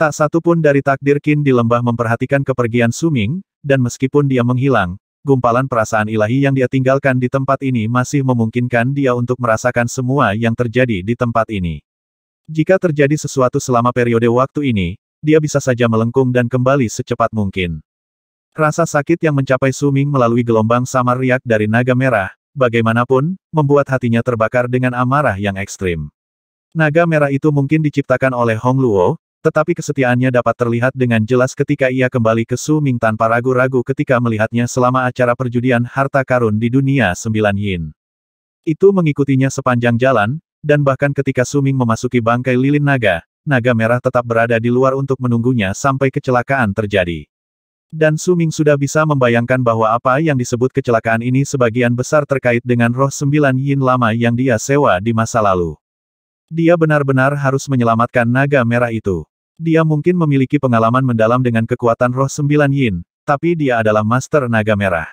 Tak satu pun dari takdir Qin di lembah memperhatikan kepergian Suming, dan meskipun dia menghilang, gumpalan perasaan ilahi yang dia tinggalkan di tempat ini masih memungkinkan dia untuk merasakan semua yang terjadi di tempat ini. Jika terjadi sesuatu selama periode waktu ini, dia bisa saja melengkung dan kembali secepat mungkin. Rasa sakit yang mencapai Suming melalui gelombang samar riak dari naga merah, bagaimanapun, membuat hatinya terbakar dengan amarah yang ekstrim. Naga merah itu mungkin diciptakan oleh Hong Luo, tetapi kesetiaannya dapat terlihat dengan jelas ketika ia kembali ke Su Ming tanpa ragu-ragu ketika melihatnya selama acara perjudian harta karun di dunia sembilan yin. Itu mengikutinya sepanjang jalan, dan bahkan ketika Su Ming memasuki bangkai lilin naga, naga merah tetap berada di luar untuk menunggunya sampai kecelakaan terjadi. Dan Suming sudah bisa membayangkan bahwa apa yang disebut kecelakaan ini sebagian besar terkait dengan roh sembilan yin lama yang dia sewa di masa lalu. Dia benar-benar harus menyelamatkan naga merah itu. Dia mungkin memiliki pengalaman mendalam dengan kekuatan roh sembilan yin, tapi dia adalah master naga merah.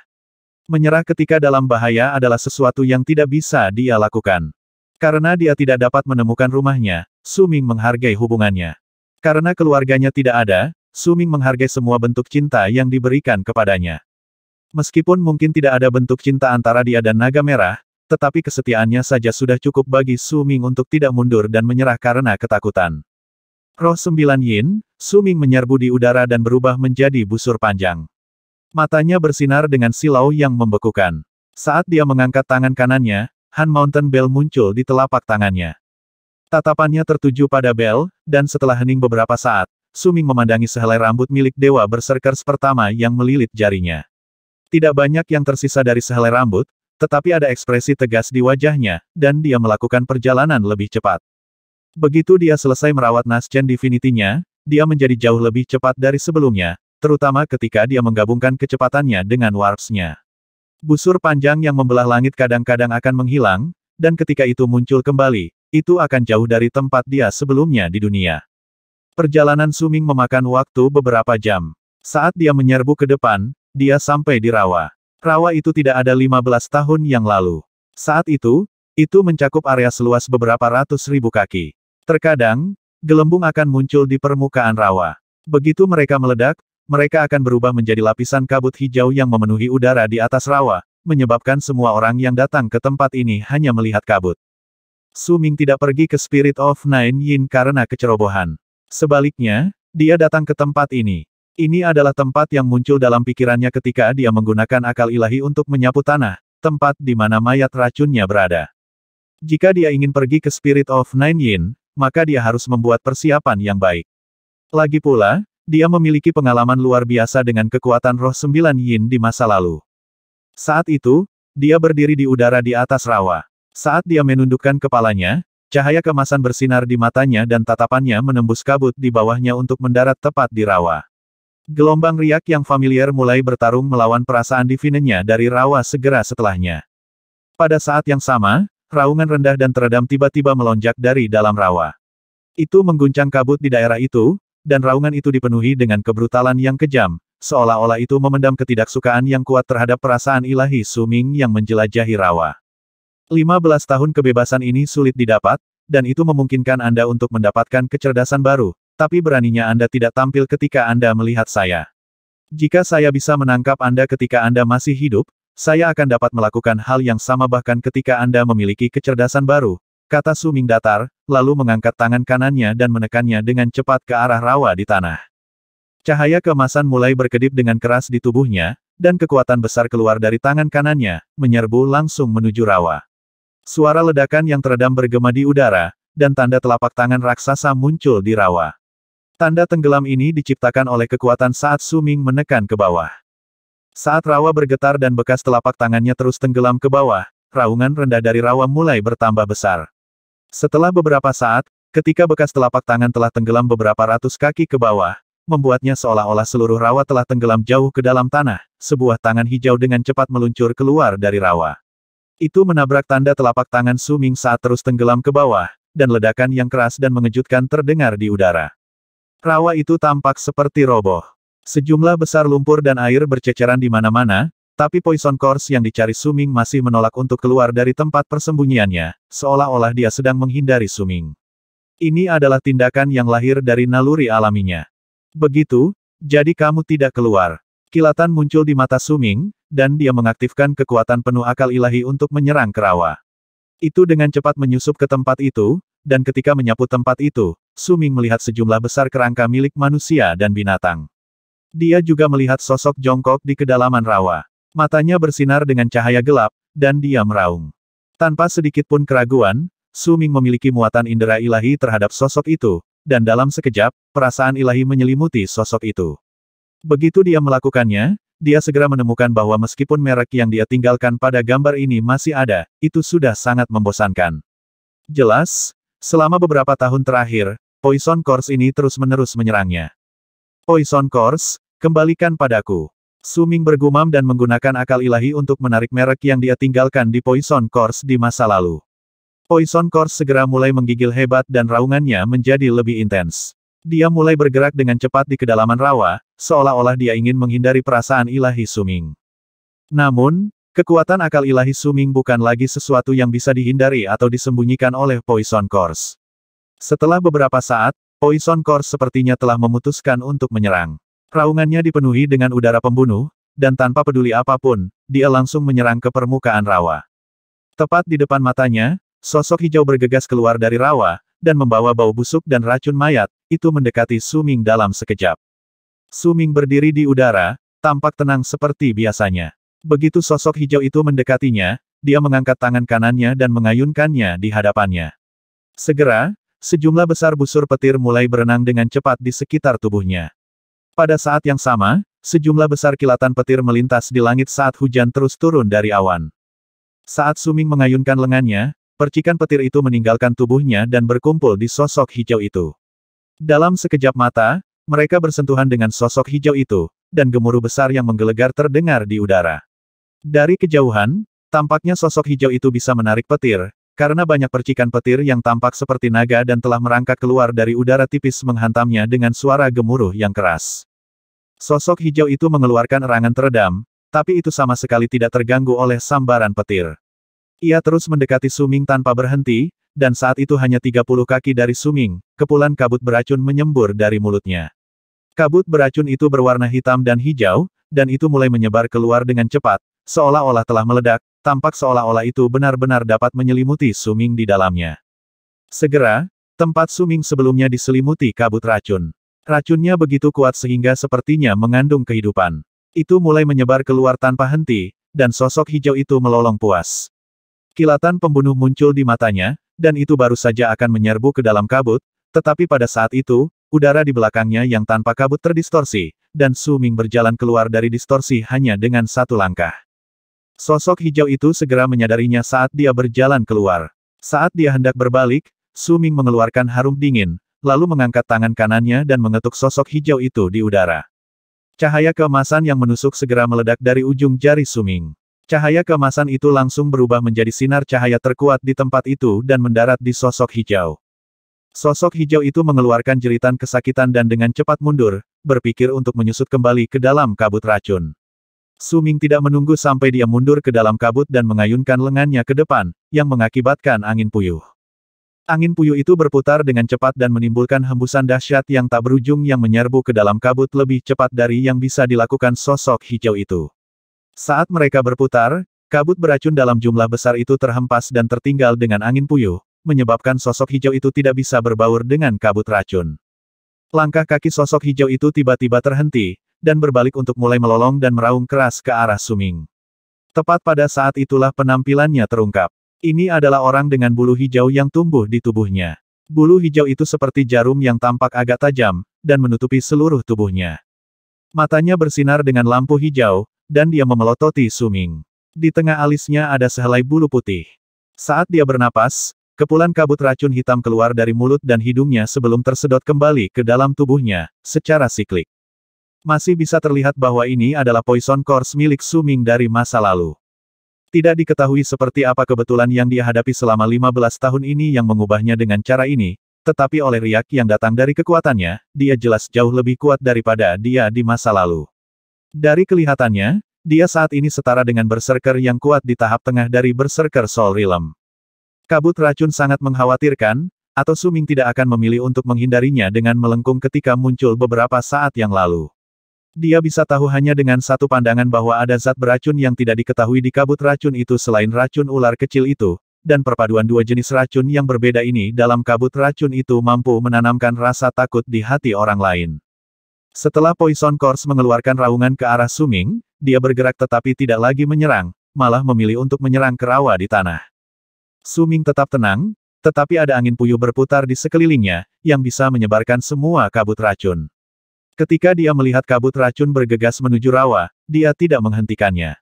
Menyerah ketika dalam bahaya adalah sesuatu yang tidak bisa dia lakukan. Karena dia tidak dapat menemukan rumahnya, Suming menghargai hubungannya. Karena keluarganya tidak ada, Suming menghargai semua bentuk cinta yang diberikan kepadanya. Meskipun mungkin tidak ada bentuk cinta antara dia dan naga merah, tetapi kesetiaannya saja sudah cukup bagi Suming untuk tidak mundur dan menyerah karena ketakutan. Roh sembilan yin, Suming menyerbu di udara dan berubah menjadi busur panjang. Matanya bersinar dengan silau yang membekukan. Saat dia mengangkat tangan kanannya, Han Mountain Bell muncul di telapak tangannya. Tatapannya tertuju pada Bell, dan setelah hening beberapa saat, Suming memandangi sehelai rambut milik Dewa Berserkers pertama yang melilit jarinya. Tidak banyak yang tersisa dari sehelai rambut, tetapi ada ekspresi tegas di wajahnya, dan dia melakukan perjalanan lebih cepat. Begitu dia selesai merawat Nascen Divinity-nya, dia menjadi jauh lebih cepat dari sebelumnya, terutama ketika dia menggabungkan kecepatannya dengan warps-nya. Busur panjang yang membelah langit kadang-kadang akan menghilang, dan ketika itu muncul kembali, itu akan jauh dari tempat dia sebelumnya di dunia. Perjalanan Suming memakan waktu beberapa jam. Saat dia menyerbu ke depan, dia sampai di rawa. Rawa itu tidak ada 15 tahun yang lalu. Saat itu, itu mencakup area seluas beberapa ratus ribu kaki. Terkadang, gelembung akan muncul di permukaan rawa. Begitu mereka meledak, mereka akan berubah menjadi lapisan kabut hijau yang memenuhi udara di atas rawa, menyebabkan semua orang yang datang ke tempat ini hanya melihat kabut. Su Ming tidak pergi ke Spirit of Nine Yin karena kecerobohan. Sebaliknya, dia datang ke tempat ini. Ini adalah tempat yang muncul dalam pikirannya ketika dia menggunakan akal ilahi untuk menyapu tanah, tempat di mana mayat racunnya berada. Jika dia ingin pergi ke Spirit of Nine Yin, maka dia harus membuat persiapan yang baik. Lagi pula, dia memiliki pengalaman luar biasa dengan kekuatan roh sembilan yin di masa lalu. Saat itu, dia berdiri di udara di atas rawa. Saat dia menundukkan kepalanya, cahaya kemasan bersinar di matanya dan tatapannya menembus kabut di bawahnya untuk mendarat tepat di rawa. Gelombang riak yang familiar mulai bertarung melawan perasaan divinenya dari rawa segera setelahnya. Pada saat yang sama, Raungan rendah dan teredam tiba-tiba melonjak dari dalam rawa. Itu mengguncang kabut di daerah itu, dan raungan itu dipenuhi dengan kebrutalan yang kejam, seolah-olah itu memendam ketidaksukaan yang kuat terhadap perasaan ilahi Suming yang menjelajahi rawa. 15 tahun kebebasan ini sulit didapat, dan itu memungkinkan Anda untuk mendapatkan kecerdasan baru, tapi beraninya Anda tidak tampil ketika Anda melihat saya. Jika saya bisa menangkap Anda ketika Anda masih hidup, saya akan dapat melakukan hal yang sama bahkan ketika Anda memiliki kecerdasan baru, kata Suming datar, lalu mengangkat tangan kanannya dan menekannya dengan cepat ke arah rawa di tanah. Cahaya kemasan mulai berkedip dengan keras di tubuhnya, dan kekuatan besar keluar dari tangan kanannya, menyerbu langsung menuju rawa. Suara ledakan yang teredam bergema di udara, dan tanda telapak tangan raksasa muncul di rawa. Tanda tenggelam ini diciptakan oleh kekuatan saat Suming menekan ke bawah. Saat rawa bergetar dan bekas telapak tangannya terus tenggelam ke bawah, raungan rendah dari rawa mulai bertambah besar. Setelah beberapa saat, ketika bekas telapak tangan telah tenggelam beberapa ratus kaki ke bawah, membuatnya seolah-olah seluruh rawa telah tenggelam jauh ke dalam tanah, sebuah tangan hijau dengan cepat meluncur keluar dari rawa. Itu menabrak tanda telapak tangan Suming saat terus tenggelam ke bawah, dan ledakan yang keras dan mengejutkan terdengar di udara. Rawa itu tampak seperti roboh. Sejumlah besar lumpur dan air berceceran di mana-mana, tapi poison course yang dicari Suming masih menolak untuk keluar dari tempat persembunyiannya, seolah-olah dia sedang menghindari Suming. Ini adalah tindakan yang lahir dari naluri alaminya. Begitu, jadi kamu tidak keluar. Kilatan muncul di mata Suming, dan dia mengaktifkan kekuatan penuh akal ilahi untuk menyerang Kerawa. Itu dengan cepat menyusup ke tempat itu, dan ketika menyapu tempat itu, Suming melihat sejumlah besar kerangka milik manusia dan binatang. Dia juga melihat sosok jongkok di kedalaman rawa. Matanya bersinar dengan cahaya gelap, dan dia meraung. Tanpa sedikit pun keraguan, Suming memiliki muatan indera ilahi terhadap sosok itu, dan dalam sekejap, perasaan ilahi menyelimuti sosok itu. Begitu dia melakukannya, dia segera menemukan bahwa meskipun merek yang dia tinggalkan pada gambar ini masih ada, itu sudah sangat membosankan. Jelas, selama beberapa tahun terakhir, Poison Course ini terus-menerus menyerangnya. Poison Course, Kembalikan padaku. Suming bergumam dan menggunakan akal ilahi untuk menarik merek yang dia tinggalkan di Poison Course di masa lalu. Poison Course segera mulai menggigil hebat dan raungannya menjadi lebih intens. Dia mulai bergerak dengan cepat di kedalaman rawa, seolah-olah dia ingin menghindari perasaan ilahi Suming. Namun, kekuatan akal ilahi Suming bukan lagi sesuatu yang bisa dihindari atau disembunyikan oleh Poison Course. Setelah beberapa saat, Poison Course sepertinya telah memutuskan untuk menyerang. Raungannya dipenuhi dengan udara pembunuh, dan tanpa peduli apapun, dia langsung menyerang ke permukaan rawa. Tepat di depan matanya, sosok hijau bergegas keluar dari rawa, dan membawa bau busuk dan racun mayat, itu mendekati Suming dalam sekejap. Suming berdiri di udara, tampak tenang seperti biasanya. Begitu sosok hijau itu mendekatinya, dia mengangkat tangan kanannya dan mengayunkannya di hadapannya. Segera, sejumlah besar busur petir mulai berenang dengan cepat di sekitar tubuhnya. Pada saat yang sama, sejumlah besar kilatan petir melintas di langit saat hujan terus turun dari awan. Saat Suming mengayunkan lengannya, percikan petir itu meninggalkan tubuhnya dan berkumpul di sosok hijau itu. Dalam sekejap mata, mereka bersentuhan dengan sosok hijau itu, dan gemuruh besar yang menggelegar terdengar di udara. Dari kejauhan, tampaknya sosok hijau itu bisa menarik petir, karena banyak percikan petir yang tampak seperti naga dan telah merangkak keluar dari udara tipis menghantamnya dengan suara gemuruh yang keras. Sosok hijau itu mengeluarkan erangan teredam, tapi itu sama sekali tidak terganggu oleh sambaran petir. Ia terus mendekati Suming tanpa berhenti, dan saat itu hanya 30 kaki dari Suming, kepulan kabut beracun menyembur dari mulutnya. Kabut beracun itu berwarna hitam dan hijau, dan itu mulai menyebar keluar dengan cepat, seolah-olah telah meledak, tampak seolah-olah itu benar-benar dapat menyelimuti Suming di dalamnya. Segera, tempat Suming sebelumnya diselimuti kabut racun. Racunnya begitu kuat sehingga sepertinya mengandung kehidupan. Itu mulai menyebar keluar tanpa henti, dan sosok hijau itu melolong puas. Kilatan pembunuh muncul di matanya, dan itu baru saja akan menyerbu ke dalam kabut, tetapi pada saat itu, udara di belakangnya yang tanpa kabut terdistorsi, dan suming berjalan keluar dari distorsi hanya dengan satu langkah. Sosok hijau itu segera menyadarinya saat dia berjalan keluar. Saat dia hendak berbalik, Suming mengeluarkan harum dingin, lalu mengangkat tangan kanannya dan mengetuk sosok hijau itu di udara. Cahaya kemasan yang menusuk segera meledak dari ujung jari Suming. Cahaya kemasan itu langsung berubah menjadi sinar cahaya terkuat di tempat itu dan mendarat di sosok hijau. Sosok hijau itu mengeluarkan jeritan kesakitan dan dengan cepat mundur, berpikir untuk menyusut kembali ke dalam kabut racun. Suming tidak menunggu sampai dia mundur ke dalam kabut dan mengayunkan lengannya ke depan, yang mengakibatkan angin puyuh. Angin puyuh itu berputar dengan cepat dan menimbulkan hembusan dahsyat yang tak berujung yang menyerbu ke dalam kabut lebih cepat dari yang bisa dilakukan sosok hijau itu. Saat mereka berputar, kabut beracun dalam jumlah besar itu terhempas dan tertinggal dengan angin puyuh, menyebabkan sosok hijau itu tidak bisa berbaur dengan kabut racun. Langkah kaki sosok hijau itu tiba-tiba terhenti, dan berbalik untuk mulai melolong dan meraung keras ke arah Suming. Tepat pada saat itulah penampilannya terungkap. Ini adalah orang dengan bulu hijau yang tumbuh di tubuhnya. Bulu hijau itu seperti jarum yang tampak agak tajam, dan menutupi seluruh tubuhnya. Matanya bersinar dengan lampu hijau, dan dia memelototi Suming. Di tengah alisnya ada sehelai bulu putih. Saat dia bernapas, kepulan kabut racun hitam keluar dari mulut dan hidungnya sebelum tersedot kembali ke dalam tubuhnya, secara siklik. Masih bisa terlihat bahwa ini adalah poison course milik Suming dari masa lalu. Tidak diketahui seperti apa kebetulan yang dia hadapi selama 15 tahun ini yang mengubahnya dengan cara ini, tetapi oleh riak yang datang dari kekuatannya, dia jelas jauh lebih kuat daripada dia di masa lalu. Dari kelihatannya, dia saat ini setara dengan berserker yang kuat di tahap tengah dari berserker Soul Realm. Kabut racun sangat mengkhawatirkan, atau Suming tidak akan memilih untuk menghindarinya dengan melengkung ketika muncul beberapa saat yang lalu. Dia bisa tahu hanya dengan satu pandangan bahwa ada zat beracun yang tidak diketahui di kabut racun itu selain racun ular kecil itu, dan perpaduan dua jenis racun yang berbeda ini dalam kabut racun itu mampu menanamkan rasa takut di hati orang lain. Setelah Poison Course mengeluarkan raungan ke arah Suming, dia bergerak tetapi tidak lagi menyerang, malah memilih untuk menyerang kerawa di tanah. Suming tetap tenang, tetapi ada angin puyuh berputar di sekelilingnya, yang bisa menyebarkan semua kabut racun. Ketika dia melihat kabut racun bergegas menuju rawa, dia tidak menghentikannya.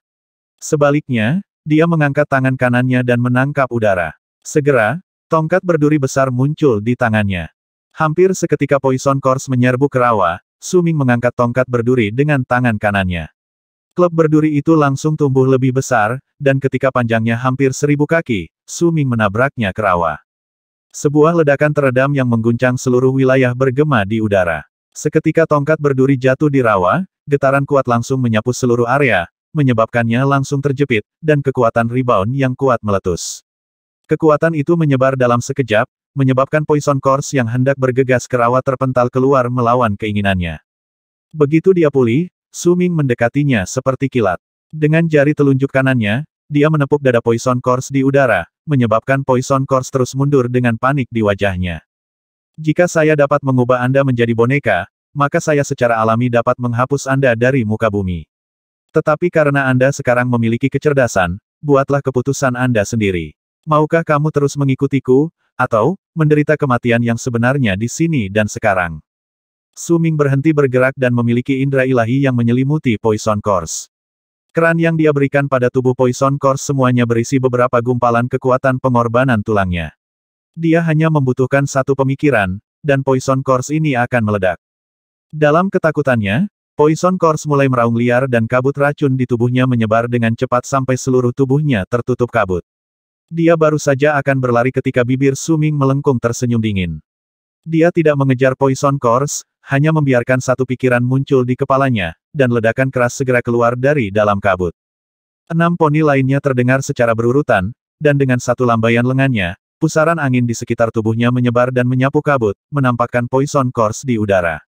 Sebaliknya, dia mengangkat tangan kanannya dan menangkap udara. Segera, tongkat berduri besar muncul di tangannya. Hampir seketika Poison Course menyerbu ke rawa, Suming mengangkat tongkat berduri dengan tangan kanannya. Klub berduri itu langsung tumbuh lebih besar, dan ketika panjangnya hampir seribu kaki, Suming menabraknya ke rawa. Sebuah ledakan teredam yang mengguncang seluruh wilayah bergema di udara. Seketika tongkat berduri jatuh di rawa, getaran kuat langsung menyapu seluruh area, menyebabkannya langsung terjepit, dan kekuatan rebound yang kuat meletus. Kekuatan itu menyebar dalam sekejap, menyebabkan Poison Course yang hendak bergegas ke rawa terpental keluar melawan keinginannya. Begitu dia pulih, Suming mendekatinya seperti kilat. Dengan jari telunjuk kanannya, dia menepuk dada Poison Course di udara, menyebabkan Poison Course terus mundur dengan panik di wajahnya. Jika saya dapat mengubah Anda menjadi boneka, maka saya secara alami dapat menghapus Anda dari muka bumi. Tetapi karena Anda sekarang memiliki kecerdasan, buatlah keputusan Anda sendiri. Maukah kamu terus mengikutiku, atau menderita kematian yang sebenarnya di sini dan sekarang? Suming berhenti bergerak dan memiliki indera ilahi yang menyelimuti Poison Course. Keran yang dia berikan pada tubuh Poison Course semuanya berisi beberapa gumpalan kekuatan pengorbanan tulangnya. Dia hanya membutuhkan satu pemikiran, dan Poison Course ini akan meledak. Dalam ketakutannya, Poison Course mulai meraung liar dan kabut racun di tubuhnya menyebar dengan cepat sampai seluruh tubuhnya tertutup kabut. Dia baru saja akan berlari ketika bibir Suming melengkung tersenyum dingin. Dia tidak mengejar Poison Course, hanya membiarkan satu pikiran muncul di kepalanya, dan ledakan keras segera keluar dari dalam kabut. Enam poni lainnya terdengar secara berurutan, dan dengan satu lambaian lengannya, Pusaran angin di sekitar tubuhnya menyebar dan menyapu kabut, menampakkan poison course di udara.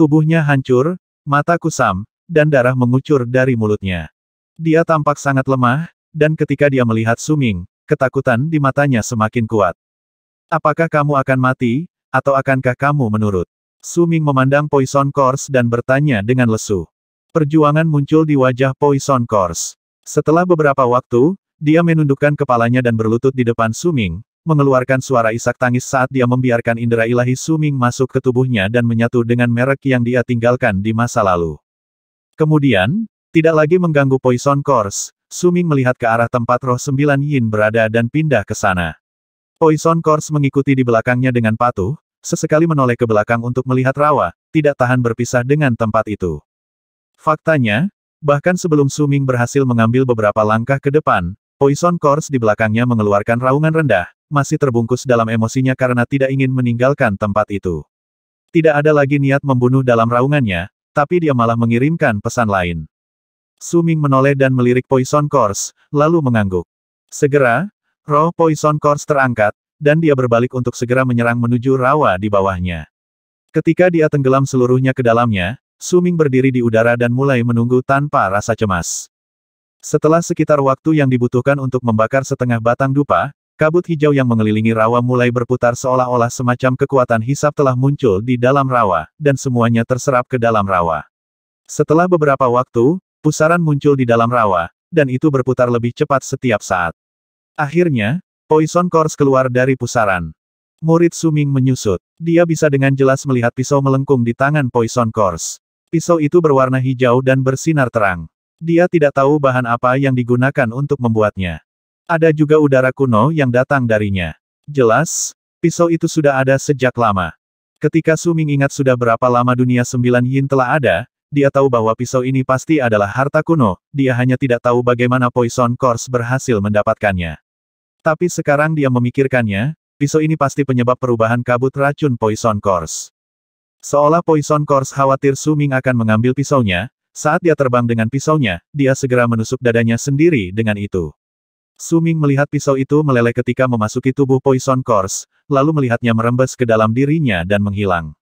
Tubuhnya hancur, mata kusam, dan darah mengucur dari mulutnya. Dia tampak sangat lemah, dan ketika dia melihat Suming, ketakutan di matanya semakin kuat. Apakah kamu akan mati, atau akankah kamu menurut? Suming memandang Poison Course dan bertanya dengan lesu. Perjuangan muncul di wajah Poison Course. Setelah beberapa waktu, dia menundukkan kepalanya dan berlutut di depan Suming, mengeluarkan suara isak tangis saat dia membiarkan indera ilahi Suming masuk ke tubuhnya dan menyatu dengan merek yang dia tinggalkan di masa lalu. Kemudian, tidak lagi mengganggu Poison Course, Suming melihat ke arah tempat roh sembilan Yin berada dan pindah ke sana. Poison Course mengikuti di belakangnya dengan patuh, sesekali menoleh ke belakang untuk melihat rawa, tidak tahan berpisah dengan tempat itu. Faktanya, bahkan sebelum Suming berhasil mengambil beberapa langkah ke depan, Poison Course di belakangnya mengeluarkan raungan rendah, masih terbungkus dalam emosinya karena tidak ingin meninggalkan tempat itu. Tidak ada lagi niat membunuh dalam raungannya, tapi dia malah mengirimkan pesan lain. Suming menoleh dan melirik Poison Course, lalu mengangguk. Segera, roh Poison Course terangkat, dan dia berbalik untuk segera menyerang menuju rawa di bawahnya. Ketika dia tenggelam seluruhnya ke dalamnya, Suming berdiri di udara dan mulai menunggu tanpa rasa cemas. Setelah sekitar waktu yang dibutuhkan untuk membakar setengah batang dupa, Kabut hijau yang mengelilingi rawa mulai berputar seolah-olah semacam kekuatan hisap telah muncul di dalam rawa, dan semuanya terserap ke dalam rawa. Setelah beberapa waktu, pusaran muncul di dalam rawa, dan itu berputar lebih cepat setiap saat. Akhirnya, Poison Course keluar dari pusaran. Murid Suming menyusut. Dia bisa dengan jelas melihat pisau melengkung di tangan Poison Course. Pisau itu berwarna hijau dan bersinar terang. Dia tidak tahu bahan apa yang digunakan untuk membuatnya. Ada juga udara kuno yang datang darinya. Jelas, pisau itu sudah ada sejak lama. Ketika Suming ingat sudah berapa lama dunia sembilan yin telah ada, dia tahu bahwa pisau ini pasti adalah harta kuno, dia hanya tidak tahu bagaimana Poison Course berhasil mendapatkannya. Tapi sekarang dia memikirkannya, pisau ini pasti penyebab perubahan kabut racun Poison Course. Seolah Poison Course khawatir Suming akan mengambil pisaunya, saat dia terbang dengan pisaunya, dia segera menusuk dadanya sendiri dengan itu. Suming melihat pisau itu meleleh ketika memasuki tubuh Poison Course, lalu melihatnya merembes ke dalam dirinya dan menghilang.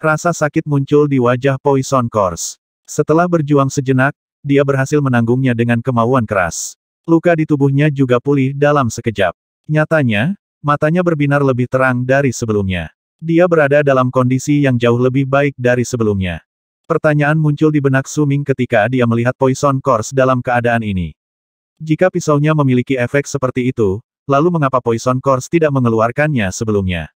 Rasa sakit muncul di wajah Poison Course. Setelah berjuang sejenak, dia berhasil menanggungnya dengan kemauan keras. Luka di tubuhnya juga pulih dalam sekejap. Nyatanya, matanya berbinar lebih terang dari sebelumnya. Dia berada dalam kondisi yang jauh lebih baik dari sebelumnya. Pertanyaan muncul di benak Suming ketika dia melihat Poison Course dalam keadaan ini. Jika pisaunya memiliki efek seperti itu, lalu mengapa Poison Course tidak mengeluarkannya sebelumnya?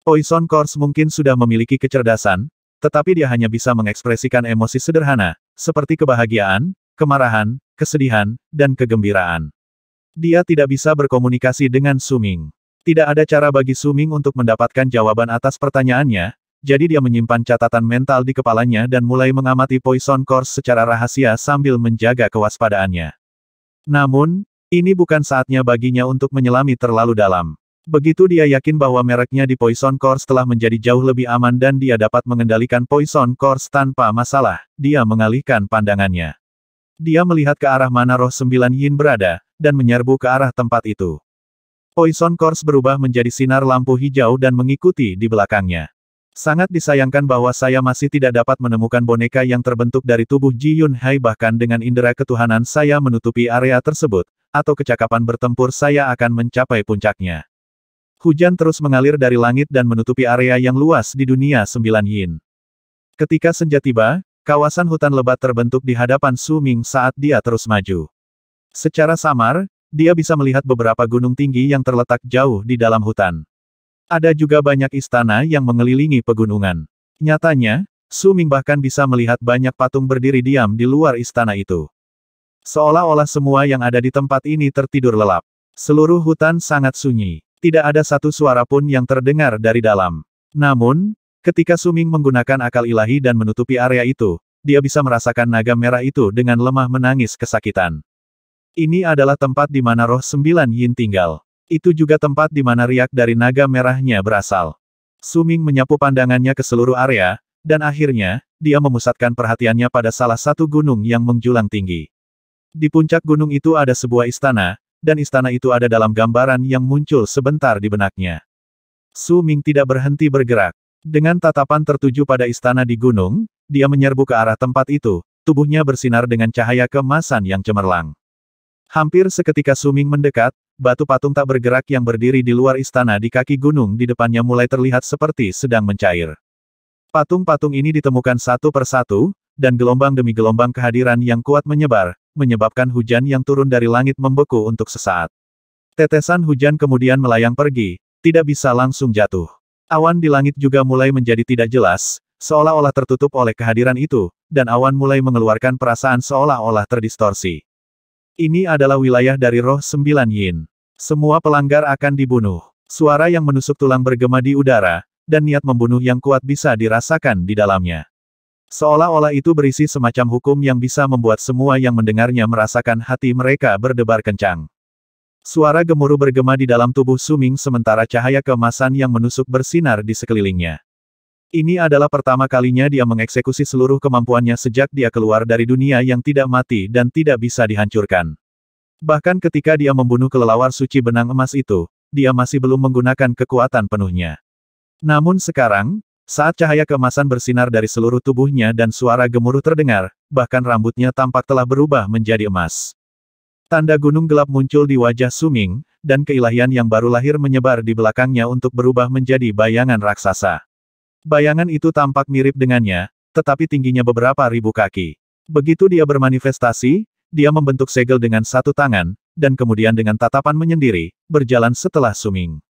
Poison Course mungkin sudah memiliki kecerdasan, tetapi dia hanya bisa mengekspresikan emosi sederhana, seperti kebahagiaan, kemarahan, kesedihan, dan kegembiraan. Dia tidak bisa berkomunikasi dengan Suming. Tidak ada cara bagi Suming untuk mendapatkan jawaban atas pertanyaannya, jadi dia menyimpan catatan mental di kepalanya dan mulai mengamati Poison Course secara rahasia sambil menjaga kewaspadaannya. Namun, ini bukan saatnya baginya untuk menyelami terlalu dalam. Begitu dia yakin bahwa mereknya di Poison Course telah menjadi jauh lebih aman dan dia dapat mengendalikan Poison Course tanpa masalah, dia mengalihkan pandangannya. Dia melihat ke arah mana roh sembilan yin berada, dan menyerbu ke arah tempat itu. Poison Course berubah menjadi sinar lampu hijau dan mengikuti di belakangnya. Sangat disayangkan bahwa saya masih tidak dapat menemukan boneka yang terbentuk dari tubuh Ji Yun Hai bahkan dengan indera ketuhanan saya menutupi area tersebut, atau kecakapan bertempur saya akan mencapai puncaknya. Hujan terus mengalir dari langit dan menutupi area yang luas di dunia sembilan yin. Ketika senja tiba, kawasan hutan lebat terbentuk di hadapan Su Ming saat dia terus maju. Secara samar, dia bisa melihat beberapa gunung tinggi yang terletak jauh di dalam hutan. Ada juga banyak istana yang mengelilingi pegunungan. Nyatanya, Su Ming bahkan bisa melihat banyak patung berdiri diam di luar istana itu. Seolah-olah semua yang ada di tempat ini tertidur lelap. Seluruh hutan sangat sunyi. Tidak ada satu suara pun yang terdengar dari dalam. Namun, ketika Suming menggunakan akal ilahi dan menutupi area itu, dia bisa merasakan naga merah itu dengan lemah menangis kesakitan. Ini adalah tempat di mana roh sembilan yin tinggal. Itu juga tempat di mana riak dari naga merahnya berasal. Suming menyapu pandangannya ke seluruh area, dan akhirnya, dia memusatkan perhatiannya pada salah satu gunung yang menjulang tinggi. Di puncak gunung itu ada sebuah istana, dan istana itu ada dalam gambaran yang muncul sebentar di benaknya. Su Ming tidak berhenti bergerak. Dengan tatapan tertuju pada istana di gunung, dia menyerbu ke arah tempat itu, tubuhnya bersinar dengan cahaya kemasan yang cemerlang. Hampir seketika Suming mendekat, batu patung tak bergerak yang berdiri di luar istana di kaki gunung di depannya mulai terlihat seperti sedang mencair. Patung-patung ini ditemukan satu persatu, dan gelombang demi gelombang kehadiran yang kuat menyebar, menyebabkan hujan yang turun dari langit membeku untuk sesaat. Tetesan hujan kemudian melayang pergi, tidak bisa langsung jatuh. Awan di langit juga mulai menjadi tidak jelas, seolah-olah tertutup oleh kehadiran itu, dan awan mulai mengeluarkan perasaan seolah-olah terdistorsi. Ini adalah wilayah dari roh sembilan yin. Semua pelanggar akan dibunuh. Suara yang menusuk tulang bergema di udara, dan niat membunuh yang kuat bisa dirasakan di dalamnya. Seolah-olah itu berisi semacam hukum yang bisa membuat semua yang mendengarnya merasakan hati mereka berdebar kencang. Suara gemuruh bergema di dalam tubuh Suming sementara cahaya kemasan yang menusuk bersinar di sekelilingnya. Ini adalah pertama kalinya dia mengeksekusi seluruh kemampuannya sejak dia keluar dari dunia yang tidak mati dan tidak bisa dihancurkan. Bahkan ketika dia membunuh kelelawar suci benang emas itu, dia masih belum menggunakan kekuatan penuhnya. Namun sekarang, saat cahaya kemasan bersinar dari seluruh tubuhnya dan suara gemuruh terdengar, bahkan rambutnya tampak telah berubah menjadi emas. Tanda gunung gelap muncul di wajah Suming, dan keilahian yang baru lahir menyebar di belakangnya untuk berubah menjadi bayangan raksasa. Bayangan itu tampak mirip dengannya, tetapi tingginya beberapa ribu kaki. Begitu dia bermanifestasi, dia membentuk segel dengan satu tangan, dan kemudian dengan tatapan menyendiri, berjalan setelah Suming.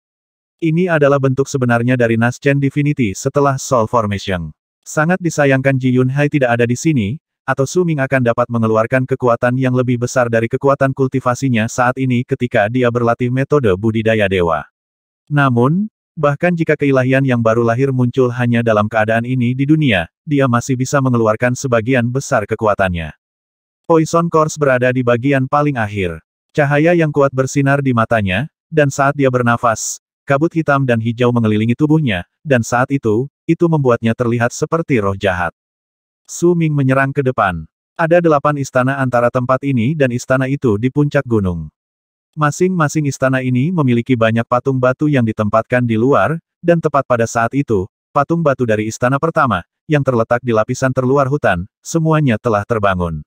Ini adalah bentuk sebenarnya dari Naschen Divinity setelah Soul Formation. Sangat disayangkan Ji Yunhai tidak ada di sini, atau Suming akan dapat mengeluarkan kekuatan yang lebih besar dari kekuatan kultivasinya saat ini ketika dia berlatih metode budidaya dewa. Namun, Bahkan jika keilahian yang baru lahir muncul hanya dalam keadaan ini di dunia, dia masih bisa mengeluarkan sebagian besar kekuatannya. Poison Course berada di bagian paling akhir. Cahaya yang kuat bersinar di matanya, dan saat dia bernafas, kabut hitam dan hijau mengelilingi tubuhnya, dan saat itu, itu membuatnya terlihat seperti roh jahat. Su Ming menyerang ke depan. Ada delapan istana antara tempat ini dan istana itu di puncak gunung. Masing-masing istana ini memiliki banyak patung batu yang ditempatkan di luar, dan tepat pada saat itu, patung batu dari istana pertama, yang terletak di lapisan terluar hutan, semuanya telah terbangun.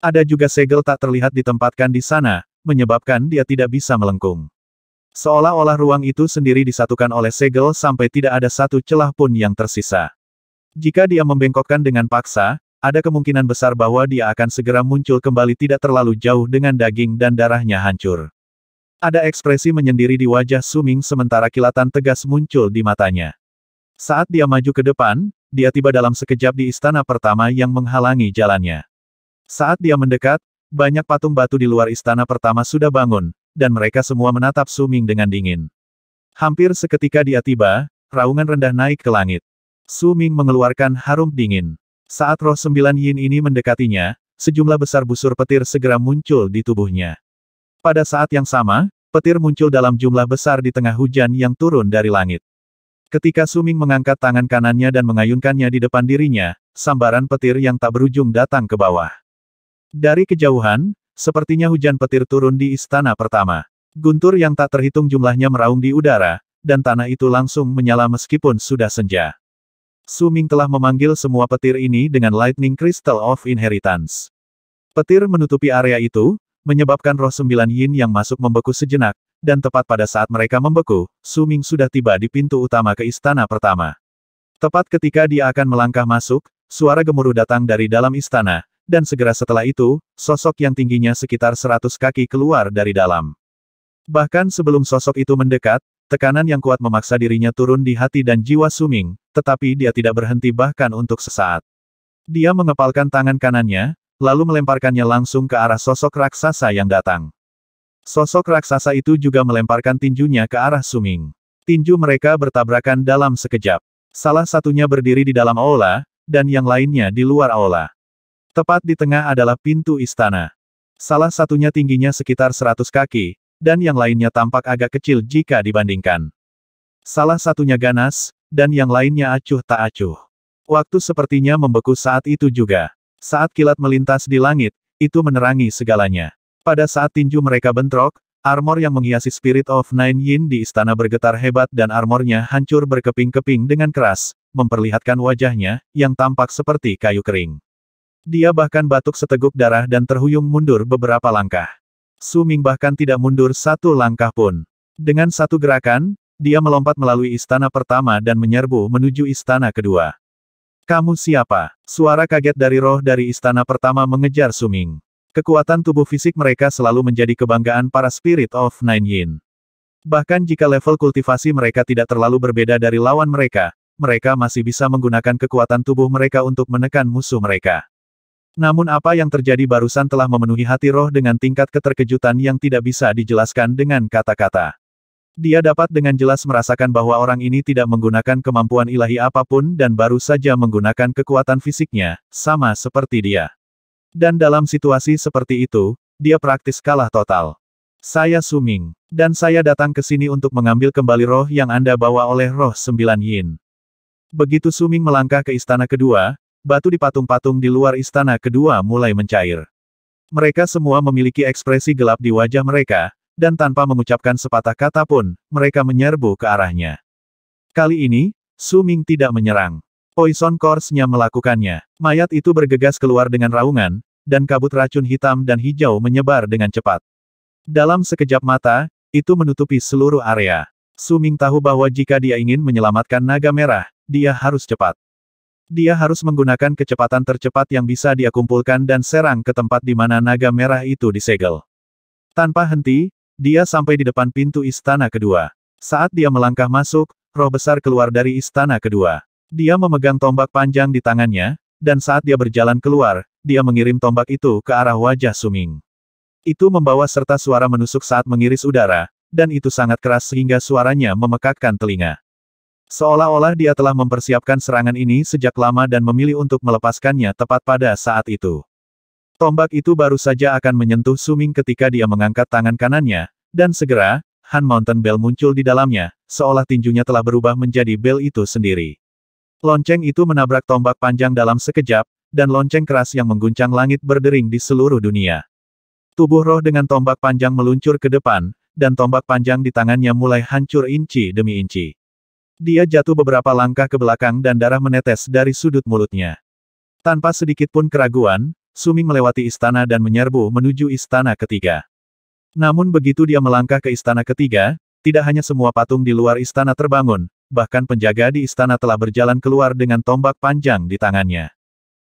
Ada juga segel tak terlihat ditempatkan di sana, menyebabkan dia tidak bisa melengkung. Seolah-olah ruang itu sendiri disatukan oleh segel sampai tidak ada satu celah pun yang tersisa. Jika dia membengkokkan dengan paksa, ada kemungkinan besar bahwa dia akan segera muncul kembali tidak terlalu jauh dengan daging dan darahnya hancur. Ada ekspresi menyendiri di wajah Suming sementara kilatan tegas muncul di matanya. Saat dia maju ke depan, dia tiba dalam sekejap di istana pertama yang menghalangi jalannya. Saat dia mendekat, banyak patung batu di luar istana pertama sudah bangun, dan mereka semua menatap Suming dengan dingin. Hampir seketika dia tiba, raungan rendah naik ke langit. Suming mengeluarkan harum dingin. Saat roh sembilan yin ini mendekatinya, sejumlah besar busur petir segera muncul di tubuhnya. Pada saat yang sama, petir muncul dalam jumlah besar di tengah hujan yang turun dari langit. Ketika Suming mengangkat tangan kanannya dan mengayunkannya di depan dirinya, sambaran petir yang tak berujung datang ke bawah. Dari kejauhan, sepertinya hujan petir turun di istana pertama. Guntur yang tak terhitung jumlahnya meraung di udara, dan tanah itu langsung menyala meskipun sudah senja. Suming telah memanggil semua petir ini dengan Lightning Crystal of Inheritance. Petir menutupi area itu, menyebabkan roh sembilan yin yang masuk membeku sejenak, dan tepat pada saat mereka membeku, Suming sudah tiba di pintu utama ke istana pertama. Tepat ketika dia akan melangkah masuk, suara gemuruh datang dari dalam istana, dan segera setelah itu, sosok yang tingginya sekitar seratus kaki keluar dari dalam. Bahkan sebelum sosok itu mendekat, Tekanan yang kuat memaksa dirinya turun di hati dan jiwa Suming, tetapi dia tidak berhenti bahkan untuk sesaat. Dia mengepalkan tangan kanannya, lalu melemparkannya langsung ke arah sosok raksasa yang datang. Sosok raksasa itu juga melemparkan tinjunya ke arah Suming. Tinju mereka bertabrakan dalam sekejap. Salah satunya berdiri di dalam aula, dan yang lainnya di luar aula. Tepat di tengah adalah pintu istana. Salah satunya tingginya sekitar 100 kaki, dan yang lainnya tampak agak kecil jika dibandingkan. Salah satunya ganas, dan yang lainnya acuh tak acuh. Waktu sepertinya membeku saat itu juga. Saat kilat melintas di langit, itu menerangi segalanya. Pada saat tinju mereka bentrok, armor yang menghiasi Spirit of Nine Yin di istana bergetar hebat dan armornya hancur berkeping-keping dengan keras, memperlihatkan wajahnya, yang tampak seperti kayu kering. Dia bahkan batuk seteguk darah dan terhuyung mundur beberapa langkah. Su Ming bahkan tidak mundur satu langkah pun. Dengan satu gerakan, dia melompat melalui istana pertama dan menyerbu menuju istana kedua. Kamu siapa? Suara kaget dari roh dari istana pertama mengejar Su Ming. Kekuatan tubuh fisik mereka selalu menjadi kebanggaan para Spirit of Nine Yin. Bahkan jika level kultivasi mereka tidak terlalu berbeda dari lawan mereka, mereka masih bisa menggunakan kekuatan tubuh mereka untuk menekan musuh mereka. Namun apa yang terjadi barusan telah memenuhi hati roh dengan tingkat keterkejutan yang tidak bisa dijelaskan dengan kata-kata. Dia dapat dengan jelas merasakan bahwa orang ini tidak menggunakan kemampuan ilahi apapun dan baru saja menggunakan kekuatan fisiknya, sama seperti dia. Dan dalam situasi seperti itu, dia praktis kalah total. Saya Suming, dan saya datang ke sini untuk mengambil kembali roh yang Anda bawa oleh roh sembilan yin. Begitu Suming melangkah ke istana kedua, batu di patung-patung di luar istana kedua mulai mencair. Mereka semua memiliki ekspresi gelap di wajah mereka, dan tanpa mengucapkan sepatah kata pun, mereka menyerbu ke arahnya. Kali ini, Su Ming tidak menyerang. Poison Course-nya melakukannya. Mayat itu bergegas keluar dengan raungan, dan kabut racun hitam dan hijau menyebar dengan cepat. Dalam sekejap mata, itu menutupi seluruh area. Suming tahu bahwa jika dia ingin menyelamatkan naga merah, dia harus cepat. Dia harus menggunakan kecepatan tercepat yang bisa dia kumpulkan dan serang ke tempat di mana naga merah itu disegel. Tanpa henti, dia sampai di depan pintu istana kedua. Saat dia melangkah masuk, roh besar keluar dari istana kedua. Dia memegang tombak panjang di tangannya, dan saat dia berjalan keluar, dia mengirim tombak itu ke arah wajah Suming. Itu membawa serta suara menusuk saat mengiris udara, dan itu sangat keras sehingga suaranya memekakkan telinga. Seolah-olah dia telah mempersiapkan serangan ini sejak lama dan memilih untuk melepaskannya tepat pada saat itu. Tombak itu baru saja akan menyentuh Suming ketika dia mengangkat tangan kanannya, dan segera, Han Mountain Bell muncul di dalamnya, seolah tinjunya telah berubah menjadi Bell itu sendiri. Lonceng itu menabrak tombak panjang dalam sekejap, dan lonceng keras yang mengguncang langit berdering di seluruh dunia. Tubuh roh dengan tombak panjang meluncur ke depan, dan tombak panjang di tangannya mulai hancur inci demi inci. Dia jatuh beberapa langkah ke belakang dan darah menetes dari sudut mulutnya. Tanpa sedikit pun keraguan, Suming melewati istana dan menyerbu menuju istana ketiga. Namun begitu dia melangkah ke istana ketiga, tidak hanya semua patung di luar istana terbangun, bahkan penjaga di istana telah berjalan keluar dengan tombak panjang di tangannya.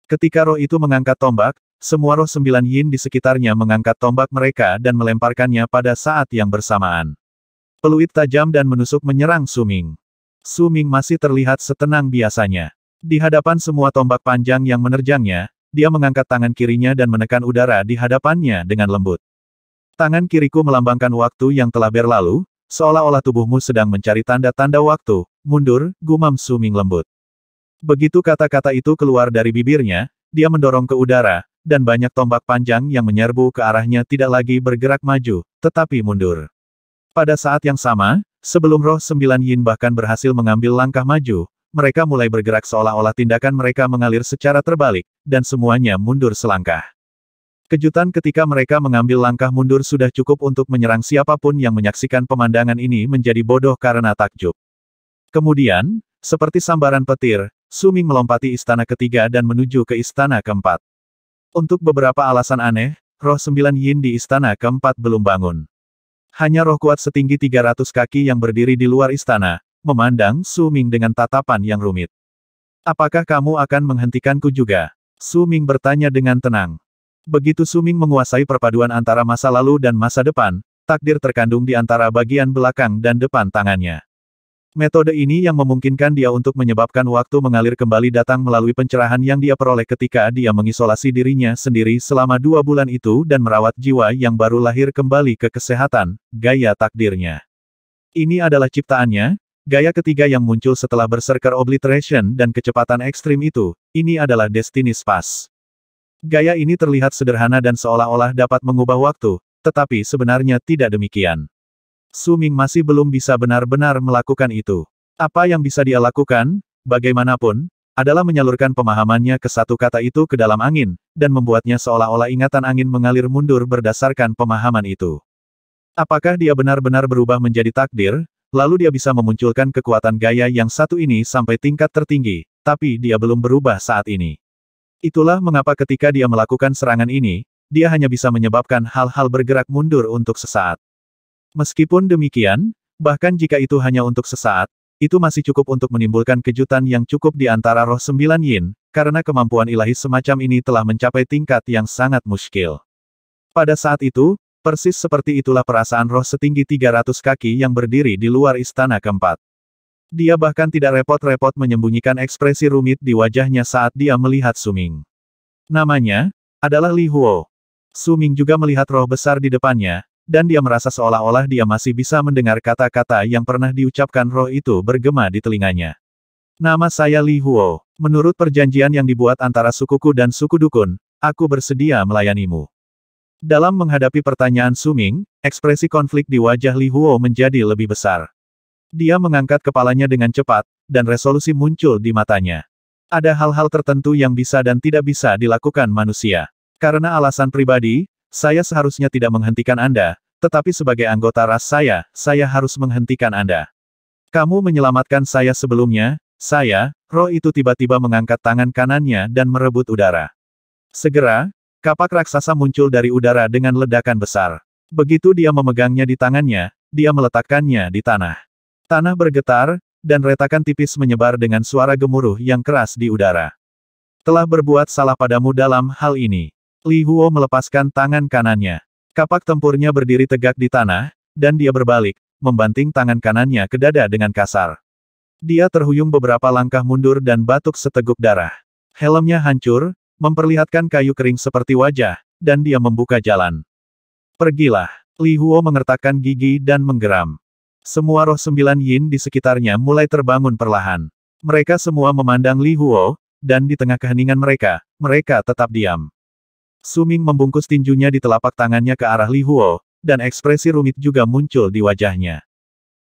Ketika roh itu mengangkat tombak, semua roh sembilan yin di sekitarnya mengangkat tombak mereka dan melemparkannya pada saat yang bersamaan. Peluit tajam dan menusuk menyerang Suming. Su Ming masih terlihat setenang biasanya. Di hadapan semua tombak panjang yang menerjangnya, dia mengangkat tangan kirinya dan menekan udara di hadapannya dengan lembut. Tangan kiriku melambangkan waktu yang telah berlalu, seolah-olah tubuhmu sedang mencari tanda-tanda waktu, mundur, gumam Suming lembut. Begitu kata-kata itu keluar dari bibirnya, dia mendorong ke udara, dan banyak tombak panjang yang menyerbu ke arahnya tidak lagi bergerak maju, tetapi mundur. Pada saat yang sama, Sebelum roh sembilan yin bahkan berhasil mengambil langkah maju, mereka mulai bergerak seolah-olah tindakan mereka mengalir secara terbalik, dan semuanya mundur selangkah. Kejutan ketika mereka mengambil langkah mundur sudah cukup untuk menyerang siapapun yang menyaksikan pemandangan ini menjadi bodoh karena takjub. Kemudian, seperti sambaran petir, Suming melompati istana ketiga dan menuju ke istana keempat. Untuk beberapa alasan aneh, roh sembilan yin di istana keempat belum bangun. Hanya roh kuat setinggi 300 kaki yang berdiri di luar istana, memandang Su Ming dengan tatapan yang rumit. Apakah kamu akan menghentikanku juga? Su Ming bertanya dengan tenang. Begitu Su Ming menguasai perpaduan antara masa lalu dan masa depan, takdir terkandung di antara bagian belakang dan depan tangannya. Metode ini yang memungkinkan dia untuk menyebabkan waktu mengalir kembali datang melalui pencerahan yang dia peroleh ketika dia mengisolasi dirinya sendiri selama dua bulan itu dan merawat jiwa yang baru lahir kembali ke kesehatan, gaya takdirnya. Ini adalah ciptaannya, gaya ketiga yang muncul setelah berserker obliteration dan kecepatan ekstrim itu, ini adalah destiny spas. Gaya ini terlihat sederhana dan seolah-olah dapat mengubah waktu, tetapi sebenarnya tidak demikian. Suming masih belum bisa benar-benar melakukan itu. Apa yang bisa dia lakukan, bagaimanapun, adalah menyalurkan pemahamannya ke satu kata itu ke dalam angin, dan membuatnya seolah-olah ingatan angin mengalir mundur berdasarkan pemahaman itu. Apakah dia benar-benar berubah menjadi takdir, lalu dia bisa memunculkan kekuatan gaya yang satu ini sampai tingkat tertinggi, tapi dia belum berubah saat ini. Itulah mengapa ketika dia melakukan serangan ini, dia hanya bisa menyebabkan hal-hal bergerak mundur untuk sesaat. Meskipun demikian, bahkan jika itu hanya untuk sesaat, itu masih cukup untuk menimbulkan kejutan yang cukup di antara roh sembilan yin, karena kemampuan ilahi semacam ini telah mencapai tingkat yang sangat muskil. Pada saat itu, persis seperti itulah perasaan roh setinggi 300 kaki yang berdiri di luar istana keempat. Dia bahkan tidak repot-repot menyembunyikan ekspresi rumit di wajahnya saat dia melihat Suming. Namanya adalah Li Huo. Suming juga melihat roh besar di depannya, dan dia merasa seolah-olah dia masih bisa mendengar kata-kata yang pernah diucapkan roh itu bergema di telinganya. Nama saya Li Huo. Menurut perjanjian yang dibuat antara sukuku dan suku dukun, aku bersedia melayanimu. Dalam menghadapi pertanyaan Suming, ekspresi konflik di wajah Li Huo menjadi lebih besar. Dia mengangkat kepalanya dengan cepat, dan resolusi muncul di matanya. Ada hal-hal tertentu yang bisa dan tidak bisa dilakukan manusia. Karena alasan pribadi, saya seharusnya tidak menghentikan Anda, tetapi sebagai anggota ras saya, saya harus menghentikan Anda. Kamu menyelamatkan saya sebelumnya, saya, roh itu tiba-tiba mengangkat tangan kanannya dan merebut udara. Segera, kapak raksasa muncul dari udara dengan ledakan besar. Begitu dia memegangnya di tangannya, dia meletakkannya di tanah. Tanah bergetar, dan retakan tipis menyebar dengan suara gemuruh yang keras di udara. Telah berbuat salah padamu dalam hal ini. Li Huo melepaskan tangan kanannya. Kapak tempurnya berdiri tegak di tanah, dan dia berbalik, membanting tangan kanannya ke dada dengan kasar. Dia terhuyung beberapa langkah mundur dan batuk seteguk darah. Helmnya hancur, memperlihatkan kayu kering seperti wajah, dan dia membuka jalan. Pergilah. Li Huo mengertakkan gigi dan menggeram. Semua roh sembilan yin di sekitarnya mulai terbangun perlahan. Mereka semua memandang Li Huo, dan di tengah keheningan mereka, mereka tetap diam. Suming membungkus tinjunya di telapak tangannya ke arah Li Huo, dan ekspresi rumit juga muncul di wajahnya.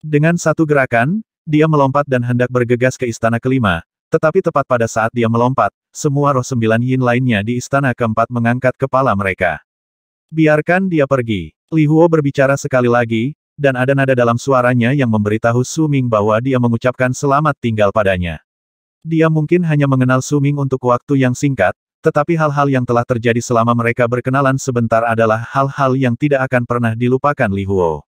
Dengan satu gerakan, dia melompat dan hendak bergegas ke istana kelima, tetapi tepat pada saat dia melompat, semua roh sembilan yin lainnya di istana keempat mengangkat kepala mereka. Biarkan dia pergi. Li Huo berbicara sekali lagi, dan ada nada dalam suaranya yang memberitahu Suming bahwa dia mengucapkan selamat tinggal padanya. Dia mungkin hanya mengenal Suming untuk waktu yang singkat, tetapi hal-hal yang telah terjadi selama mereka berkenalan sebentar adalah hal-hal yang tidak akan pernah dilupakan Li Huo.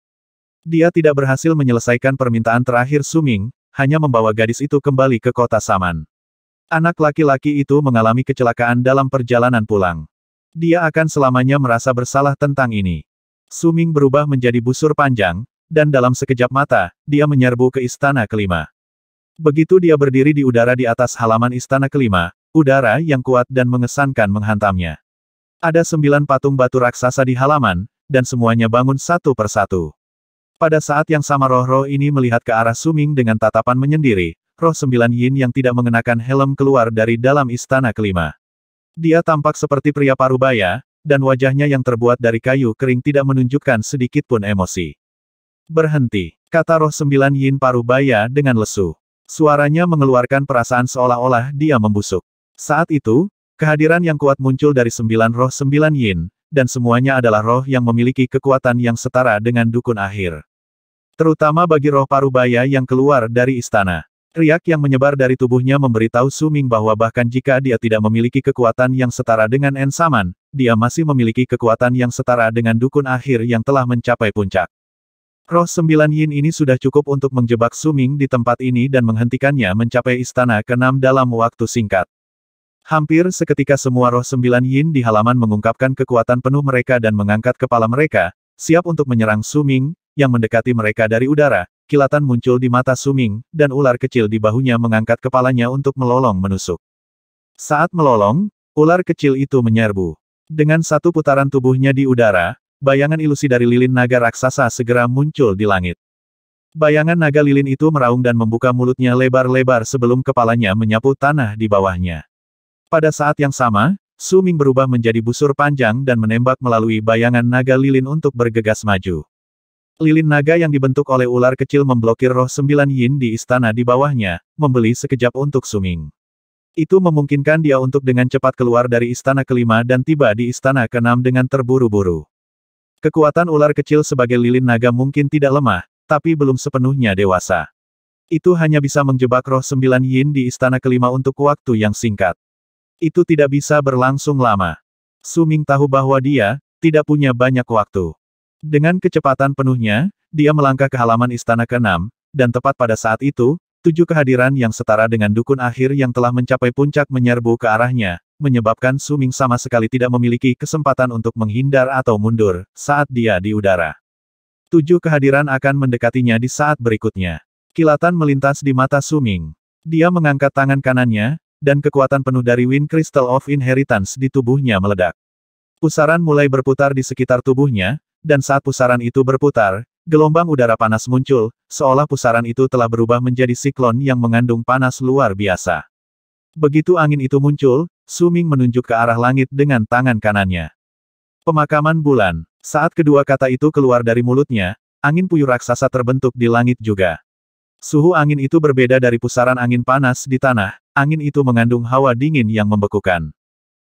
Dia tidak berhasil menyelesaikan permintaan terakhir Suming, hanya membawa gadis itu kembali ke kota Saman. Anak laki-laki itu mengalami kecelakaan dalam perjalanan pulang. Dia akan selamanya merasa bersalah tentang ini. Suming berubah menjadi busur panjang, dan dalam sekejap mata, dia menyerbu ke istana kelima. Begitu dia berdiri di udara di atas halaman istana kelima, Udara yang kuat dan mengesankan menghantamnya. Ada sembilan patung batu raksasa di halaman, dan semuanya bangun satu persatu. Pada saat yang sama roh-roh ini melihat ke arah Suming dengan tatapan menyendiri, roh sembilan yin yang tidak mengenakan helm keluar dari dalam istana kelima. Dia tampak seperti pria parubaya, dan wajahnya yang terbuat dari kayu kering tidak menunjukkan sedikit pun emosi. Berhenti, kata roh sembilan yin parubaya dengan lesu. Suaranya mengeluarkan perasaan seolah-olah dia membusuk. Saat itu, kehadiran yang kuat muncul dari sembilan roh sembilan yin, dan semuanya adalah roh yang memiliki kekuatan yang setara dengan dukun akhir. Terutama bagi roh parubaya yang keluar dari istana. Riak yang menyebar dari tubuhnya memberitahu Suming bahwa bahkan jika dia tidak memiliki kekuatan yang setara dengan Ensaman, dia masih memiliki kekuatan yang setara dengan dukun akhir yang telah mencapai puncak. Roh sembilan yin ini sudah cukup untuk menjebak Suming di tempat ini dan menghentikannya mencapai istana keenam dalam waktu singkat. Hampir seketika semua roh sembilan yin di halaman mengungkapkan kekuatan penuh mereka dan mengangkat kepala mereka, siap untuk menyerang Suming, yang mendekati mereka dari udara, kilatan muncul di mata Suming, dan ular kecil di bahunya mengangkat kepalanya untuk melolong menusuk. Saat melolong, ular kecil itu menyerbu. Dengan satu putaran tubuhnya di udara, bayangan ilusi dari lilin naga raksasa segera muncul di langit. Bayangan naga lilin itu meraung dan membuka mulutnya lebar-lebar sebelum kepalanya menyapu tanah di bawahnya. Pada saat yang sama, Suming berubah menjadi busur panjang dan menembak melalui bayangan naga lilin untuk bergegas maju. Lilin naga yang dibentuk oleh ular kecil memblokir roh sembilan yin di istana di bawahnya, membeli sekejap untuk Suming. Itu memungkinkan dia untuk dengan cepat keluar dari istana kelima dan tiba di istana keenam dengan terburu-buru. Kekuatan ular kecil sebagai lilin naga mungkin tidak lemah, tapi belum sepenuhnya dewasa. Itu hanya bisa menjebak roh sembilan yin di istana kelima untuk waktu yang singkat. Itu tidak bisa berlangsung lama. Suming tahu bahwa dia, tidak punya banyak waktu. Dengan kecepatan penuhnya, dia melangkah ke halaman istana keenam, dan tepat pada saat itu, tujuh kehadiran yang setara dengan dukun akhir yang telah mencapai puncak menyerbu ke arahnya, menyebabkan Suming sama sekali tidak memiliki kesempatan untuk menghindar atau mundur saat dia di udara. Tujuh kehadiran akan mendekatinya di saat berikutnya. Kilatan melintas di mata Suming. Dia mengangkat tangan kanannya, dan kekuatan penuh dari Wind Crystal of Inheritance di tubuhnya meledak. Pusaran mulai berputar di sekitar tubuhnya, dan saat pusaran itu berputar, gelombang udara panas muncul, seolah pusaran itu telah berubah menjadi siklon yang mengandung panas luar biasa. Begitu angin itu muncul, Suming menunjuk ke arah langit dengan tangan kanannya. Pemakaman bulan. Saat kedua kata itu keluar dari mulutnya, angin puyuh raksasa terbentuk di langit juga. Suhu angin itu berbeda dari pusaran angin panas di tanah, angin itu mengandung hawa dingin yang membekukan.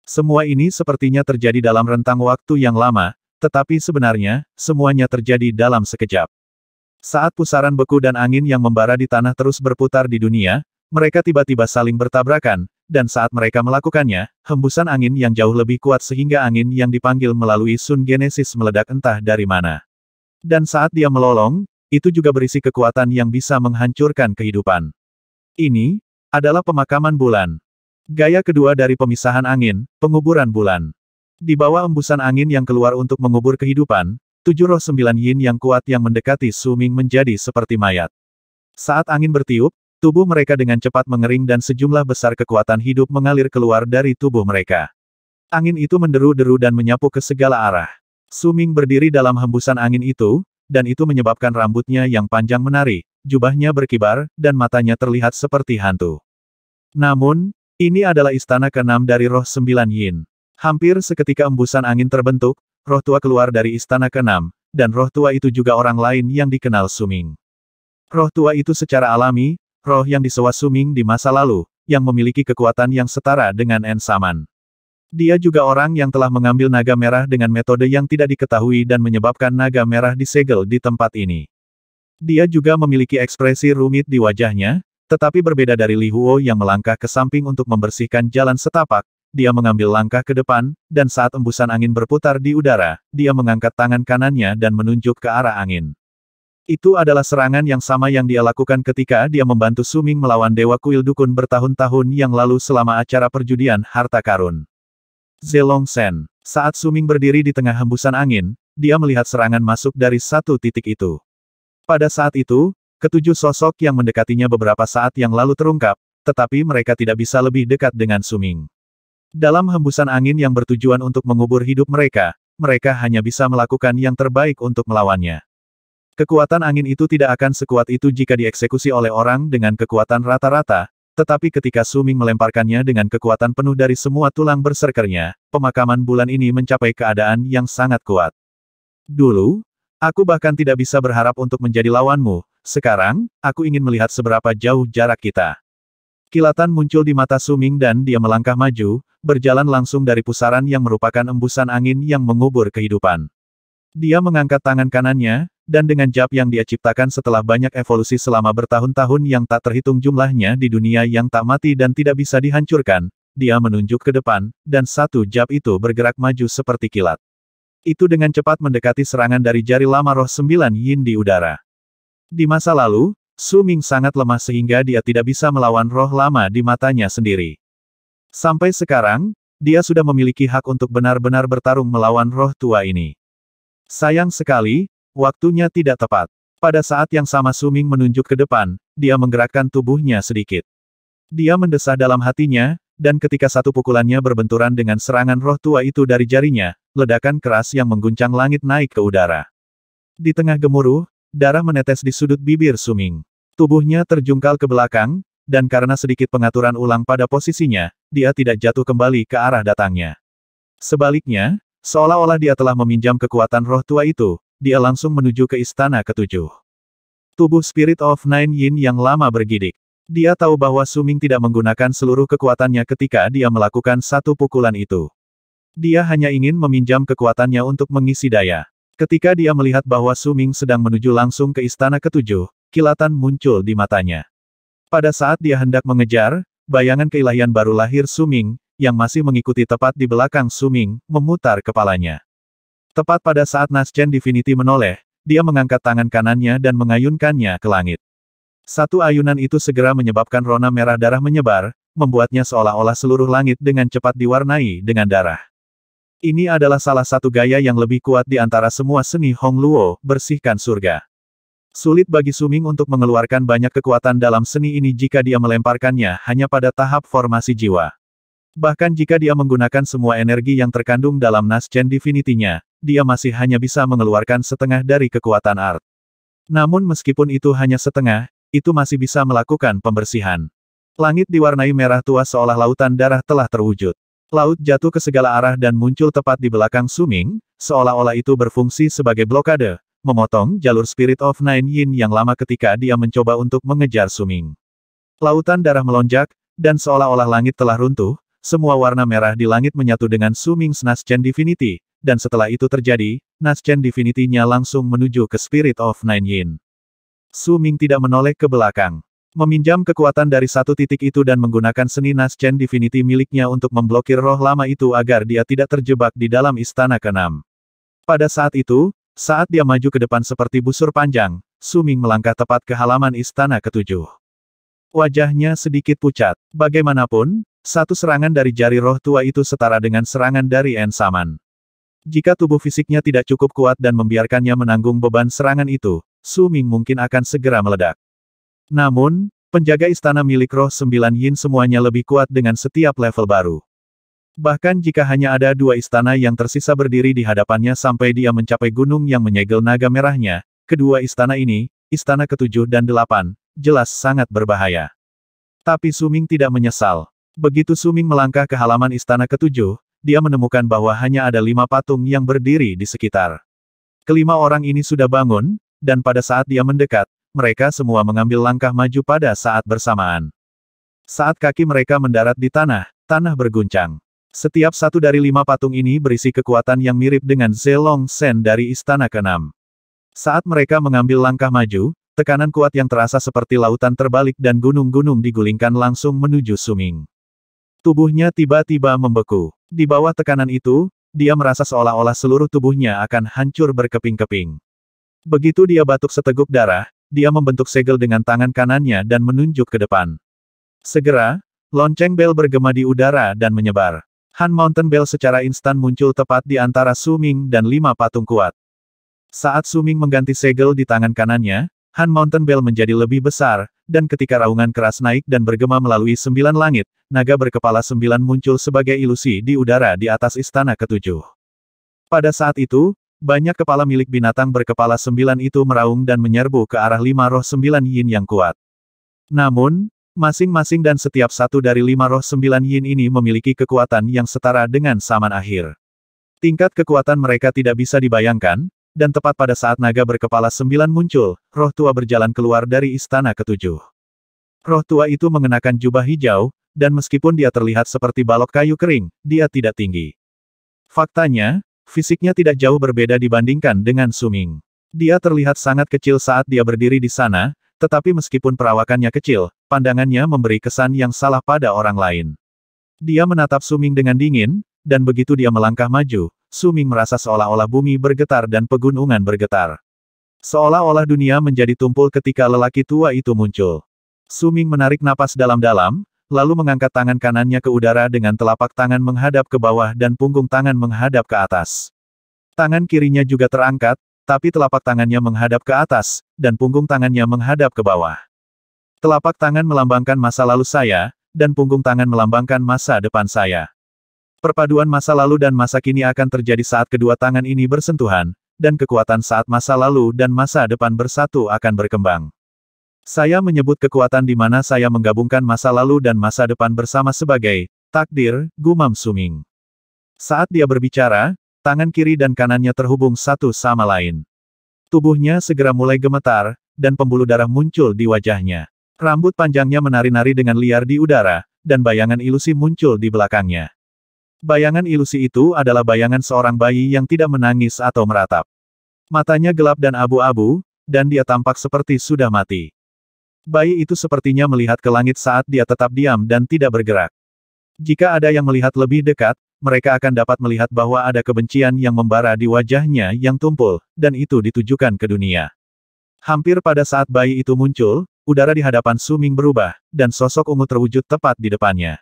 Semua ini sepertinya terjadi dalam rentang waktu yang lama, tetapi sebenarnya, semuanya terjadi dalam sekejap. Saat pusaran beku dan angin yang membara di tanah terus berputar di dunia, mereka tiba-tiba saling bertabrakan, dan saat mereka melakukannya, hembusan angin yang jauh lebih kuat sehingga angin yang dipanggil melalui Sun Genesis meledak entah dari mana. Dan saat dia melolong, itu juga berisi kekuatan yang bisa menghancurkan kehidupan. Ini adalah pemakaman bulan. Gaya kedua dari pemisahan angin, penguburan bulan. Di bawah embusan angin yang keluar untuk mengubur kehidupan, tujuh roh sembilan yin yang kuat yang mendekati Suming menjadi seperti mayat. Saat angin bertiup, tubuh mereka dengan cepat mengering dan sejumlah besar kekuatan hidup mengalir keluar dari tubuh mereka. Angin itu menderu-deru dan menyapu ke segala arah. Suming berdiri dalam hembusan angin itu, dan itu menyebabkan rambutnya yang panjang menari, jubahnya berkibar, dan matanya terlihat seperti hantu. Namun, ini adalah istana keenam dari roh sembilan yin. Hampir seketika embusan angin terbentuk, roh tua keluar dari istana keenam, dan roh tua itu juga orang lain yang dikenal Suming. Roh tua itu secara alami, roh yang disewa Suming di masa lalu, yang memiliki kekuatan yang setara dengan Ensaman. Dia juga orang yang telah mengambil naga merah dengan metode yang tidak diketahui dan menyebabkan naga merah disegel di tempat ini. Dia juga memiliki ekspresi rumit di wajahnya, tetapi berbeda dari Li Huo yang melangkah ke samping untuk membersihkan jalan setapak, dia mengambil langkah ke depan, dan saat embusan angin berputar di udara, dia mengangkat tangan kanannya dan menunjuk ke arah angin. Itu adalah serangan yang sama yang dia lakukan ketika dia membantu Suming melawan Dewa Kuil Dukun bertahun-tahun yang lalu selama acara perjudian harta karun. Zelong Sen. Saat Suming berdiri di tengah hembusan angin, dia melihat serangan masuk dari satu titik itu. Pada saat itu, ketujuh sosok yang mendekatinya beberapa saat yang lalu terungkap, tetapi mereka tidak bisa lebih dekat dengan Suming. Dalam hembusan angin yang bertujuan untuk mengubur hidup mereka, mereka hanya bisa melakukan yang terbaik untuk melawannya. Kekuatan angin itu tidak akan sekuat itu jika dieksekusi oleh orang dengan kekuatan rata-rata, tetapi ketika Suming melemparkannya dengan kekuatan penuh dari semua tulang berserkernya, pemakaman bulan ini mencapai keadaan yang sangat kuat. Dulu, aku bahkan tidak bisa berharap untuk menjadi lawanmu, sekarang, aku ingin melihat seberapa jauh jarak kita. Kilatan muncul di mata Suming dan dia melangkah maju, berjalan langsung dari pusaran yang merupakan embusan angin yang mengubur kehidupan. Dia mengangkat tangan kanannya, dan dengan jab yang dia ciptakan setelah banyak evolusi selama bertahun-tahun yang tak terhitung jumlahnya di dunia yang tak mati dan tidak bisa dihancurkan, dia menunjuk ke depan, dan satu jab itu bergerak maju seperti kilat. Itu dengan cepat mendekati serangan dari jari lama roh sembilan yin di udara. Di masa lalu, Su Ming sangat lemah sehingga dia tidak bisa melawan roh lama di matanya sendiri. Sampai sekarang, dia sudah memiliki hak untuk benar-benar bertarung melawan roh tua ini. Sayang sekali, waktunya tidak tepat. Pada saat yang sama Suming menunjuk ke depan, dia menggerakkan tubuhnya sedikit. Dia mendesah dalam hatinya, dan ketika satu pukulannya berbenturan dengan serangan roh tua itu dari jarinya, ledakan keras yang mengguncang langit naik ke udara. Di tengah gemuruh, darah menetes di sudut bibir Suming. Tubuhnya terjungkal ke belakang, dan karena sedikit pengaturan ulang pada posisinya, dia tidak jatuh kembali ke arah datangnya. Sebaliknya, Seolah-olah dia telah meminjam kekuatan roh tua itu, dia langsung menuju ke istana ketujuh. Tubuh Spirit of Nine Yin yang lama bergidik. Dia tahu bahwa Suming tidak menggunakan seluruh kekuatannya ketika dia melakukan satu pukulan itu. Dia hanya ingin meminjam kekuatannya untuk mengisi daya. Ketika dia melihat bahwa Suming sedang menuju langsung ke istana ketujuh, kilatan muncul di matanya. Pada saat dia hendak mengejar, bayangan keilahian baru lahir Suming, yang masih mengikuti tepat di belakang Suming, memutar kepalanya. Tepat pada saat Naschen Divinity menoleh, dia mengangkat tangan kanannya dan mengayunkannya ke langit. Satu ayunan itu segera menyebabkan rona merah darah menyebar, membuatnya seolah-olah seluruh langit dengan cepat diwarnai dengan darah. Ini adalah salah satu gaya yang lebih kuat di antara semua seni Hong Luo bersihkan surga. Sulit bagi Suming untuk mengeluarkan banyak kekuatan dalam seni ini jika dia melemparkannya hanya pada tahap formasi jiwa. Bahkan jika dia menggunakan semua energi yang terkandung dalam Nasgen Divinity-nya, dia masih hanya bisa mengeluarkan setengah dari kekuatan art. Namun meskipun itu hanya setengah, itu masih bisa melakukan pembersihan. Langit diwarnai merah tua seolah lautan darah telah terwujud. Laut jatuh ke segala arah dan muncul tepat di belakang Suming, seolah-olah itu berfungsi sebagai blokade, memotong jalur Spirit of Nine Yin yang lama ketika dia mencoba untuk mengejar Suming. Lautan darah melonjak, dan seolah-olah langit telah runtuh, semua warna merah di langit menyatu dengan Suming's Snaschen Divinity, dan setelah itu terjadi, Naschen Divinity-nya langsung menuju ke Spirit of Nine Yin. Suming tidak menoleh ke belakang. Meminjam kekuatan dari satu titik itu dan menggunakan seni Naschen Divinity miliknya untuk memblokir roh lama itu agar dia tidak terjebak di dalam istana keenam. Pada saat itu, saat dia maju ke depan seperti busur panjang, Suming melangkah tepat ke halaman istana ketujuh. Wajahnya sedikit pucat. Bagaimanapun, satu serangan dari jari roh tua itu setara dengan serangan dari Ensaman. Jika tubuh fisiknya tidak cukup kuat dan membiarkannya menanggung beban serangan itu, Su Ming mungkin akan segera meledak. Namun, penjaga istana milik roh sembilan yin semuanya lebih kuat dengan setiap level baru. Bahkan jika hanya ada dua istana yang tersisa berdiri di hadapannya sampai dia mencapai gunung yang menyegel naga merahnya, kedua istana ini, istana ketujuh dan delapan, jelas sangat berbahaya. Tapi Suming tidak menyesal. Begitu Suming melangkah ke halaman istana ketujuh, dia menemukan bahwa hanya ada lima patung yang berdiri di sekitar. Kelima orang ini sudah bangun, dan pada saat dia mendekat, mereka semua mengambil langkah maju pada saat bersamaan. Saat kaki mereka mendarat di tanah, tanah berguncang. Setiap satu dari lima patung ini berisi kekuatan yang mirip dengan Zelong Sen dari Istana keenam. Saat mereka mengambil langkah maju, Tekanan kuat yang terasa seperti lautan terbalik dan gunung-gunung digulingkan langsung menuju Suming. Tubuhnya tiba-tiba membeku. Di bawah tekanan itu, dia merasa seolah-olah seluruh tubuhnya akan hancur berkeping-keping. Begitu dia batuk seteguk darah, dia membentuk segel dengan tangan kanannya dan menunjuk ke depan. Segera, lonceng bel bergema di udara dan menyebar. Han Mountain Bell secara instan muncul tepat di antara Suming dan lima patung kuat. Saat Suming mengganti segel di tangan kanannya, Han Mountain Bell menjadi lebih besar, dan ketika raungan keras naik dan bergema melalui sembilan langit, naga berkepala sembilan muncul sebagai ilusi di udara di atas istana ketujuh. Pada saat itu, banyak kepala milik binatang berkepala sembilan itu meraung dan menyerbu ke arah lima roh sembilan yin yang kuat. Namun, masing-masing dan setiap satu dari lima roh sembilan yin ini memiliki kekuatan yang setara dengan saman akhir. Tingkat kekuatan mereka tidak bisa dibayangkan, dan tepat pada saat naga berkepala sembilan muncul, roh tua berjalan keluar dari istana ketujuh. Roh tua itu mengenakan jubah hijau, dan meskipun dia terlihat seperti balok kayu kering, dia tidak tinggi. Faktanya, fisiknya tidak jauh berbeda dibandingkan dengan Suming. Dia terlihat sangat kecil saat dia berdiri di sana, tetapi meskipun perawakannya kecil, pandangannya memberi kesan yang salah pada orang lain. Dia menatap Suming dengan dingin, dan begitu dia melangkah maju, Suming merasa seolah-olah bumi bergetar dan pegunungan bergetar. Seolah-olah dunia menjadi tumpul ketika lelaki tua itu muncul. Suming menarik napas dalam-dalam, lalu mengangkat tangan kanannya ke udara dengan telapak tangan menghadap ke bawah dan punggung tangan menghadap ke atas. Tangan kirinya juga terangkat, tapi telapak tangannya menghadap ke atas, dan punggung tangannya menghadap ke bawah. Telapak tangan melambangkan masa lalu saya, dan punggung tangan melambangkan masa depan saya. Perpaduan masa lalu dan masa kini akan terjadi saat kedua tangan ini bersentuhan, dan kekuatan saat masa lalu dan masa depan bersatu akan berkembang. Saya menyebut kekuatan di mana saya menggabungkan masa lalu dan masa depan bersama sebagai takdir, gumam Suming. Saat dia berbicara, tangan kiri dan kanannya terhubung satu sama lain. Tubuhnya segera mulai gemetar, dan pembuluh darah muncul di wajahnya. Rambut panjangnya menari-nari dengan liar di udara, dan bayangan ilusi muncul di belakangnya. Bayangan ilusi itu adalah bayangan seorang bayi yang tidak menangis atau meratap. Matanya gelap dan abu-abu, dan dia tampak seperti sudah mati. Bayi itu sepertinya melihat ke langit saat dia tetap diam dan tidak bergerak. Jika ada yang melihat lebih dekat, mereka akan dapat melihat bahwa ada kebencian yang membara di wajahnya yang tumpul, dan itu ditujukan ke dunia. Hampir pada saat bayi itu muncul, udara di hadapan Suming berubah, dan sosok ungu terwujud tepat di depannya.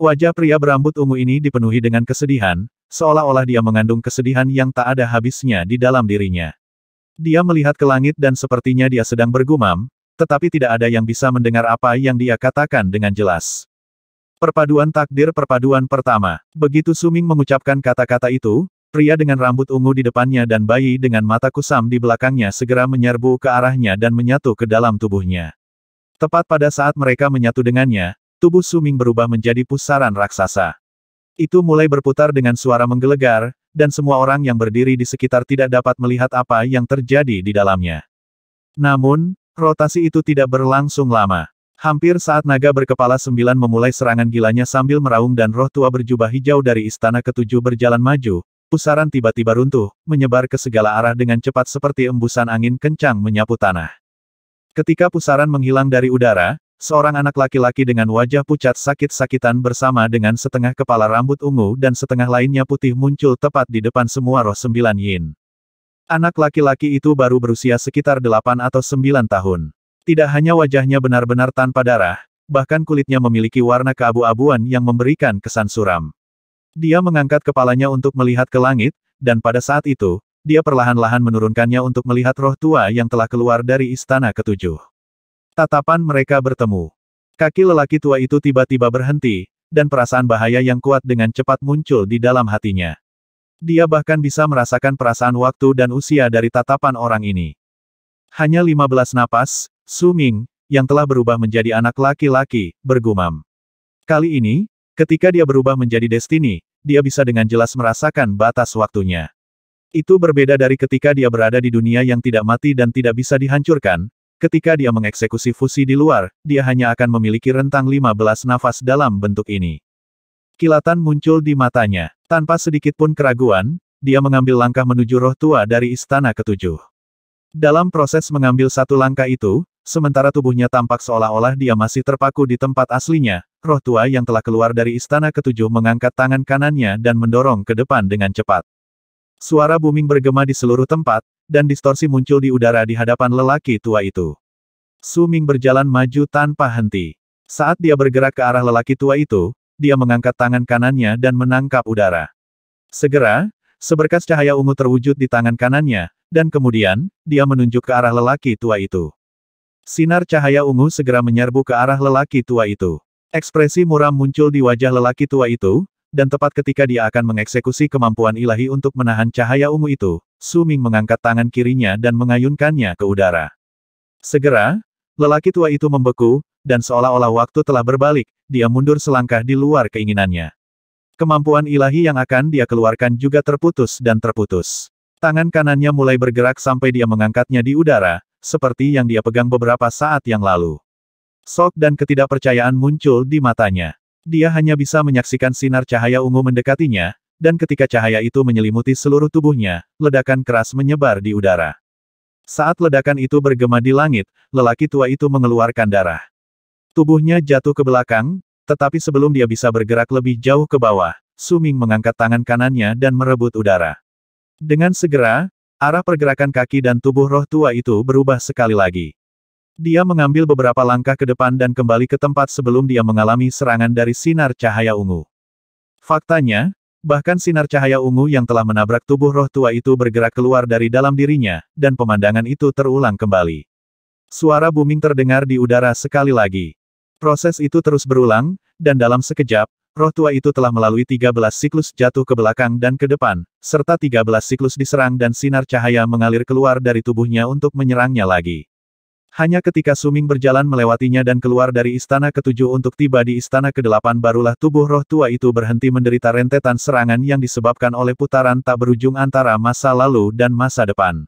Wajah pria berambut ungu ini dipenuhi dengan kesedihan, seolah-olah dia mengandung kesedihan yang tak ada habisnya di dalam dirinya. Dia melihat ke langit dan sepertinya dia sedang bergumam, tetapi tidak ada yang bisa mendengar apa yang dia katakan dengan jelas. Perpaduan takdir perpaduan pertama. Begitu Suming mengucapkan kata-kata itu, pria dengan rambut ungu di depannya dan bayi dengan mata kusam di belakangnya segera menyerbu ke arahnya dan menyatu ke dalam tubuhnya. Tepat pada saat mereka menyatu dengannya, Tubuh Suming berubah menjadi pusaran raksasa. Itu mulai berputar dengan suara menggelegar, dan semua orang yang berdiri di sekitar tidak dapat melihat apa yang terjadi di dalamnya. Namun, rotasi itu tidak berlangsung lama. Hampir saat naga berkepala sembilan memulai serangan gilanya sambil meraung dan roh tua berjubah hijau dari istana ketujuh berjalan maju, pusaran tiba-tiba runtuh, menyebar ke segala arah dengan cepat seperti embusan angin kencang menyapu tanah. Ketika pusaran menghilang dari udara, Seorang anak laki-laki dengan wajah pucat sakit-sakitan bersama dengan setengah kepala rambut ungu dan setengah lainnya putih muncul tepat di depan semua roh sembilan yin. Anak laki-laki itu baru berusia sekitar delapan atau sembilan tahun. Tidak hanya wajahnya benar-benar tanpa darah, bahkan kulitnya memiliki warna keabu-abuan yang memberikan kesan suram. Dia mengangkat kepalanya untuk melihat ke langit, dan pada saat itu, dia perlahan-lahan menurunkannya untuk melihat roh tua yang telah keluar dari istana ketujuh. Tatapan mereka bertemu. Kaki lelaki tua itu tiba-tiba berhenti, dan perasaan bahaya yang kuat dengan cepat muncul di dalam hatinya. Dia bahkan bisa merasakan perasaan waktu dan usia dari tatapan orang ini. Hanya 15 napas, Su Ming, yang telah berubah menjadi anak laki-laki, bergumam. Kali ini, ketika dia berubah menjadi Destiny, dia bisa dengan jelas merasakan batas waktunya. Itu berbeda dari ketika dia berada di dunia yang tidak mati dan tidak bisa dihancurkan, Ketika dia mengeksekusi fusi di luar, dia hanya akan memiliki rentang 15 nafas dalam bentuk ini. Kilatan muncul di matanya. Tanpa sedikit pun keraguan, dia mengambil langkah menuju roh tua dari istana ketujuh. Dalam proses mengambil satu langkah itu, sementara tubuhnya tampak seolah-olah dia masih terpaku di tempat aslinya, roh tua yang telah keluar dari istana ketujuh mengangkat tangan kanannya dan mendorong ke depan dengan cepat. Suara booming bergema di seluruh tempat, dan distorsi muncul di udara di hadapan lelaki tua itu. Su Ming berjalan maju tanpa henti. Saat dia bergerak ke arah lelaki tua itu, dia mengangkat tangan kanannya dan menangkap udara. Segera, seberkas cahaya ungu terwujud di tangan kanannya, dan kemudian, dia menunjuk ke arah lelaki tua itu. Sinar cahaya ungu segera menyerbu ke arah lelaki tua itu. Ekspresi muram muncul di wajah lelaki tua itu, dan tepat ketika dia akan mengeksekusi kemampuan ilahi untuk menahan cahaya ungu itu, Su Ming mengangkat tangan kirinya dan mengayunkannya ke udara. Segera, lelaki tua itu membeku, dan seolah-olah waktu telah berbalik, dia mundur selangkah di luar keinginannya. Kemampuan ilahi yang akan dia keluarkan juga terputus dan terputus. Tangan kanannya mulai bergerak sampai dia mengangkatnya di udara, seperti yang dia pegang beberapa saat yang lalu. Sok dan ketidakpercayaan muncul di matanya. Dia hanya bisa menyaksikan sinar cahaya ungu mendekatinya, dan ketika cahaya itu menyelimuti seluruh tubuhnya, ledakan keras menyebar di udara. Saat ledakan itu bergema di langit, lelaki tua itu mengeluarkan darah. Tubuhnya jatuh ke belakang, tetapi sebelum dia bisa bergerak lebih jauh ke bawah, Suming mengangkat tangan kanannya dan merebut udara. Dengan segera, arah pergerakan kaki dan tubuh roh tua itu berubah sekali lagi. Dia mengambil beberapa langkah ke depan dan kembali ke tempat sebelum dia mengalami serangan dari sinar cahaya ungu. Faktanya, Bahkan sinar cahaya ungu yang telah menabrak tubuh roh tua itu bergerak keluar dari dalam dirinya, dan pemandangan itu terulang kembali. Suara booming terdengar di udara sekali lagi. Proses itu terus berulang, dan dalam sekejap, roh tua itu telah melalui 13 siklus jatuh ke belakang dan ke depan, serta 13 siklus diserang dan sinar cahaya mengalir keluar dari tubuhnya untuk menyerangnya lagi. Hanya ketika Suming berjalan melewatinya dan keluar dari istana ketujuh untuk tiba di istana kedelapan barulah tubuh roh tua itu berhenti menderita rentetan serangan yang disebabkan oleh putaran tak berujung antara masa lalu dan masa depan.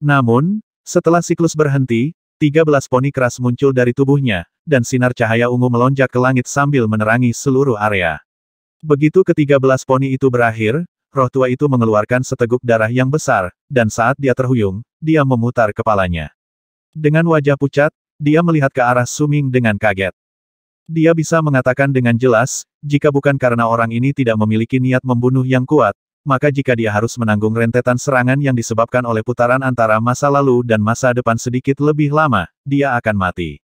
Namun, setelah siklus berhenti, 13 poni keras muncul dari tubuhnya, dan sinar cahaya ungu melonjak ke langit sambil menerangi seluruh area. Begitu ketiga belas poni itu berakhir, roh tua itu mengeluarkan seteguk darah yang besar, dan saat dia terhuyung, dia memutar kepalanya. Dengan wajah pucat, dia melihat ke arah Suming dengan kaget. Dia bisa mengatakan dengan jelas, jika bukan karena orang ini tidak memiliki niat membunuh yang kuat, maka jika dia harus menanggung rentetan serangan yang disebabkan oleh putaran antara masa lalu dan masa depan sedikit lebih lama, dia akan mati.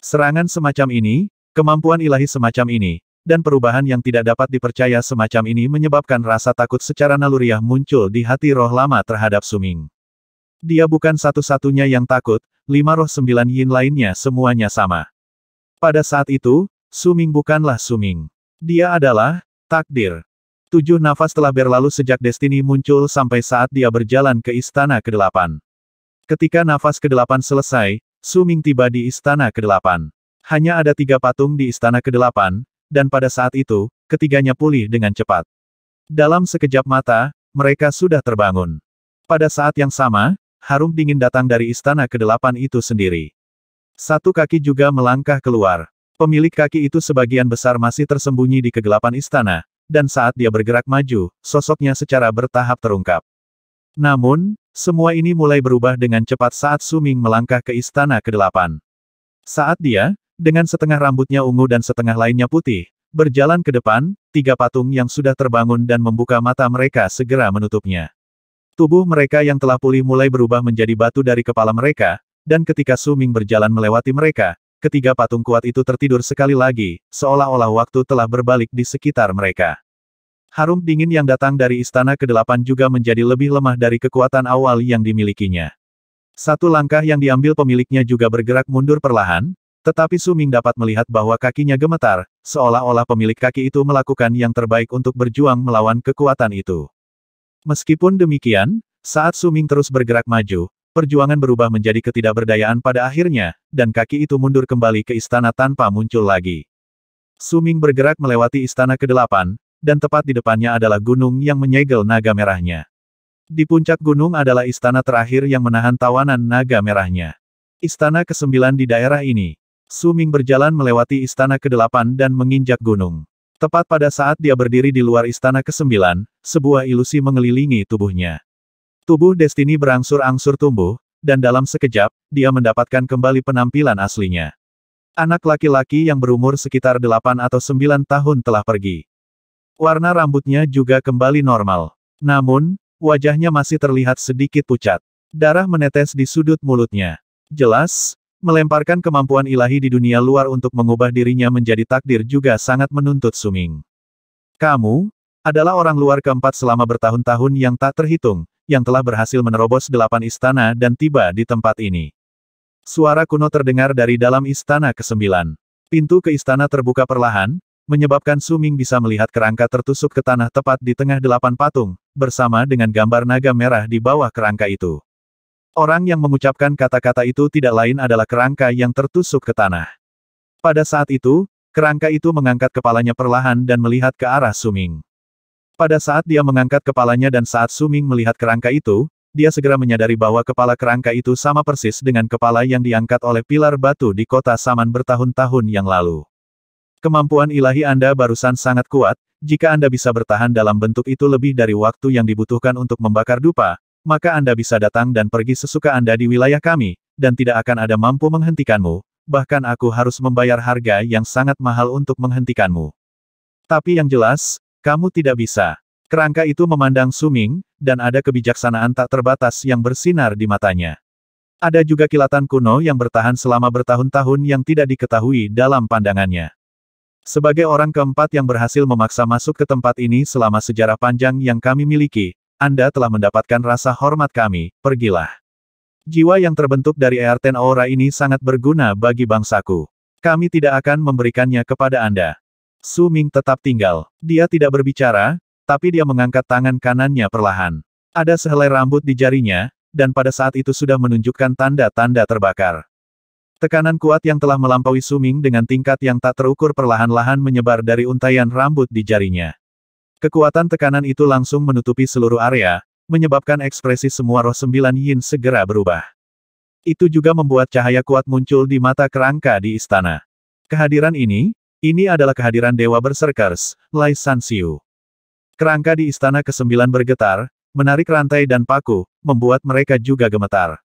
Serangan semacam ini, kemampuan ilahi semacam ini, dan perubahan yang tidak dapat dipercaya semacam ini menyebabkan rasa takut secara naluriah muncul di hati roh lama terhadap Suming. Dia bukan satu-satunya yang takut, lima roh sembilan yin lainnya semuanya sama. Pada saat itu, Suming bukanlah Suming. Dia adalah, takdir. Tujuh nafas telah berlalu sejak Destiny muncul sampai saat dia berjalan ke Istana kedelapan. Ketika nafas kedelapan selesai, Suming tiba di Istana kedelapan. Hanya ada tiga patung di Istana kedelapan, dan pada saat itu, ketiganya pulih dengan cepat. Dalam sekejap mata, mereka sudah terbangun. Pada saat yang sama, harum dingin datang dari istana kedelapan itu sendiri. Satu kaki juga melangkah keluar. Pemilik kaki itu sebagian besar masih tersembunyi di kegelapan istana, dan saat dia bergerak maju, sosoknya secara bertahap terungkap. Namun, semua ini mulai berubah dengan cepat saat Suming melangkah ke istana kedelapan. Saat dia, dengan setengah rambutnya ungu dan setengah lainnya putih, berjalan ke depan, tiga patung yang sudah terbangun dan membuka mata mereka segera menutupnya. Tubuh mereka yang telah pulih mulai berubah menjadi batu dari kepala mereka, dan ketika Su Ming berjalan melewati mereka, ketiga patung kuat itu tertidur sekali lagi, seolah-olah waktu telah berbalik di sekitar mereka. Harum dingin yang datang dari Istana ke Kedelapan juga menjadi lebih lemah dari kekuatan awal yang dimilikinya. Satu langkah yang diambil pemiliknya juga bergerak mundur perlahan, tetapi Su Ming dapat melihat bahwa kakinya gemetar, seolah-olah pemilik kaki itu melakukan yang terbaik untuk berjuang melawan kekuatan itu. Meskipun demikian, saat Suming terus bergerak maju, perjuangan berubah menjadi ketidakberdayaan pada akhirnya, dan kaki itu mundur kembali ke istana tanpa muncul lagi. Suming bergerak melewati istana ke-8, dan tepat di depannya adalah gunung yang menyegel naga merahnya. Di puncak gunung adalah istana terakhir yang menahan tawanan naga merahnya. Istana ke-9 di daerah ini. Suming berjalan melewati istana ke-8 dan menginjak gunung. Tepat pada saat dia berdiri di luar istana ke-9, sebuah ilusi mengelilingi tubuhnya. Tubuh Destiny berangsur-angsur tumbuh, dan dalam sekejap, dia mendapatkan kembali penampilan aslinya. Anak laki-laki yang berumur sekitar 8 atau 9 tahun telah pergi. Warna rambutnya juga kembali normal. Namun, wajahnya masih terlihat sedikit pucat. Darah menetes di sudut mulutnya. Jelas, Melemparkan kemampuan ilahi di dunia luar untuk mengubah dirinya menjadi takdir juga sangat menuntut Suming. Kamu, adalah orang luar keempat selama bertahun-tahun yang tak terhitung, yang telah berhasil menerobos delapan istana dan tiba di tempat ini. Suara kuno terdengar dari dalam istana kesembilan. Pintu ke istana terbuka perlahan, menyebabkan Suming bisa melihat kerangka tertusuk ke tanah tepat di tengah delapan patung, bersama dengan gambar naga merah di bawah kerangka itu. Orang yang mengucapkan kata-kata itu tidak lain adalah kerangka yang tertusuk ke tanah. Pada saat itu, kerangka itu mengangkat kepalanya perlahan dan melihat ke arah Suming. Pada saat dia mengangkat kepalanya dan saat Suming melihat kerangka itu, dia segera menyadari bahwa kepala kerangka itu sama persis dengan kepala yang diangkat oleh pilar batu di kota Saman bertahun-tahun yang lalu. Kemampuan ilahi Anda barusan sangat kuat, jika Anda bisa bertahan dalam bentuk itu lebih dari waktu yang dibutuhkan untuk membakar dupa, maka Anda bisa datang dan pergi sesuka Anda di wilayah kami, dan tidak akan ada mampu menghentikanmu, bahkan aku harus membayar harga yang sangat mahal untuk menghentikanmu. Tapi yang jelas, kamu tidak bisa. Kerangka itu memandang Suming, dan ada kebijaksanaan tak terbatas yang bersinar di matanya. Ada juga kilatan kuno yang bertahan selama bertahun-tahun yang tidak diketahui dalam pandangannya. Sebagai orang keempat yang berhasil memaksa masuk ke tempat ini selama sejarah panjang yang kami miliki, anda telah mendapatkan rasa hormat kami, pergilah. Jiwa yang terbentuk dari Earten Aura ini sangat berguna bagi bangsaku. Kami tidak akan memberikannya kepada Anda. Su Ming tetap tinggal. Dia tidak berbicara, tapi dia mengangkat tangan kanannya perlahan. Ada sehelai rambut di jarinya, dan pada saat itu sudah menunjukkan tanda-tanda terbakar. Tekanan kuat yang telah melampaui Suming dengan tingkat yang tak terukur perlahan-lahan menyebar dari untaian rambut di jarinya. Kekuatan tekanan itu langsung menutupi seluruh area, menyebabkan ekspresi semua roh sembilan yin segera berubah. Itu juga membuat cahaya kuat muncul di mata kerangka di istana. Kehadiran ini, ini adalah kehadiran Dewa Berserkers, Lai San Xiu. Kerangka di istana ke kesembilan bergetar, menarik rantai dan paku, membuat mereka juga gemetar.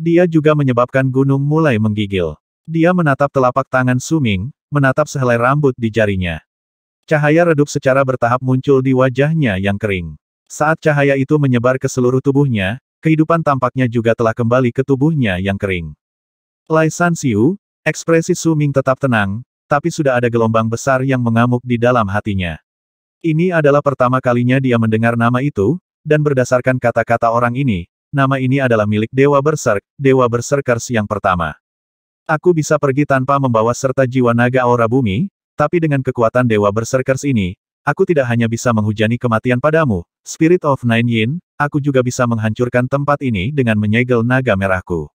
Dia juga menyebabkan gunung mulai menggigil. Dia menatap telapak tangan Suming, menatap sehelai rambut di jarinya. Cahaya redup secara bertahap muncul di wajahnya yang kering. Saat cahaya itu menyebar ke seluruh tubuhnya, kehidupan tampaknya juga telah kembali ke tubuhnya yang kering. Lai San Xiu, ekspresi Su Ming tetap tenang, tapi sudah ada gelombang besar yang mengamuk di dalam hatinya. Ini adalah pertama kalinya dia mendengar nama itu, dan berdasarkan kata-kata orang ini, nama ini adalah milik Dewa Berserk, Dewa Berserkers yang pertama. Aku bisa pergi tanpa membawa serta jiwa naga aura bumi, tapi dengan kekuatan Dewa Berserkers ini, aku tidak hanya bisa menghujani kematian padamu, Spirit of Nine Yin, aku juga bisa menghancurkan tempat ini dengan menyegel naga merahku.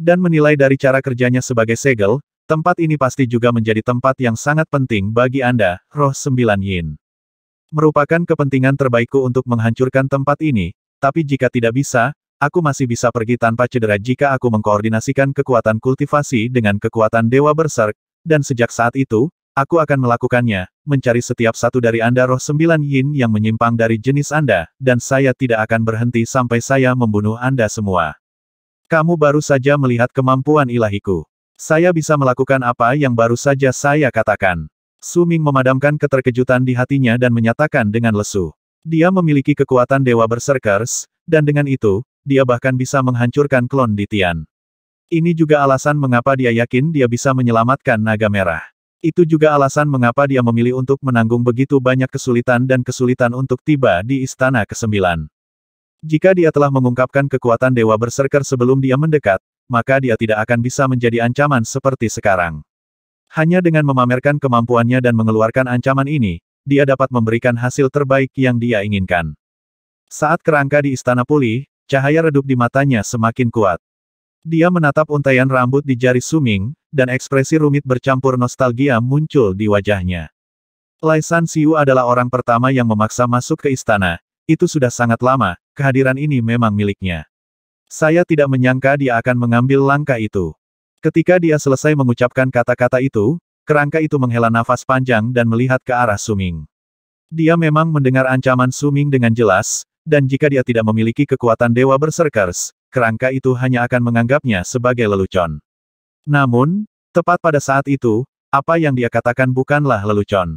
Dan menilai dari cara kerjanya sebagai segel, tempat ini pasti juga menjadi tempat yang sangat penting bagi Anda, roh sembilan Yin. Merupakan kepentingan terbaikku untuk menghancurkan tempat ini, tapi jika tidak bisa, aku masih bisa pergi tanpa cedera jika aku mengkoordinasikan kekuatan kultivasi dengan kekuatan Dewa Berserk, dan sejak saat itu, Aku akan melakukannya, mencari setiap satu dari Anda roh sembilan yin yang menyimpang dari jenis Anda, dan saya tidak akan berhenti sampai saya membunuh Anda semua. Kamu baru saja melihat kemampuan ilahiku. Saya bisa melakukan apa yang baru saja saya katakan. Suming memadamkan keterkejutan di hatinya dan menyatakan dengan lesu. Dia memiliki kekuatan Dewa Berserkers, dan dengan itu, dia bahkan bisa menghancurkan klon di Tian. Ini juga alasan mengapa dia yakin dia bisa menyelamatkan naga merah. Itu juga alasan mengapa dia memilih untuk menanggung begitu banyak kesulitan dan kesulitan untuk tiba di Istana ke-9. Jika dia telah mengungkapkan kekuatan Dewa Berserker sebelum dia mendekat, maka dia tidak akan bisa menjadi ancaman seperti sekarang. Hanya dengan memamerkan kemampuannya dan mengeluarkan ancaman ini, dia dapat memberikan hasil terbaik yang dia inginkan. Saat kerangka di istana pulih, cahaya redup di matanya semakin kuat. Dia menatap untaian rambut di jari Suming, dan ekspresi rumit bercampur nostalgia muncul di wajahnya. Lai San Siu adalah orang pertama yang memaksa masuk ke istana, itu sudah sangat lama, kehadiran ini memang miliknya. Saya tidak menyangka dia akan mengambil langkah itu. Ketika dia selesai mengucapkan kata-kata itu, kerangka itu menghela nafas panjang dan melihat ke arah Suming. Dia memang mendengar ancaman Suming dengan jelas, dan jika dia tidak memiliki kekuatan Dewa Berserkers, kerangka itu hanya akan menganggapnya sebagai lelucon. Namun, tepat pada saat itu, apa yang dia katakan bukanlah lelucon.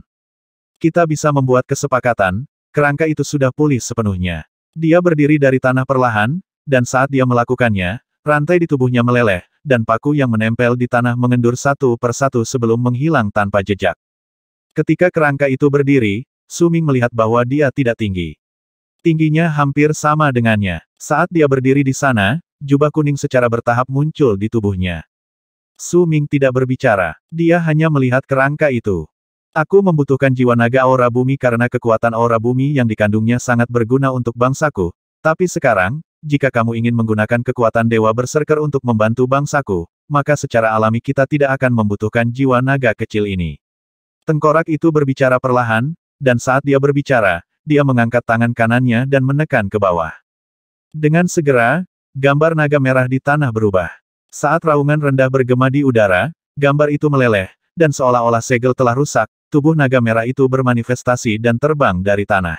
Kita bisa membuat kesepakatan, kerangka itu sudah pulih sepenuhnya. Dia berdiri dari tanah perlahan, dan saat dia melakukannya, rantai di tubuhnya meleleh, dan paku yang menempel di tanah mengendur satu persatu sebelum menghilang tanpa jejak. Ketika kerangka itu berdiri, Suming melihat bahwa dia tidak tinggi. Tingginya hampir sama dengannya. Saat dia berdiri di sana, jubah kuning secara bertahap muncul di tubuhnya. Su Ming tidak berbicara. Dia hanya melihat kerangka itu. Aku membutuhkan jiwa naga aura bumi karena kekuatan aura bumi yang dikandungnya sangat berguna untuk bangsaku. Tapi sekarang, jika kamu ingin menggunakan kekuatan dewa berserker untuk membantu bangsaku, maka secara alami kita tidak akan membutuhkan jiwa naga kecil ini. Tengkorak itu berbicara perlahan, dan saat dia berbicara, dia mengangkat tangan kanannya dan menekan ke bawah. Dengan segera, gambar naga merah di tanah berubah. Saat raungan rendah bergema di udara, gambar itu meleleh, dan seolah-olah segel telah rusak, tubuh naga merah itu bermanifestasi dan terbang dari tanah.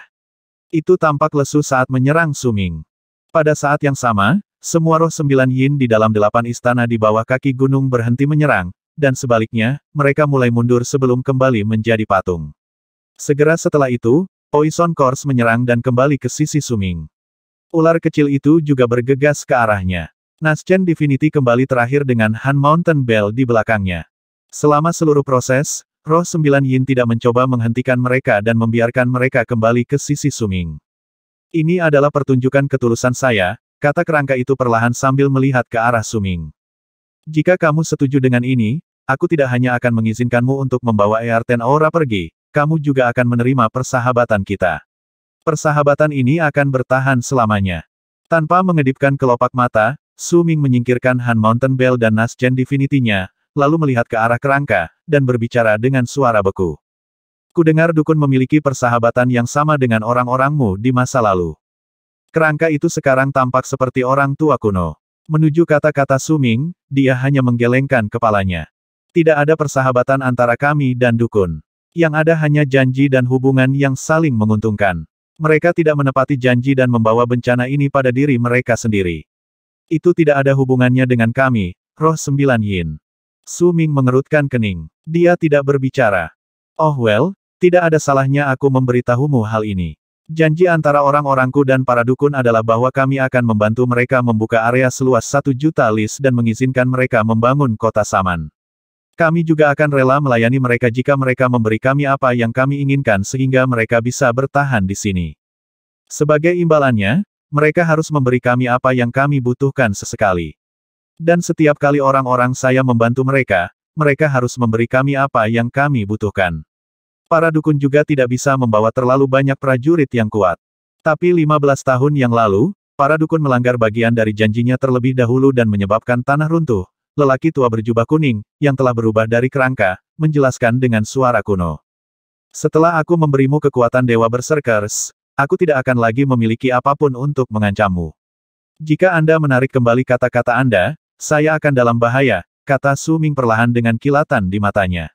Itu tampak lesu saat menyerang Suming. Pada saat yang sama, semua roh sembilan yin di dalam delapan istana di bawah kaki gunung berhenti menyerang, dan sebaliknya, mereka mulai mundur sebelum kembali menjadi patung. Segera setelah itu, Poison Course menyerang dan kembali ke sisi Suming. Ular kecil itu juga bergegas ke arahnya. Naschen Divinity kembali terakhir dengan Han Mountain Bell di belakangnya. Selama seluruh proses, Roh Sembilan Yin tidak mencoba menghentikan mereka dan membiarkan mereka kembali ke sisi Suming. Ini adalah pertunjukan ketulusan saya, kata kerangka itu perlahan sambil melihat ke arah Suming. Jika kamu setuju dengan ini, aku tidak hanya akan mengizinkanmu untuk membawa Earten Aura pergi, kamu juga akan menerima persahabatan kita. Persahabatan ini akan bertahan selamanya. Tanpa mengedipkan kelopak mata, Su Ming menyingkirkan Han Mountain Bell dan Nasgen Divinity-nya, lalu melihat ke arah kerangka, dan berbicara dengan suara beku. Kudengar dukun memiliki persahabatan yang sama dengan orang-orangmu di masa lalu. Kerangka itu sekarang tampak seperti orang tua kuno. Menuju kata-kata Suming, dia hanya menggelengkan kepalanya. Tidak ada persahabatan antara kami dan dukun. Yang ada hanya janji dan hubungan yang saling menguntungkan. Mereka tidak menepati janji dan membawa bencana ini pada diri mereka sendiri. Itu tidak ada hubungannya dengan kami, roh sembilan yin. Su Ming mengerutkan kening. Dia tidak berbicara. Oh well, tidak ada salahnya aku memberitahumu hal ini. Janji antara orang-orangku dan para dukun adalah bahwa kami akan membantu mereka membuka area seluas satu juta lis dan mengizinkan mereka membangun kota Saman. Kami juga akan rela melayani mereka jika mereka memberi kami apa yang kami inginkan sehingga mereka bisa bertahan di sini. Sebagai imbalannya, mereka harus memberi kami apa yang kami butuhkan sesekali. Dan setiap kali orang-orang saya membantu mereka, mereka harus memberi kami apa yang kami butuhkan. Para dukun juga tidak bisa membawa terlalu banyak prajurit yang kuat. Tapi 15 tahun yang lalu, para dukun melanggar bagian dari janjinya terlebih dahulu dan menyebabkan tanah runtuh, lelaki tua berjubah kuning, yang telah berubah dari kerangka, menjelaskan dengan suara kuno. Setelah aku memberimu kekuatan Dewa Berserkers, aku tidak akan lagi memiliki apapun untuk mengancammu. Jika Anda menarik kembali kata-kata Anda, saya akan dalam bahaya, kata Su Ming perlahan dengan kilatan di matanya.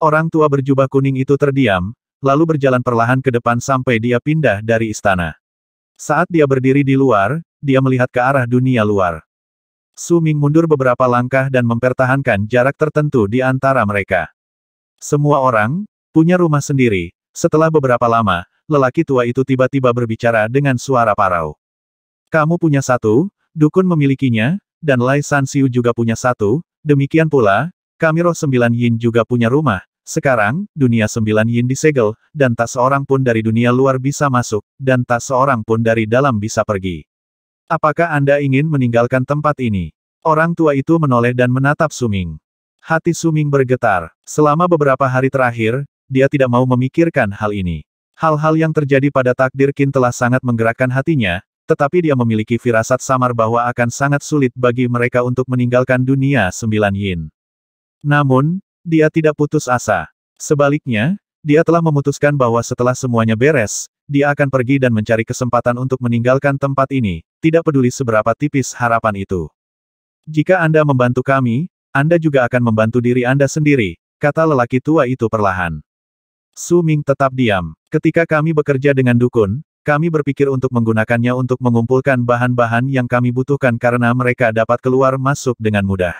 Orang tua berjubah kuning itu terdiam, lalu berjalan perlahan ke depan sampai dia pindah dari istana. Saat dia berdiri di luar, dia melihat ke arah dunia luar. Su Ming mundur beberapa langkah dan mempertahankan jarak tertentu di antara mereka. Semua orang punya rumah sendiri. Setelah beberapa lama, lelaki tua itu tiba-tiba berbicara dengan suara parau. Kamu punya satu, Dukun memilikinya, dan Lai San Siu juga punya satu, demikian pula, kami roh sembilan yin juga punya rumah. Sekarang, dunia sembilan yin disegel, dan tak seorang pun dari dunia luar bisa masuk, dan tak seorang pun dari dalam bisa pergi. Apakah Anda ingin meninggalkan tempat ini? Orang tua itu menoleh dan menatap Suming. Hati Suming bergetar. Selama beberapa hari terakhir, dia tidak mau memikirkan hal ini. Hal-hal yang terjadi pada takdir Qin telah sangat menggerakkan hatinya, tetapi dia memiliki firasat samar bahwa akan sangat sulit bagi mereka untuk meninggalkan dunia sembilan yin. Namun, dia tidak putus asa. Sebaliknya, dia telah memutuskan bahwa setelah semuanya beres, dia akan pergi dan mencari kesempatan untuk meninggalkan tempat ini, tidak peduli seberapa tipis harapan itu. Jika Anda membantu kami, Anda juga akan membantu diri Anda sendiri, kata lelaki tua itu perlahan. Su Ming tetap diam. Ketika kami bekerja dengan dukun, kami berpikir untuk menggunakannya untuk mengumpulkan bahan-bahan yang kami butuhkan karena mereka dapat keluar masuk dengan mudah.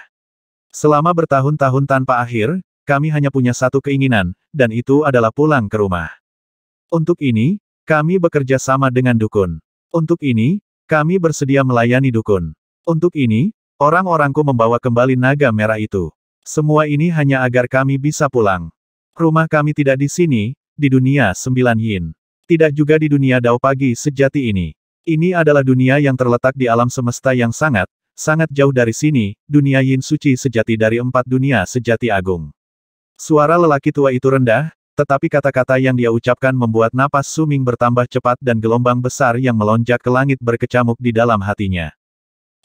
Selama bertahun-tahun tanpa akhir, kami hanya punya satu keinginan, dan itu adalah pulang ke rumah. Untuk ini, kami bekerja sama dengan dukun. Untuk ini, kami bersedia melayani dukun. Untuk ini, orang-orangku membawa kembali naga merah itu. Semua ini hanya agar kami bisa pulang. Rumah kami tidak di sini, di dunia sembilan yin. Tidak juga di dunia dao pagi sejati ini. Ini adalah dunia yang terletak di alam semesta yang sangat, sangat jauh dari sini, dunia yin suci sejati dari empat dunia sejati agung. Suara lelaki tua itu rendah, tetapi kata-kata yang dia ucapkan membuat napas Suming bertambah cepat dan gelombang besar yang melonjak ke langit berkecamuk di dalam hatinya.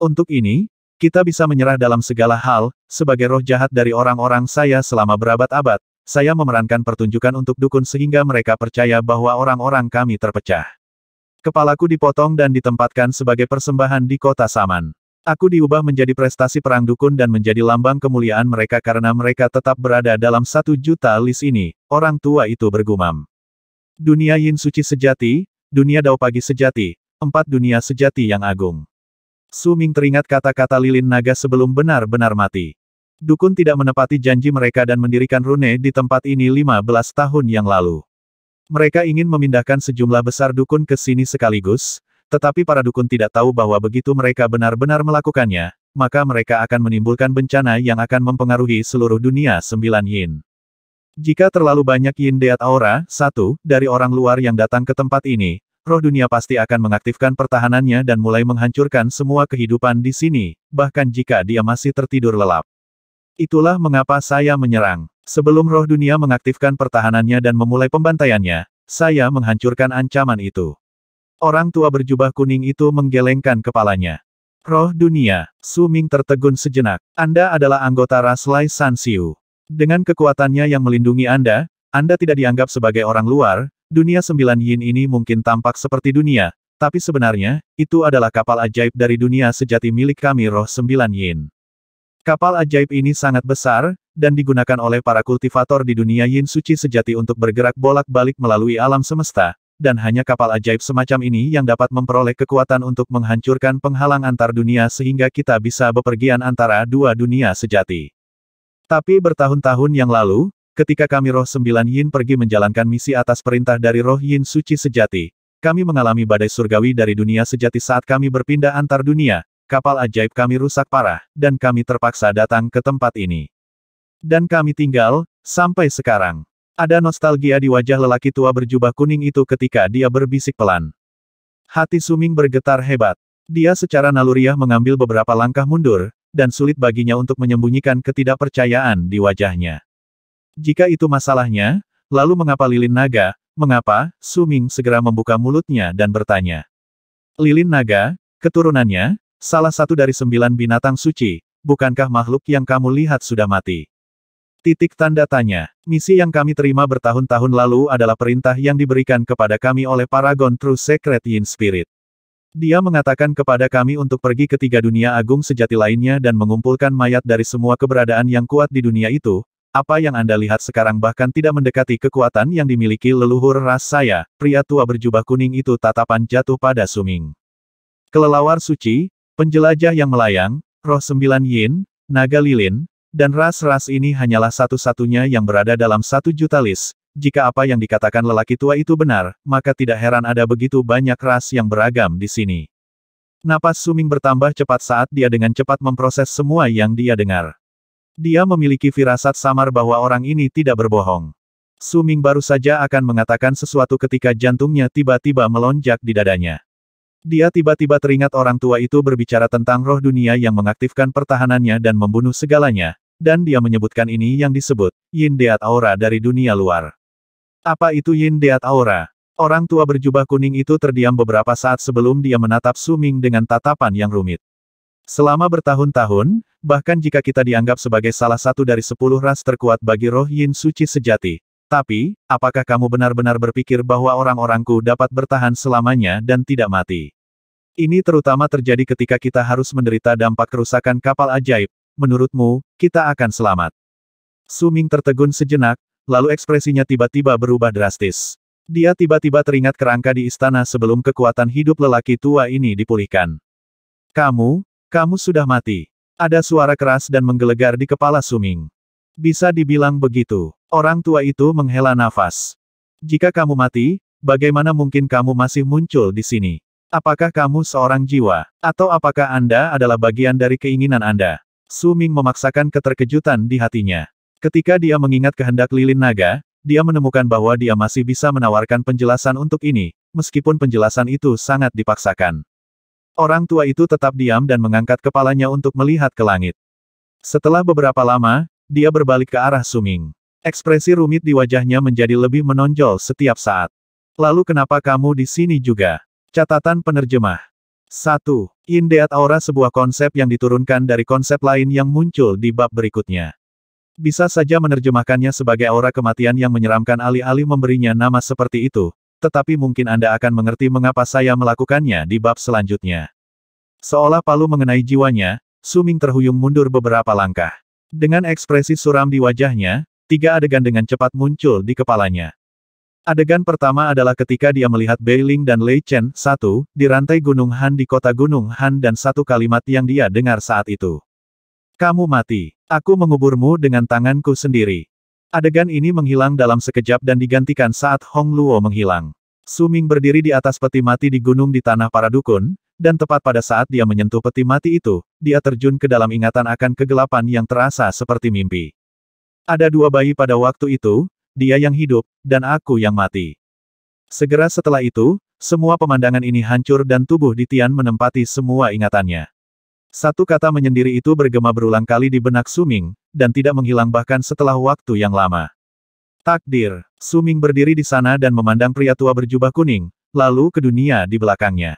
Untuk ini, kita bisa menyerah dalam segala hal, sebagai roh jahat dari orang-orang saya selama berabad-abad, saya memerankan pertunjukan untuk dukun sehingga mereka percaya bahwa orang-orang kami terpecah. Kepalaku dipotong dan ditempatkan sebagai persembahan di kota Saman. Aku diubah menjadi prestasi perang dukun dan menjadi lambang kemuliaan mereka karena mereka tetap berada dalam satu juta list ini, orang tua itu bergumam. Dunia Yin Suci sejati, dunia Dao Pagi sejati, empat dunia sejati yang agung. Su Ming teringat kata-kata lilin naga sebelum benar-benar mati. Dukun tidak menepati janji mereka dan mendirikan rune di tempat ini 15 tahun yang lalu. Mereka ingin memindahkan sejumlah besar dukun ke sini sekaligus, tetapi para dukun tidak tahu bahwa begitu mereka benar-benar melakukannya, maka mereka akan menimbulkan bencana yang akan mempengaruhi seluruh dunia sembilan yin. Jika terlalu banyak yin deat aura, satu, dari orang luar yang datang ke tempat ini, roh dunia pasti akan mengaktifkan pertahanannya dan mulai menghancurkan semua kehidupan di sini, bahkan jika dia masih tertidur lelap. Itulah mengapa saya menyerang. Sebelum roh dunia mengaktifkan pertahanannya dan memulai pembantaiannya, saya menghancurkan ancaman itu. Orang tua berjubah kuning itu menggelengkan kepalanya. Roh dunia, Su Ming tertegun sejenak. Anda adalah anggota ras Lai San Siu. Dengan kekuatannya yang melindungi Anda, Anda tidak dianggap sebagai orang luar, dunia sembilan yin ini mungkin tampak seperti dunia, tapi sebenarnya, itu adalah kapal ajaib dari dunia sejati milik kami roh sembilan yin. Kapal ajaib ini sangat besar, dan digunakan oleh para kultivator di dunia yin suci sejati untuk bergerak bolak-balik melalui alam semesta, dan hanya kapal ajaib semacam ini yang dapat memperoleh kekuatan untuk menghancurkan penghalang antar dunia sehingga kita bisa bepergian antara dua dunia sejati. Tapi bertahun-tahun yang lalu, ketika kami roh sembilan yin pergi menjalankan misi atas perintah dari roh yin suci sejati, kami mengalami badai surgawi dari dunia sejati saat kami berpindah antar dunia, kapal ajaib kami rusak parah, dan kami terpaksa datang ke tempat ini. Dan kami tinggal, sampai sekarang. Ada nostalgia di wajah lelaki tua berjubah kuning itu ketika dia berbisik pelan. Hati Suming bergetar hebat. Dia secara naluriah mengambil beberapa langkah mundur, dan sulit baginya untuk menyembunyikan ketidakpercayaan di wajahnya. Jika itu masalahnya, lalu mengapa lilin naga, mengapa, Suming segera membuka mulutnya dan bertanya. Lilin naga, keturunannya, salah satu dari sembilan binatang suci, bukankah makhluk yang kamu lihat sudah mati? Titik tanda tanya. Misi yang kami terima bertahun-tahun lalu adalah perintah yang diberikan kepada kami oleh Paragon True Secret Yin Spirit. Dia mengatakan kepada kami untuk pergi ke tiga dunia agung sejati lainnya dan mengumpulkan mayat dari semua keberadaan yang kuat di dunia itu, apa yang Anda lihat sekarang bahkan tidak mendekati kekuatan yang dimiliki leluhur ras saya, pria tua berjubah kuning itu tatapan jatuh pada Suming. Kelelawar suci, penjelajah yang melayang, roh sembilan yin, naga lilin, dan ras-ras ini hanyalah satu-satunya yang berada dalam satu juta list. Jika apa yang dikatakan lelaki tua itu benar, maka tidak heran ada begitu banyak ras yang beragam di sini. Napas Suming bertambah cepat saat dia dengan cepat memproses semua yang dia dengar. Dia memiliki firasat samar bahwa orang ini tidak berbohong. Suming baru saja akan mengatakan sesuatu ketika jantungnya tiba-tiba melonjak di dadanya. Dia tiba-tiba teringat orang tua itu berbicara tentang roh dunia yang mengaktifkan pertahanannya dan membunuh segalanya, dan dia menyebutkan ini yang disebut Yin Deat Aura dari dunia luar. Apa itu Yin Deat Aura? Orang tua berjubah kuning itu terdiam beberapa saat sebelum dia menatap Suming dengan tatapan yang rumit. Selama bertahun-tahun, bahkan jika kita dianggap sebagai salah satu dari sepuluh ras terkuat bagi roh Yin Suci sejati, tapi, apakah kamu benar-benar berpikir bahwa orang-orangku dapat bertahan selamanya dan tidak mati? Ini terutama terjadi ketika kita harus menderita dampak kerusakan kapal ajaib, menurutmu, kita akan selamat. Suming tertegun sejenak, lalu ekspresinya tiba-tiba berubah drastis. Dia tiba-tiba teringat kerangka di istana sebelum kekuatan hidup lelaki tua ini dipulihkan. Kamu, kamu sudah mati. Ada suara keras dan menggelegar di kepala Suming. Bisa dibilang begitu. Orang tua itu menghela nafas. Jika kamu mati, bagaimana mungkin kamu masih muncul di sini? Apakah kamu seorang jiwa? Atau apakah Anda adalah bagian dari keinginan Anda? Su Ming memaksakan keterkejutan di hatinya. Ketika dia mengingat kehendak lilin naga, dia menemukan bahwa dia masih bisa menawarkan penjelasan untuk ini, meskipun penjelasan itu sangat dipaksakan. Orang tua itu tetap diam dan mengangkat kepalanya untuk melihat ke langit. Setelah beberapa lama, dia berbalik ke arah Suming. Ekspresi rumit di wajahnya menjadi lebih menonjol setiap saat. Lalu kenapa kamu di sini juga? Catatan penerjemah. 1. Indeat Aura sebuah konsep yang diturunkan dari konsep lain yang muncul di bab berikutnya. Bisa saja menerjemahkannya sebagai aura kematian yang menyeramkan alih-alih memberinya nama seperti itu, tetapi mungkin Anda akan mengerti mengapa saya melakukannya di bab selanjutnya. Seolah palu mengenai jiwanya, Suming terhuyung mundur beberapa langkah. Dengan ekspresi suram di wajahnya, tiga adegan dengan cepat muncul di kepalanya. Adegan pertama adalah ketika dia melihat Ling dan Lei Chen, satu, di rantai Gunung Han di kota Gunung Han dan satu kalimat yang dia dengar saat itu. Kamu mati. Aku menguburmu dengan tanganku sendiri. Adegan ini menghilang dalam sekejap dan digantikan saat Hong Luo menghilang. Suming berdiri di atas peti mati di gunung di tanah para dukun, dan tepat pada saat dia menyentuh peti mati itu, dia terjun ke dalam ingatan akan kegelapan yang terasa seperti mimpi. Ada dua bayi pada waktu itu, dia yang hidup, dan aku yang mati. Segera setelah itu, semua pemandangan ini hancur dan tubuh di Tian menempati semua ingatannya. Satu kata menyendiri itu bergema berulang kali di benak Suming, dan tidak menghilang bahkan setelah waktu yang lama. Takdir, Suming berdiri di sana dan memandang pria tua berjubah kuning, lalu ke dunia di belakangnya.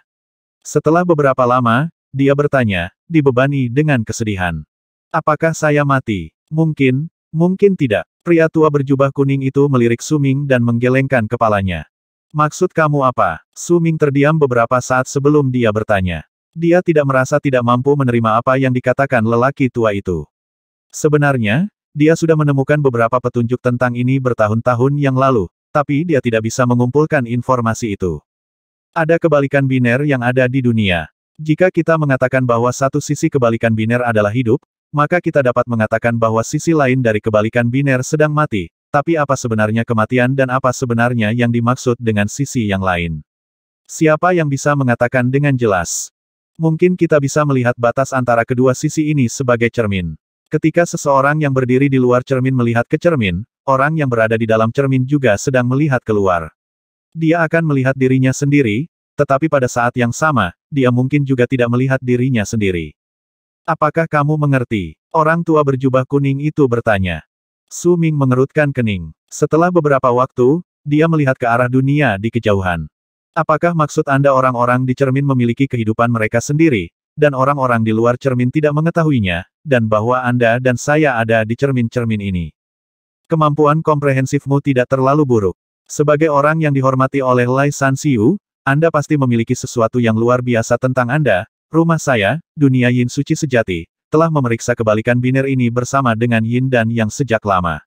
Setelah beberapa lama, dia bertanya, dibebani dengan kesedihan. Apakah saya mati? Mungkin, mungkin tidak. Pria tua berjubah kuning itu melirik Suming dan menggelengkan kepalanya. Maksud kamu apa? Suming terdiam beberapa saat sebelum dia bertanya. Dia tidak merasa tidak mampu menerima apa yang dikatakan lelaki tua itu. Sebenarnya, dia sudah menemukan beberapa petunjuk tentang ini bertahun-tahun yang lalu, tapi dia tidak bisa mengumpulkan informasi itu. Ada kebalikan biner yang ada di dunia. Jika kita mengatakan bahwa satu sisi kebalikan biner adalah hidup, maka kita dapat mengatakan bahwa sisi lain dari kebalikan biner sedang mati, tapi apa sebenarnya kematian dan apa sebenarnya yang dimaksud dengan sisi yang lain. Siapa yang bisa mengatakan dengan jelas? Mungkin kita bisa melihat batas antara kedua sisi ini sebagai cermin. Ketika seseorang yang berdiri di luar cermin melihat ke cermin, orang yang berada di dalam cermin juga sedang melihat keluar. Dia akan melihat dirinya sendiri, tetapi pada saat yang sama, dia mungkin juga tidak melihat dirinya sendiri. Apakah kamu mengerti? Orang tua berjubah kuning itu bertanya. Su Ming mengerutkan kening. Setelah beberapa waktu, dia melihat ke arah dunia di kejauhan. Apakah maksud Anda orang-orang di cermin memiliki kehidupan mereka sendiri, dan orang-orang di luar cermin tidak mengetahuinya, dan bahwa Anda dan saya ada di cermin-cermin ini? Kemampuan komprehensifmu tidak terlalu buruk. Sebagai orang yang dihormati oleh Lai San Siu, Anda pasti memiliki sesuatu yang luar biasa tentang Anda, Rumah saya, dunia Yin suci sejati, telah memeriksa kebalikan biner ini bersama dengan Yin dan Yang sejak lama.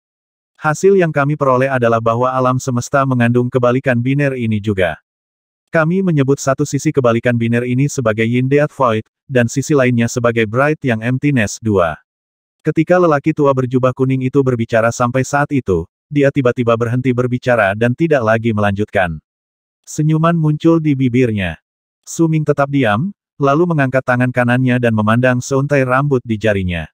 Hasil yang kami peroleh adalah bahwa alam semesta mengandung kebalikan biner ini juga. Kami menyebut satu sisi kebalikan biner ini sebagai Yin Death Void, dan sisi lainnya sebagai Bright yang Emptiness 2. Ketika lelaki tua berjubah kuning itu berbicara sampai saat itu, dia tiba-tiba berhenti berbicara dan tidak lagi melanjutkan. Senyuman muncul di bibirnya. Suming tetap diam, lalu mengangkat tangan kanannya dan memandang seuntai rambut di jarinya.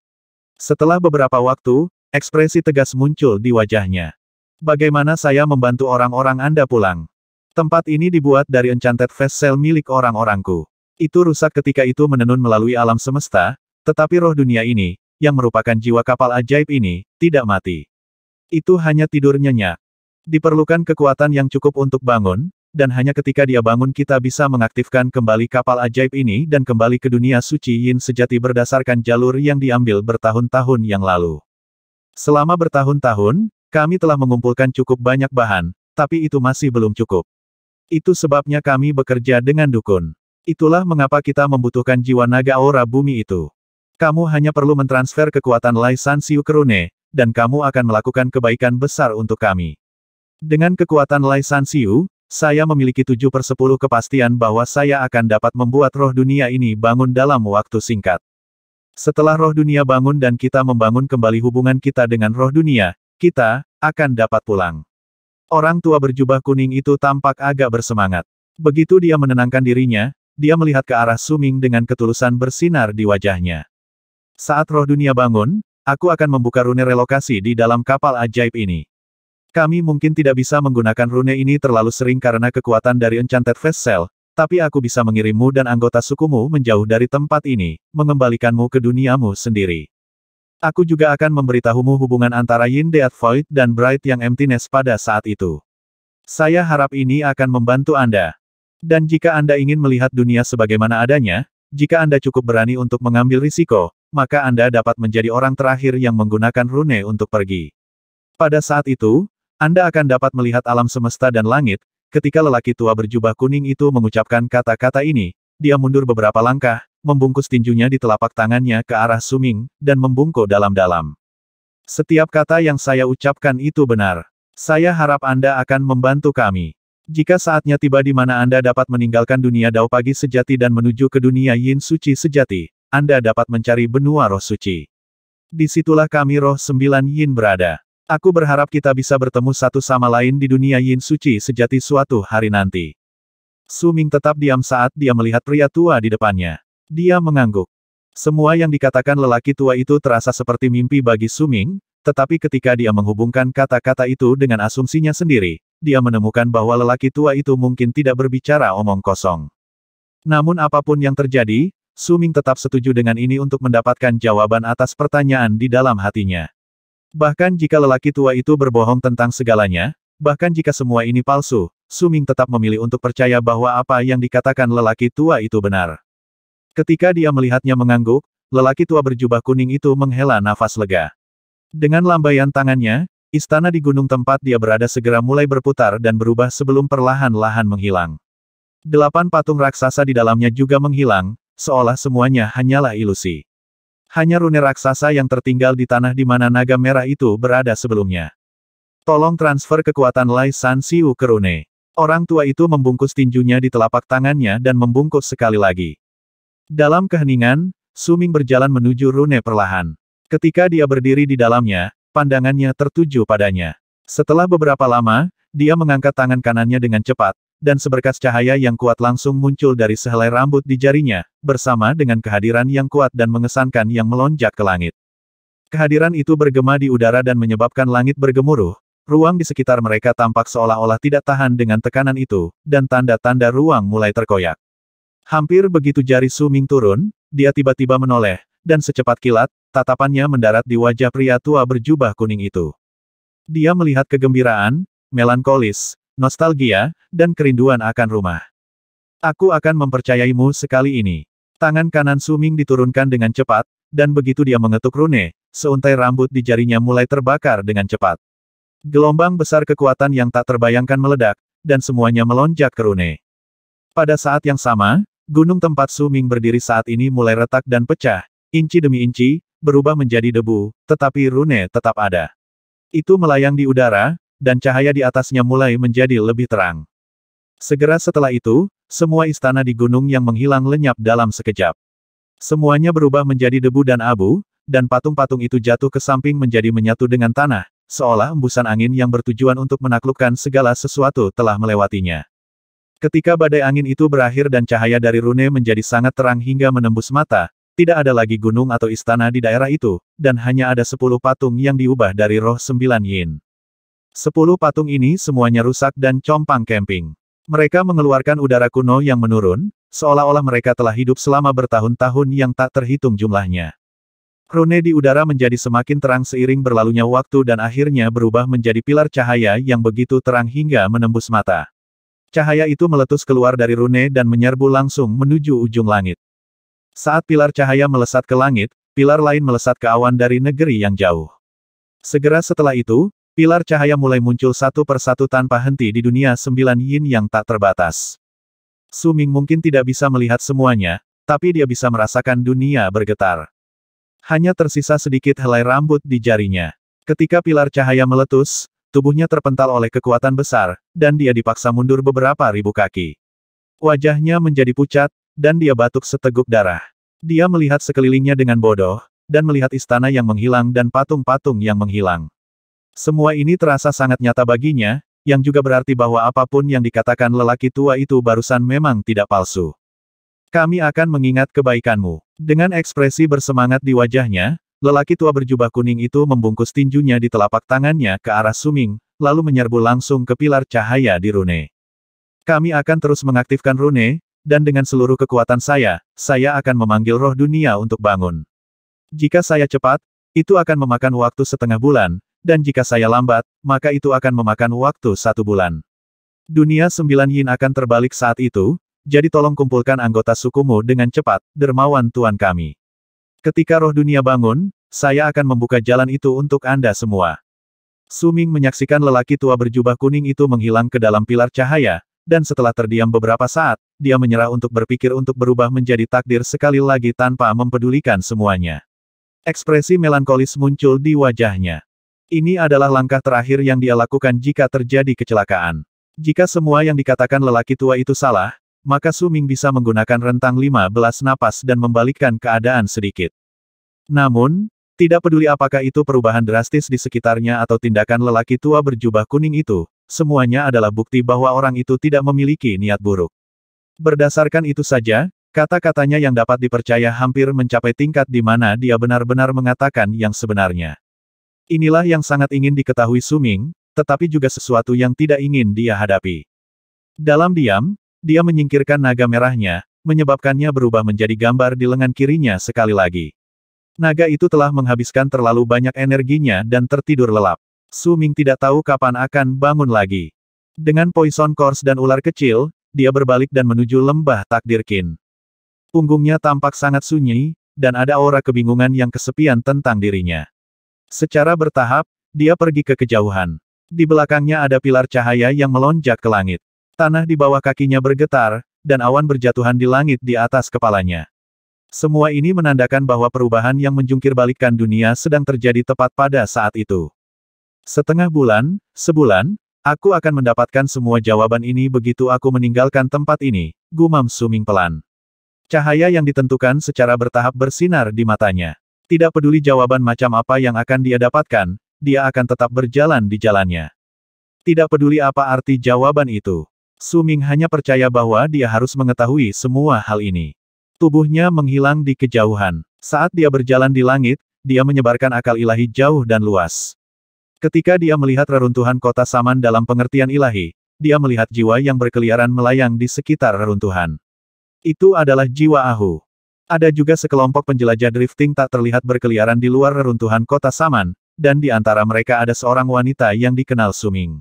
Setelah beberapa waktu, ekspresi tegas muncul di wajahnya. Bagaimana saya membantu orang-orang Anda pulang? Tempat ini dibuat dari enchanted vessel milik orang-orangku. Itu rusak ketika itu menenun melalui alam semesta, tetapi roh dunia ini, yang merupakan jiwa kapal ajaib ini, tidak mati. Itu hanya tidur nyenyak. Diperlukan kekuatan yang cukup untuk bangun, dan hanya ketika dia bangun kita bisa mengaktifkan kembali kapal ajaib ini dan kembali ke dunia suci Yin sejati berdasarkan jalur yang diambil bertahun-tahun yang lalu. Selama bertahun-tahun, kami telah mengumpulkan cukup banyak bahan, tapi itu masih belum cukup. Itu sebabnya kami bekerja dengan dukun. Itulah mengapa kita membutuhkan jiwa naga aura bumi itu. Kamu hanya perlu mentransfer kekuatan Lai San Siu Kerune, dan kamu akan melakukan kebaikan besar untuk kami. Dengan kekuatan Lai San Siu, saya memiliki 7 per 10 kepastian bahwa saya akan dapat membuat roh dunia ini bangun dalam waktu singkat. Setelah roh dunia bangun dan kita membangun kembali hubungan kita dengan roh dunia, kita akan dapat pulang. Orang tua berjubah kuning itu tampak agak bersemangat. Begitu dia menenangkan dirinya, dia melihat ke arah Suming dengan ketulusan bersinar di wajahnya. Saat roh dunia bangun, aku akan membuka rune relokasi di dalam kapal ajaib ini. Kami mungkin tidak bisa menggunakan rune ini terlalu sering karena kekuatan dari Enchanted Face Cell, tapi aku bisa mengirimmu dan anggota sukumu menjauh dari tempat ini, mengembalikanmu ke duniamu sendiri. Aku juga akan memberitahumu hubungan antara Yin Deat Void dan Bright yang Emptiness pada saat itu. Saya harap ini akan membantu Anda. Dan jika Anda ingin melihat dunia sebagaimana adanya, jika Anda cukup berani untuk mengambil risiko, maka Anda dapat menjadi orang terakhir yang menggunakan rune untuk pergi. Pada saat itu, anda akan dapat melihat alam semesta dan langit, ketika lelaki tua berjubah kuning itu mengucapkan kata-kata ini, dia mundur beberapa langkah, membungkus tinjunya di telapak tangannya ke arah Suming, dan membungkuk dalam-dalam. Setiap kata yang saya ucapkan itu benar. Saya harap Anda akan membantu kami. Jika saatnya tiba di mana Anda dapat meninggalkan dunia Dao Pagi sejati dan menuju ke dunia Yin Suci sejati, Anda dapat mencari benua roh suci. Disitulah kami roh sembilan Yin berada. Aku berharap kita bisa bertemu satu sama lain di dunia Yin Suci sejati suatu hari nanti. Su Ming tetap diam saat dia melihat pria tua di depannya. Dia mengangguk. Semua yang dikatakan lelaki tua itu terasa seperti mimpi bagi Su Ming, tetapi ketika dia menghubungkan kata-kata itu dengan asumsinya sendiri, dia menemukan bahwa lelaki tua itu mungkin tidak berbicara omong kosong. Namun apapun yang terjadi, Su Ming tetap setuju dengan ini untuk mendapatkan jawaban atas pertanyaan di dalam hatinya. Bahkan jika lelaki tua itu berbohong tentang segalanya, bahkan jika semua ini palsu, Suming tetap memilih untuk percaya bahwa apa yang dikatakan lelaki tua itu benar. Ketika dia melihatnya mengangguk, lelaki tua berjubah kuning itu menghela nafas lega. Dengan lambaian tangannya, istana di gunung tempat dia berada segera mulai berputar dan berubah sebelum perlahan-lahan menghilang. Delapan patung raksasa di dalamnya juga menghilang, seolah semuanya hanyalah ilusi. Hanya rune raksasa yang tertinggal di tanah di mana naga merah itu berada sebelumnya. Tolong transfer kekuatan Lai San Siu ke rune. Orang tua itu membungkus tinjunya di telapak tangannya dan membungkus sekali lagi. Dalam keheningan, Suming berjalan menuju rune perlahan. Ketika dia berdiri di dalamnya, pandangannya tertuju padanya. Setelah beberapa lama, dia mengangkat tangan kanannya dengan cepat, dan seberkas cahaya yang kuat langsung muncul dari sehelai rambut di jarinya, bersama dengan kehadiran yang kuat dan mengesankan yang melonjak ke langit. Kehadiran itu bergema di udara dan menyebabkan langit bergemuruh, ruang di sekitar mereka tampak seolah-olah tidak tahan dengan tekanan itu, dan tanda-tanda ruang mulai terkoyak. Hampir begitu jari Suming turun, dia tiba-tiba menoleh, dan secepat kilat, tatapannya mendarat di wajah pria tua berjubah kuning itu. Dia melihat kegembiraan, melankolis, nostalgia, dan kerinduan akan rumah. Aku akan mempercayaimu sekali ini. Tangan kanan Suming diturunkan dengan cepat, dan begitu dia mengetuk rune, seuntai rambut di jarinya mulai terbakar dengan cepat. Gelombang besar kekuatan yang tak terbayangkan meledak, dan semuanya melonjak ke rune. Pada saat yang sama, gunung tempat Suming berdiri saat ini mulai retak dan pecah, inci demi inci, berubah menjadi debu, tetapi rune tetap ada. Itu melayang di udara, dan cahaya di atasnya mulai menjadi lebih terang. Segera setelah itu, semua istana di gunung yang menghilang lenyap dalam sekejap. Semuanya berubah menjadi debu dan abu, dan patung-patung itu jatuh ke samping menjadi menyatu dengan tanah, seolah embusan angin yang bertujuan untuk menaklukkan segala sesuatu telah melewatinya. Ketika badai angin itu berakhir dan cahaya dari rune menjadi sangat terang hingga menembus mata, tidak ada lagi gunung atau istana di daerah itu, dan hanya ada sepuluh patung yang diubah dari roh sembilan yin. Sepuluh patung ini semuanya rusak dan compang camping. Mereka mengeluarkan udara kuno yang menurun, seolah-olah mereka telah hidup selama bertahun-tahun yang tak terhitung jumlahnya. Rune di udara menjadi semakin terang seiring berlalunya waktu dan akhirnya berubah menjadi pilar cahaya yang begitu terang hingga menembus mata. Cahaya itu meletus keluar dari rune dan menyerbu langsung menuju ujung langit. Saat pilar cahaya melesat ke langit, pilar lain melesat ke awan dari negeri yang jauh. Segera setelah itu, Pilar cahaya mulai muncul satu persatu tanpa henti di dunia sembilan yin yang tak terbatas. Suming mungkin tidak bisa melihat semuanya, tapi dia bisa merasakan dunia bergetar. Hanya tersisa sedikit helai rambut di jarinya. Ketika pilar cahaya meletus, tubuhnya terpental oleh kekuatan besar, dan dia dipaksa mundur beberapa ribu kaki. Wajahnya menjadi pucat, dan dia batuk seteguk darah. Dia melihat sekelilingnya dengan bodoh, dan melihat istana yang menghilang dan patung-patung yang menghilang. Semua ini terasa sangat nyata baginya, yang juga berarti bahwa apapun yang dikatakan lelaki tua itu barusan memang tidak palsu. Kami akan mengingat kebaikanmu. Dengan ekspresi bersemangat di wajahnya, lelaki tua berjubah kuning itu membungkus tinjunya di telapak tangannya ke arah Suming, lalu menyerbu langsung ke pilar cahaya di Rune. Kami akan terus mengaktifkan Rune, dan dengan seluruh kekuatan saya, saya akan memanggil roh dunia untuk bangun. Jika saya cepat, itu akan memakan waktu setengah bulan, dan jika saya lambat, maka itu akan memakan waktu satu bulan. Dunia sembilan yin akan terbalik saat itu, jadi tolong kumpulkan anggota sukumu dengan cepat, dermawan tuan kami. Ketika roh dunia bangun, saya akan membuka jalan itu untuk Anda semua. Suming menyaksikan lelaki tua berjubah kuning itu menghilang ke dalam pilar cahaya, dan setelah terdiam beberapa saat, dia menyerah untuk berpikir untuk berubah menjadi takdir sekali lagi tanpa mempedulikan semuanya. Ekspresi melankolis muncul di wajahnya. Ini adalah langkah terakhir yang dia lakukan jika terjadi kecelakaan. Jika semua yang dikatakan lelaki tua itu salah, maka Su Ming bisa menggunakan rentang 15 napas dan membalikkan keadaan sedikit. Namun, tidak peduli apakah itu perubahan drastis di sekitarnya atau tindakan lelaki tua berjubah kuning itu, semuanya adalah bukti bahwa orang itu tidak memiliki niat buruk. Berdasarkan itu saja, kata-katanya yang dapat dipercaya hampir mencapai tingkat di mana dia benar-benar mengatakan yang sebenarnya. Inilah yang sangat ingin diketahui Suming, tetapi juga sesuatu yang tidak ingin dia hadapi. Dalam diam, dia menyingkirkan naga merahnya, menyebabkannya berubah menjadi gambar di lengan kirinya sekali lagi. Naga itu telah menghabiskan terlalu banyak energinya dan tertidur lelap. Suming tidak tahu kapan akan bangun lagi. Dengan poison course dan ular kecil, dia berbalik dan menuju lembah takdir Qin. Punggungnya tampak sangat sunyi, dan ada aura kebingungan yang kesepian tentang dirinya. Secara bertahap, dia pergi ke kejauhan. Di belakangnya ada pilar cahaya yang melonjak ke langit. Tanah di bawah kakinya bergetar, dan awan berjatuhan di langit di atas kepalanya. Semua ini menandakan bahwa perubahan yang menjungkirbalikkan dunia sedang terjadi tepat pada saat itu. Setengah bulan, sebulan, aku akan mendapatkan semua jawaban ini begitu aku meninggalkan tempat ini, gumam Suming pelan. Cahaya yang ditentukan secara bertahap bersinar di matanya. Tidak peduli jawaban macam apa yang akan dia dapatkan, dia akan tetap berjalan di jalannya. Tidak peduli apa arti jawaban itu. Suming hanya percaya bahwa dia harus mengetahui semua hal ini. Tubuhnya menghilang di kejauhan. Saat dia berjalan di langit, dia menyebarkan akal ilahi jauh dan luas. Ketika dia melihat reruntuhan kota Saman dalam pengertian ilahi, dia melihat jiwa yang berkeliaran melayang di sekitar reruntuhan. Itu adalah jiwa Ahu. Ada juga sekelompok penjelajah drifting tak terlihat berkeliaran di luar reruntuhan kota Saman, dan di antara mereka ada seorang wanita yang dikenal Suming.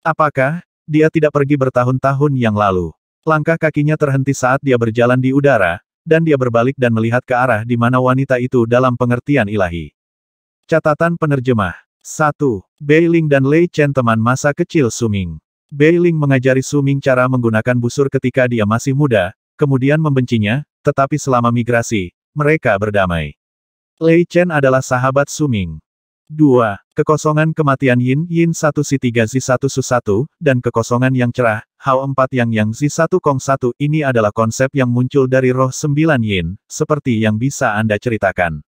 Apakah, dia tidak pergi bertahun-tahun yang lalu? Langkah kakinya terhenti saat dia berjalan di udara, dan dia berbalik dan melihat ke arah di mana wanita itu dalam pengertian ilahi. Catatan penerjemah 1. Beiling dan Lei Chen teman masa kecil Suming. Beiling mengajari Suming cara menggunakan busur ketika dia masih muda, kemudian membencinya, tetapi selama migrasi, mereka berdamai. Lei Chen adalah sahabat Suming. 2. Kekosongan kematian Yin Yin 1 Si 3 Zi 1 Su 1, dan kekosongan yang cerah, Hao 4 Yang Yang Zi 1 Kong 1 ini adalah konsep yang muncul dari roh 9 Yin, seperti yang bisa Anda ceritakan.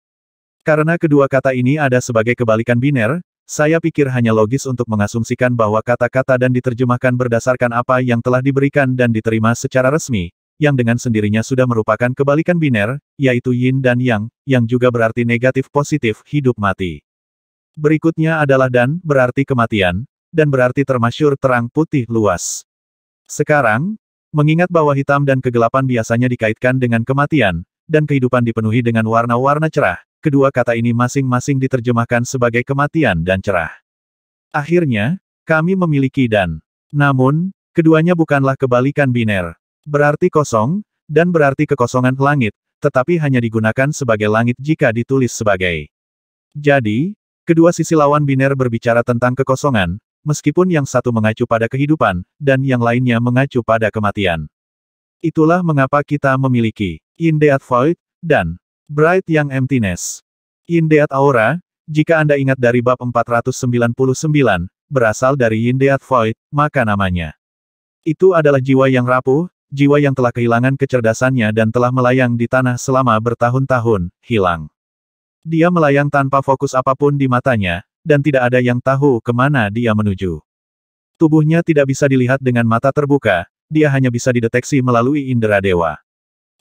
Karena kedua kata ini ada sebagai kebalikan biner, saya pikir hanya logis untuk mengasumsikan bahwa kata-kata dan diterjemahkan berdasarkan apa yang telah diberikan dan diterima secara resmi, yang dengan sendirinya sudah merupakan kebalikan biner, yaitu yin dan yang, yang juga berarti negatif positif hidup mati. Berikutnya adalah dan, berarti kematian, dan berarti termasyur terang putih luas. Sekarang, mengingat bahwa hitam dan kegelapan biasanya dikaitkan dengan kematian, dan kehidupan dipenuhi dengan warna-warna cerah, kedua kata ini masing-masing diterjemahkan sebagai kematian dan cerah. Akhirnya, kami memiliki dan. Namun, keduanya bukanlah kebalikan biner. Berarti kosong, dan berarti kekosongan langit, tetapi hanya digunakan sebagai langit jika ditulis sebagai. Jadi, kedua sisi lawan biner berbicara tentang kekosongan, meskipun yang satu mengacu pada kehidupan, dan yang lainnya mengacu pada kematian. Itulah mengapa kita memiliki In Death Void, dan Bright Yang Emptiness. In Death Aura, jika Anda ingat dari bab 499, berasal dari Yin Death Void, maka namanya. Itu adalah jiwa yang rapuh, jiwa yang telah kehilangan kecerdasannya dan telah melayang di tanah selama bertahun-tahun, hilang. Dia melayang tanpa fokus apapun di matanya, dan tidak ada yang tahu kemana dia menuju. Tubuhnya tidak bisa dilihat dengan mata terbuka, dia hanya bisa dideteksi melalui indera dewa.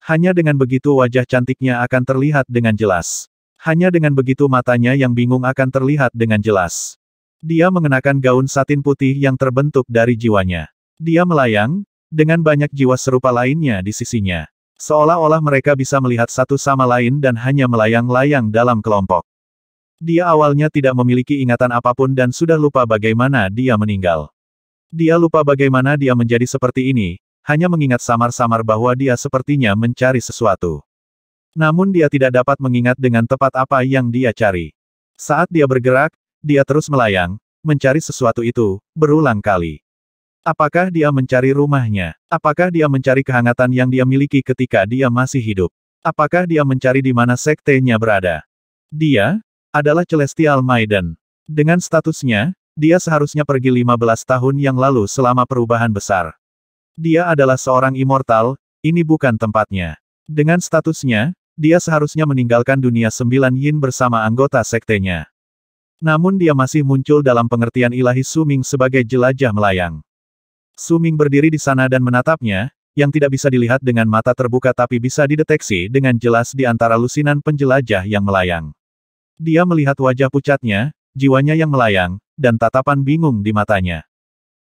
Hanya dengan begitu wajah cantiknya akan terlihat dengan jelas. Hanya dengan begitu matanya yang bingung akan terlihat dengan jelas. Dia mengenakan gaun satin putih yang terbentuk dari jiwanya. Dia melayang, dengan banyak jiwa serupa lainnya di sisinya. Seolah-olah mereka bisa melihat satu sama lain dan hanya melayang-layang dalam kelompok. Dia awalnya tidak memiliki ingatan apapun dan sudah lupa bagaimana dia meninggal. Dia lupa bagaimana dia menjadi seperti ini, hanya mengingat samar-samar bahwa dia sepertinya mencari sesuatu. Namun dia tidak dapat mengingat dengan tepat apa yang dia cari. Saat dia bergerak, dia terus melayang, mencari sesuatu itu, berulang kali. Apakah dia mencari rumahnya? Apakah dia mencari kehangatan yang dia miliki ketika dia masih hidup? Apakah dia mencari di mana sektenya berada? Dia adalah Celestial Maiden. Dengan statusnya, dia seharusnya pergi 15 tahun yang lalu selama perubahan besar. Dia adalah seorang immortal, ini bukan tempatnya. Dengan statusnya, dia seharusnya meninggalkan dunia sembilan yin bersama anggota sektenya. Namun dia masih muncul dalam pengertian ilahi Suming sebagai jelajah melayang. Suming berdiri di sana dan menatapnya, yang tidak bisa dilihat dengan mata terbuka tapi bisa dideteksi dengan jelas di antara lusinan penjelajah yang melayang. Dia melihat wajah pucatnya, jiwanya yang melayang, dan tatapan bingung di matanya.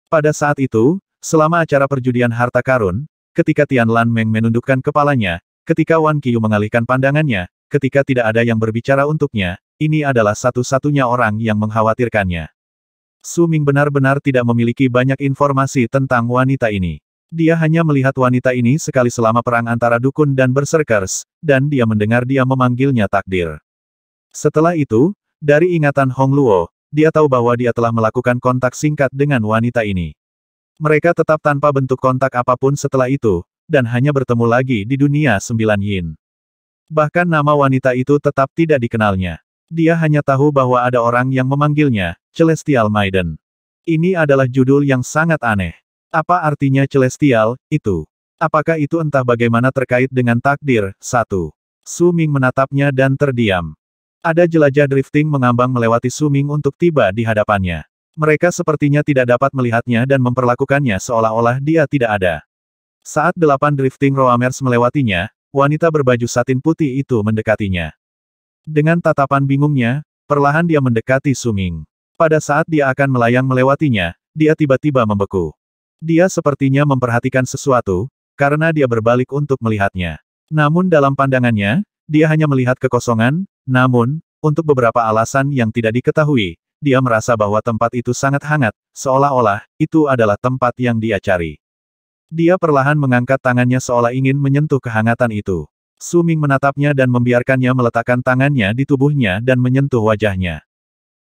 Pada saat itu, selama acara perjudian harta karun, ketika Tian Lan Meng menundukkan kepalanya, ketika Wan Qiyu mengalihkan pandangannya, ketika tidak ada yang berbicara untuknya, ini adalah satu-satunya orang yang mengkhawatirkannya. Su Ming benar-benar tidak memiliki banyak informasi tentang wanita ini. Dia hanya melihat wanita ini sekali selama perang antara dukun dan berserkers, dan dia mendengar dia memanggilnya takdir. Setelah itu, dari ingatan Hong Luo, dia tahu bahwa dia telah melakukan kontak singkat dengan wanita ini. Mereka tetap tanpa bentuk kontak apapun setelah itu, dan hanya bertemu lagi di dunia sembilan yin. Bahkan nama wanita itu tetap tidak dikenalnya. Dia hanya tahu bahwa ada orang yang memanggilnya, Celestial Maiden. Ini adalah judul yang sangat aneh. Apa artinya Celestial, itu? Apakah itu entah bagaimana terkait dengan takdir, satu. Suming menatapnya dan terdiam. Ada jelajah drifting mengambang melewati Suming untuk tiba di hadapannya. Mereka sepertinya tidak dapat melihatnya dan memperlakukannya seolah-olah dia tidak ada. Saat delapan drifting roamers melewatinya, wanita berbaju satin putih itu mendekatinya. Dengan tatapan bingungnya, perlahan dia mendekati Suming. Pada saat dia akan melayang melewatinya, dia tiba-tiba membeku. Dia sepertinya memperhatikan sesuatu, karena dia berbalik untuk melihatnya. Namun dalam pandangannya, dia hanya melihat kekosongan, namun, untuk beberapa alasan yang tidak diketahui, dia merasa bahwa tempat itu sangat hangat, seolah-olah, itu adalah tempat yang dia cari. Dia perlahan mengangkat tangannya seolah ingin menyentuh kehangatan itu. Suming menatapnya dan membiarkannya meletakkan tangannya di tubuhnya dan menyentuh wajahnya.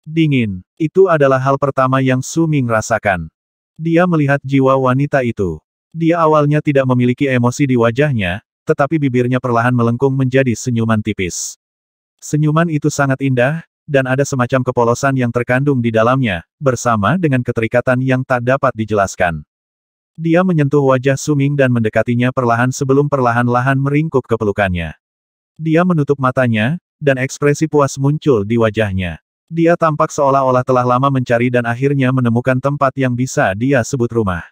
Dingin. Itu adalah hal pertama yang Suming rasakan. Dia melihat jiwa wanita itu. Dia awalnya tidak memiliki emosi di wajahnya, tetapi bibirnya perlahan melengkung menjadi senyuman tipis. Senyuman itu sangat indah, dan ada semacam kepolosan yang terkandung di dalamnya, bersama dengan keterikatan yang tak dapat dijelaskan. Dia menyentuh wajah Suming dan mendekatinya perlahan sebelum perlahan-lahan meringkuk ke pelukannya. Dia menutup matanya, dan ekspresi puas muncul di wajahnya. Dia tampak seolah-olah telah lama mencari dan akhirnya menemukan tempat yang bisa dia sebut rumah.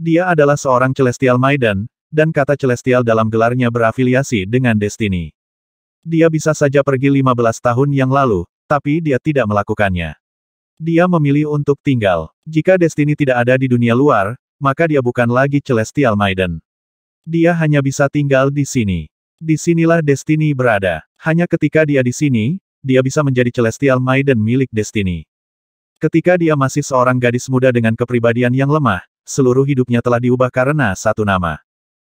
Dia adalah seorang Celestial Maiden, dan kata Celestial dalam gelarnya berafiliasi dengan Destiny. Dia bisa saja pergi 15 tahun yang lalu, tapi dia tidak melakukannya. Dia memilih untuk tinggal. Jika Destiny tidak ada di dunia luar, maka dia bukan lagi Celestial Maiden. Dia hanya bisa tinggal di sini. Disinilah Destiny berada. Hanya ketika dia di sini, dia bisa menjadi Celestial Maiden milik Destiny. Ketika dia masih seorang gadis muda dengan kepribadian yang lemah, seluruh hidupnya telah diubah karena satu nama.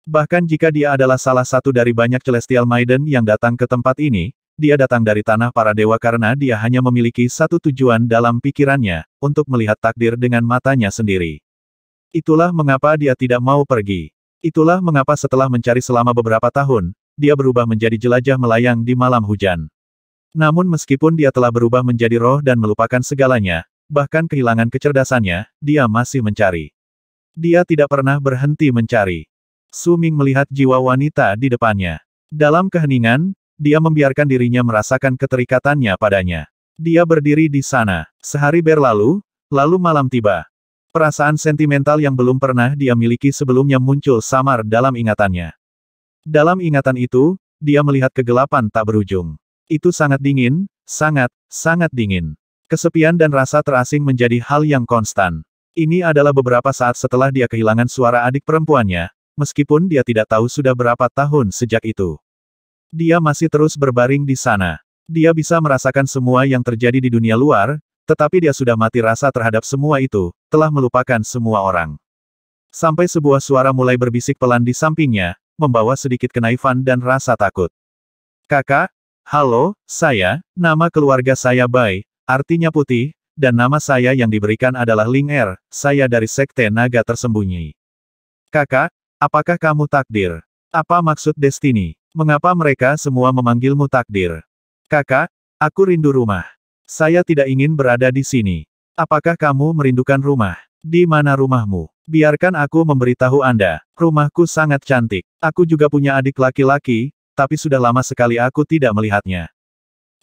Bahkan jika dia adalah salah satu dari banyak Celestial Maiden yang datang ke tempat ini, dia datang dari tanah para dewa karena dia hanya memiliki satu tujuan dalam pikirannya, untuk melihat takdir dengan matanya sendiri. Itulah mengapa dia tidak mau pergi. Itulah mengapa setelah mencari selama beberapa tahun, dia berubah menjadi jelajah melayang di malam hujan. Namun meskipun dia telah berubah menjadi roh dan melupakan segalanya, bahkan kehilangan kecerdasannya, dia masih mencari. Dia tidak pernah berhenti mencari. Suming melihat jiwa wanita di depannya. Dalam keheningan, dia membiarkan dirinya merasakan keterikatannya padanya. Dia berdiri di sana. Sehari berlalu, lalu malam tiba. Perasaan sentimental yang belum pernah dia miliki sebelumnya muncul samar dalam ingatannya. Dalam ingatan itu, dia melihat kegelapan tak berujung. Itu sangat dingin, sangat, sangat dingin. Kesepian dan rasa terasing menjadi hal yang konstan. Ini adalah beberapa saat setelah dia kehilangan suara adik perempuannya, meskipun dia tidak tahu sudah berapa tahun sejak itu. Dia masih terus berbaring di sana. Dia bisa merasakan semua yang terjadi di dunia luar, tetapi dia sudah mati rasa terhadap semua itu, telah melupakan semua orang. Sampai sebuah suara mulai berbisik pelan di sampingnya, membawa sedikit kenaifan dan rasa takut. Kakak, Halo, saya, nama keluarga saya Bai, artinya putih, dan nama saya yang diberikan adalah Ling Er, saya dari Sekte Naga Tersembunyi. Kakak, apakah kamu takdir? Apa maksud destiny? Mengapa mereka semua memanggilmu takdir? Kakak, aku rindu rumah. Saya tidak ingin berada di sini. Apakah kamu merindukan rumah? Di mana rumahmu? Biarkan aku memberitahu Anda, rumahku sangat cantik. Aku juga punya adik laki-laki, tapi sudah lama sekali aku tidak melihatnya.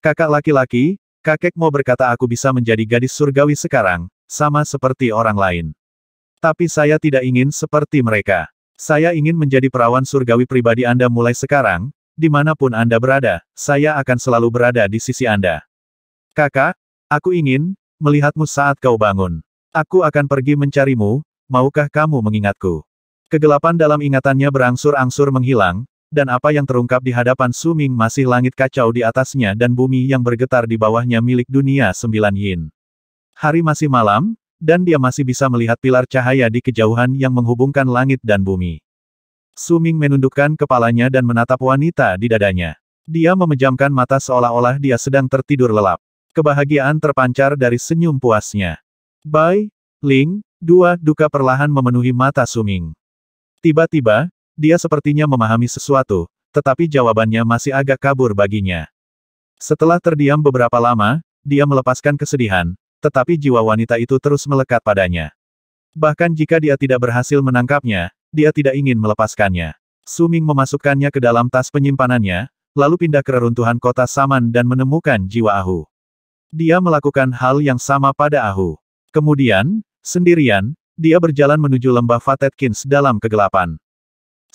Kakak laki-laki, kakek mau berkata aku bisa menjadi gadis surgawi sekarang, sama seperti orang lain. Tapi saya tidak ingin seperti mereka. Saya ingin menjadi perawan surgawi pribadi Anda mulai sekarang, dimanapun Anda berada, saya akan selalu berada di sisi Anda. Kakak, aku ingin melihatmu saat kau bangun. Aku akan pergi mencarimu, maukah kamu mengingatku? Kegelapan dalam ingatannya berangsur-angsur menghilang, dan apa yang terungkap di hadapan Su Ming masih langit kacau di atasnya dan bumi yang bergetar di bawahnya milik dunia sembilan yin. Hari masih malam, dan dia masih bisa melihat pilar cahaya di kejauhan yang menghubungkan langit dan bumi. Su Ming menundukkan kepalanya dan menatap wanita di dadanya. Dia memejamkan mata seolah-olah dia sedang tertidur lelap. Kebahagiaan terpancar dari senyum puasnya. Bai, Ling, dua duka perlahan memenuhi mata Suming. Tiba-tiba, dia sepertinya memahami sesuatu, tetapi jawabannya masih agak kabur baginya. Setelah terdiam beberapa lama, dia melepaskan kesedihan, tetapi jiwa wanita itu terus melekat padanya. Bahkan jika dia tidak berhasil menangkapnya, dia tidak ingin melepaskannya. Suming memasukkannya ke dalam tas penyimpanannya, lalu pindah ke reruntuhan kota Saman dan menemukan jiwa Ahu. Dia melakukan hal yang sama pada Ahu. Kemudian, sendirian, dia berjalan menuju lembah Fatetkins dalam kegelapan.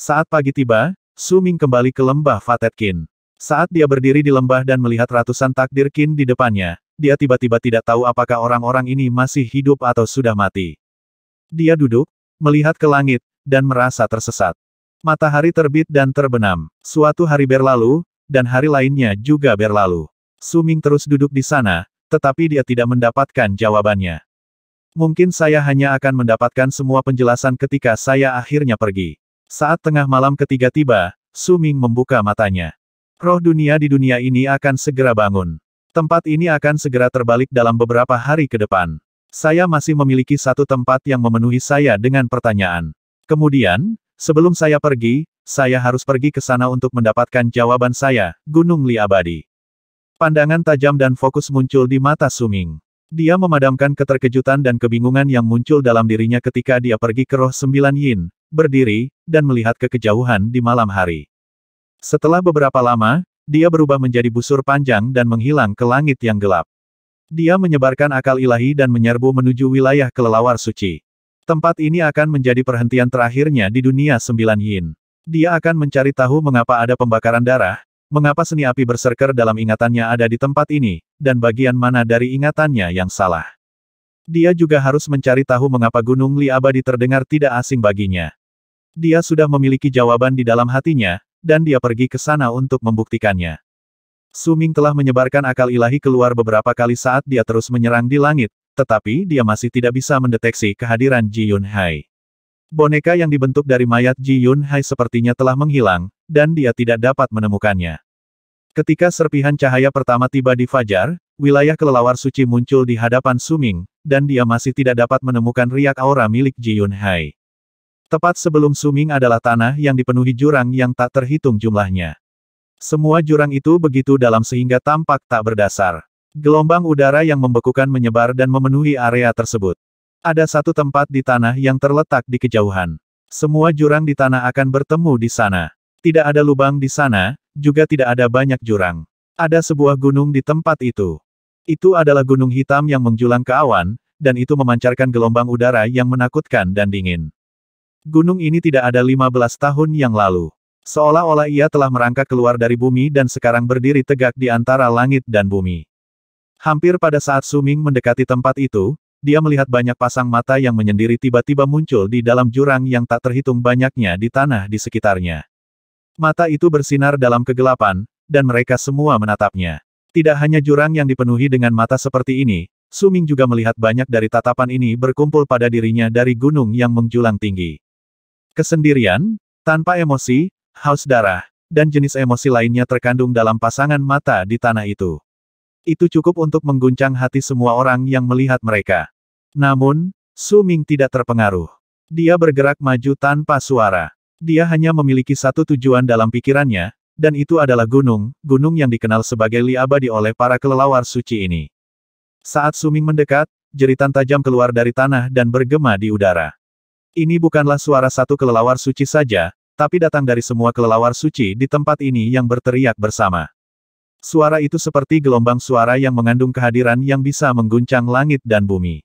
Saat pagi tiba, Su Ming kembali ke lembah Fatetkin. Saat dia berdiri di lembah dan melihat ratusan takdir kin di depannya, dia tiba-tiba tidak tahu apakah orang-orang ini masih hidup atau sudah mati. Dia duduk, melihat ke langit, dan merasa tersesat. Matahari terbit dan terbenam. Suatu hari berlalu, dan hari lainnya juga berlalu. Suming terus duduk di sana, tetapi dia tidak mendapatkan jawabannya. Mungkin saya hanya akan mendapatkan semua penjelasan ketika saya akhirnya pergi. Saat tengah malam ketiga tiba, Suming membuka matanya. Roh dunia di dunia ini akan segera bangun. Tempat ini akan segera terbalik dalam beberapa hari ke depan. Saya masih memiliki satu tempat yang memenuhi saya dengan pertanyaan. Kemudian, sebelum saya pergi, saya harus pergi ke sana untuk mendapatkan jawaban saya, Gunung Li Abadi. Pandangan tajam dan fokus muncul di mata Suming. Dia memadamkan keterkejutan dan kebingungan yang muncul dalam dirinya ketika dia pergi ke roh sembilan yin, berdiri, dan melihat ke kejauhan di malam hari. Setelah beberapa lama, dia berubah menjadi busur panjang dan menghilang ke langit yang gelap. Dia menyebarkan akal ilahi dan menyerbu menuju wilayah kelelawar suci. Tempat ini akan menjadi perhentian terakhirnya di dunia sembilan yin. Dia akan mencari tahu mengapa ada pembakaran darah, mengapa seni api berserker dalam ingatannya ada di tempat ini, dan bagian mana dari ingatannya yang salah. Dia juga harus mencari tahu mengapa Gunung Li Abadi terdengar tidak asing baginya. Dia sudah memiliki jawaban di dalam hatinya, dan dia pergi ke sana untuk membuktikannya. Suming telah menyebarkan akal ilahi keluar beberapa kali saat dia terus menyerang di langit, tetapi dia masih tidak bisa mendeteksi kehadiran Ji Yun Hai. Boneka yang dibentuk dari mayat Ji Yun Hai sepertinya telah menghilang, dan dia tidak dapat menemukannya. Ketika serpihan cahaya pertama tiba di Fajar, wilayah kelelawar suci muncul di hadapan Suming, dan dia masih tidak dapat menemukan riak aura milik Ji Yun Hai. Tepat sebelum Suming adalah tanah yang dipenuhi jurang yang tak terhitung jumlahnya. Semua jurang itu begitu dalam sehingga tampak tak berdasar. Gelombang udara yang membekukan menyebar dan memenuhi area tersebut. Ada satu tempat di tanah yang terletak di kejauhan. Semua jurang di tanah akan bertemu di sana. Tidak ada lubang di sana, juga tidak ada banyak jurang. Ada sebuah gunung di tempat itu. Itu adalah gunung hitam yang menjulang ke awan, dan itu memancarkan gelombang udara yang menakutkan dan dingin. Gunung ini tidak ada 15 tahun yang lalu. Seolah-olah ia telah merangkak keluar dari bumi dan sekarang berdiri tegak di antara langit dan bumi. Hampir pada saat Suming mendekati tempat itu, dia melihat banyak pasang mata yang menyendiri tiba-tiba muncul di dalam jurang yang tak terhitung banyaknya di tanah di sekitarnya. Mata itu bersinar dalam kegelapan, dan mereka semua menatapnya. Tidak hanya jurang yang dipenuhi dengan mata seperti ini, Suming juga melihat banyak dari tatapan ini berkumpul pada dirinya dari gunung yang menjulang tinggi. Kesendirian, tanpa emosi, haus darah, dan jenis emosi lainnya terkandung dalam pasangan mata di tanah itu. Itu cukup untuk mengguncang hati semua orang yang melihat mereka. Namun, Su Ming tidak terpengaruh. Dia bergerak maju tanpa suara. Dia hanya memiliki satu tujuan dalam pikirannya, dan itu adalah gunung, gunung yang dikenal sebagai Li Abadi oleh para kelelawar suci ini. Saat Suming mendekat, jeritan tajam keluar dari tanah dan bergema di udara. Ini bukanlah suara satu kelelawar suci saja, tapi datang dari semua kelelawar suci di tempat ini yang berteriak bersama. Suara itu seperti gelombang suara yang mengandung kehadiran yang bisa mengguncang langit dan bumi.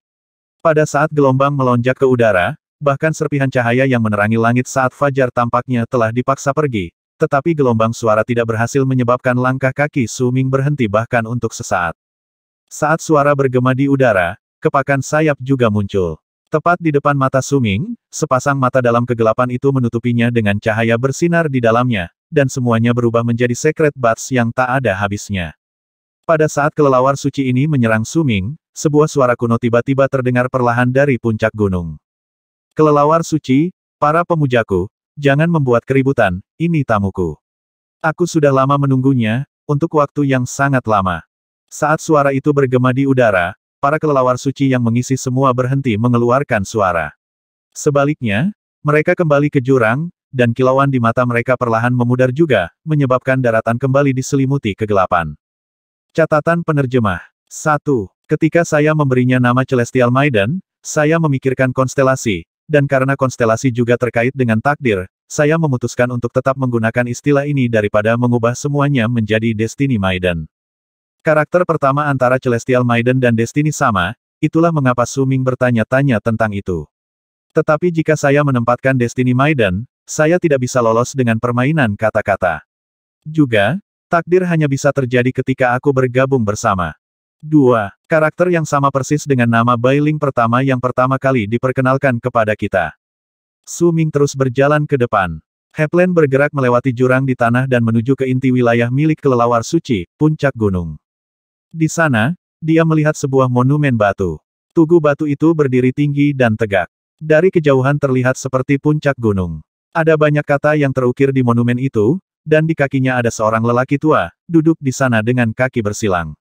Pada saat gelombang melonjak ke udara, bahkan serpihan cahaya yang menerangi langit saat fajar tampaknya telah dipaksa pergi, tetapi gelombang suara tidak berhasil menyebabkan langkah kaki Suming berhenti bahkan untuk sesaat. Saat suara bergema di udara, kepakan sayap juga muncul. Tepat di depan mata Suming, sepasang mata dalam kegelapan itu menutupinya dengan cahaya bersinar di dalamnya, dan semuanya berubah menjadi secret bats yang tak ada habisnya. Pada saat kelelawar suci ini menyerang Suming, sebuah suara kuno tiba-tiba terdengar perlahan dari puncak gunung. Kelelawar suci, para pemujaku, jangan membuat keributan, ini tamuku. Aku sudah lama menunggunya, untuk waktu yang sangat lama. Saat suara itu bergema di udara, para kelelawar suci yang mengisi semua berhenti mengeluarkan suara. Sebaliknya, mereka kembali ke jurang, dan kilauan di mata mereka perlahan memudar juga, menyebabkan daratan kembali diselimuti kegelapan. Catatan penerjemah 1. Ketika saya memberinya nama Celestial Maiden, saya memikirkan konstelasi, dan karena konstelasi juga terkait dengan takdir, saya memutuskan untuk tetap menggunakan istilah ini daripada mengubah semuanya menjadi Destiny Maiden. Karakter pertama antara Celestial Maiden dan Destiny sama, itulah mengapa Suming bertanya-tanya tentang itu. Tetapi jika saya menempatkan Destiny Maiden, saya tidak bisa lolos dengan permainan kata-kata. Juga, takdir hanya bisa terjadi ketika aku bergabung bersama. Dua Karakter yang sama persis dengan nama Bailing pertama yang pertama kali diperkenalkan kepada kita. Suming terus berjalan ke depan. Heplen bergerak melewati jurang di tanah dan menuju ke inti wilayah milik kelelawar suci, puncak gunung. Di sana, dia melihat sebuah monumen batu. Tugu batu itu berdiri tinggi dan tegak. Dari kejauhan terlihat seperti puncak gunung. Ada banyak kata yang terukir di monumen itu, dan di kakinya ada seorang lelaki tua, duduk di sana dengan kaki bersilang.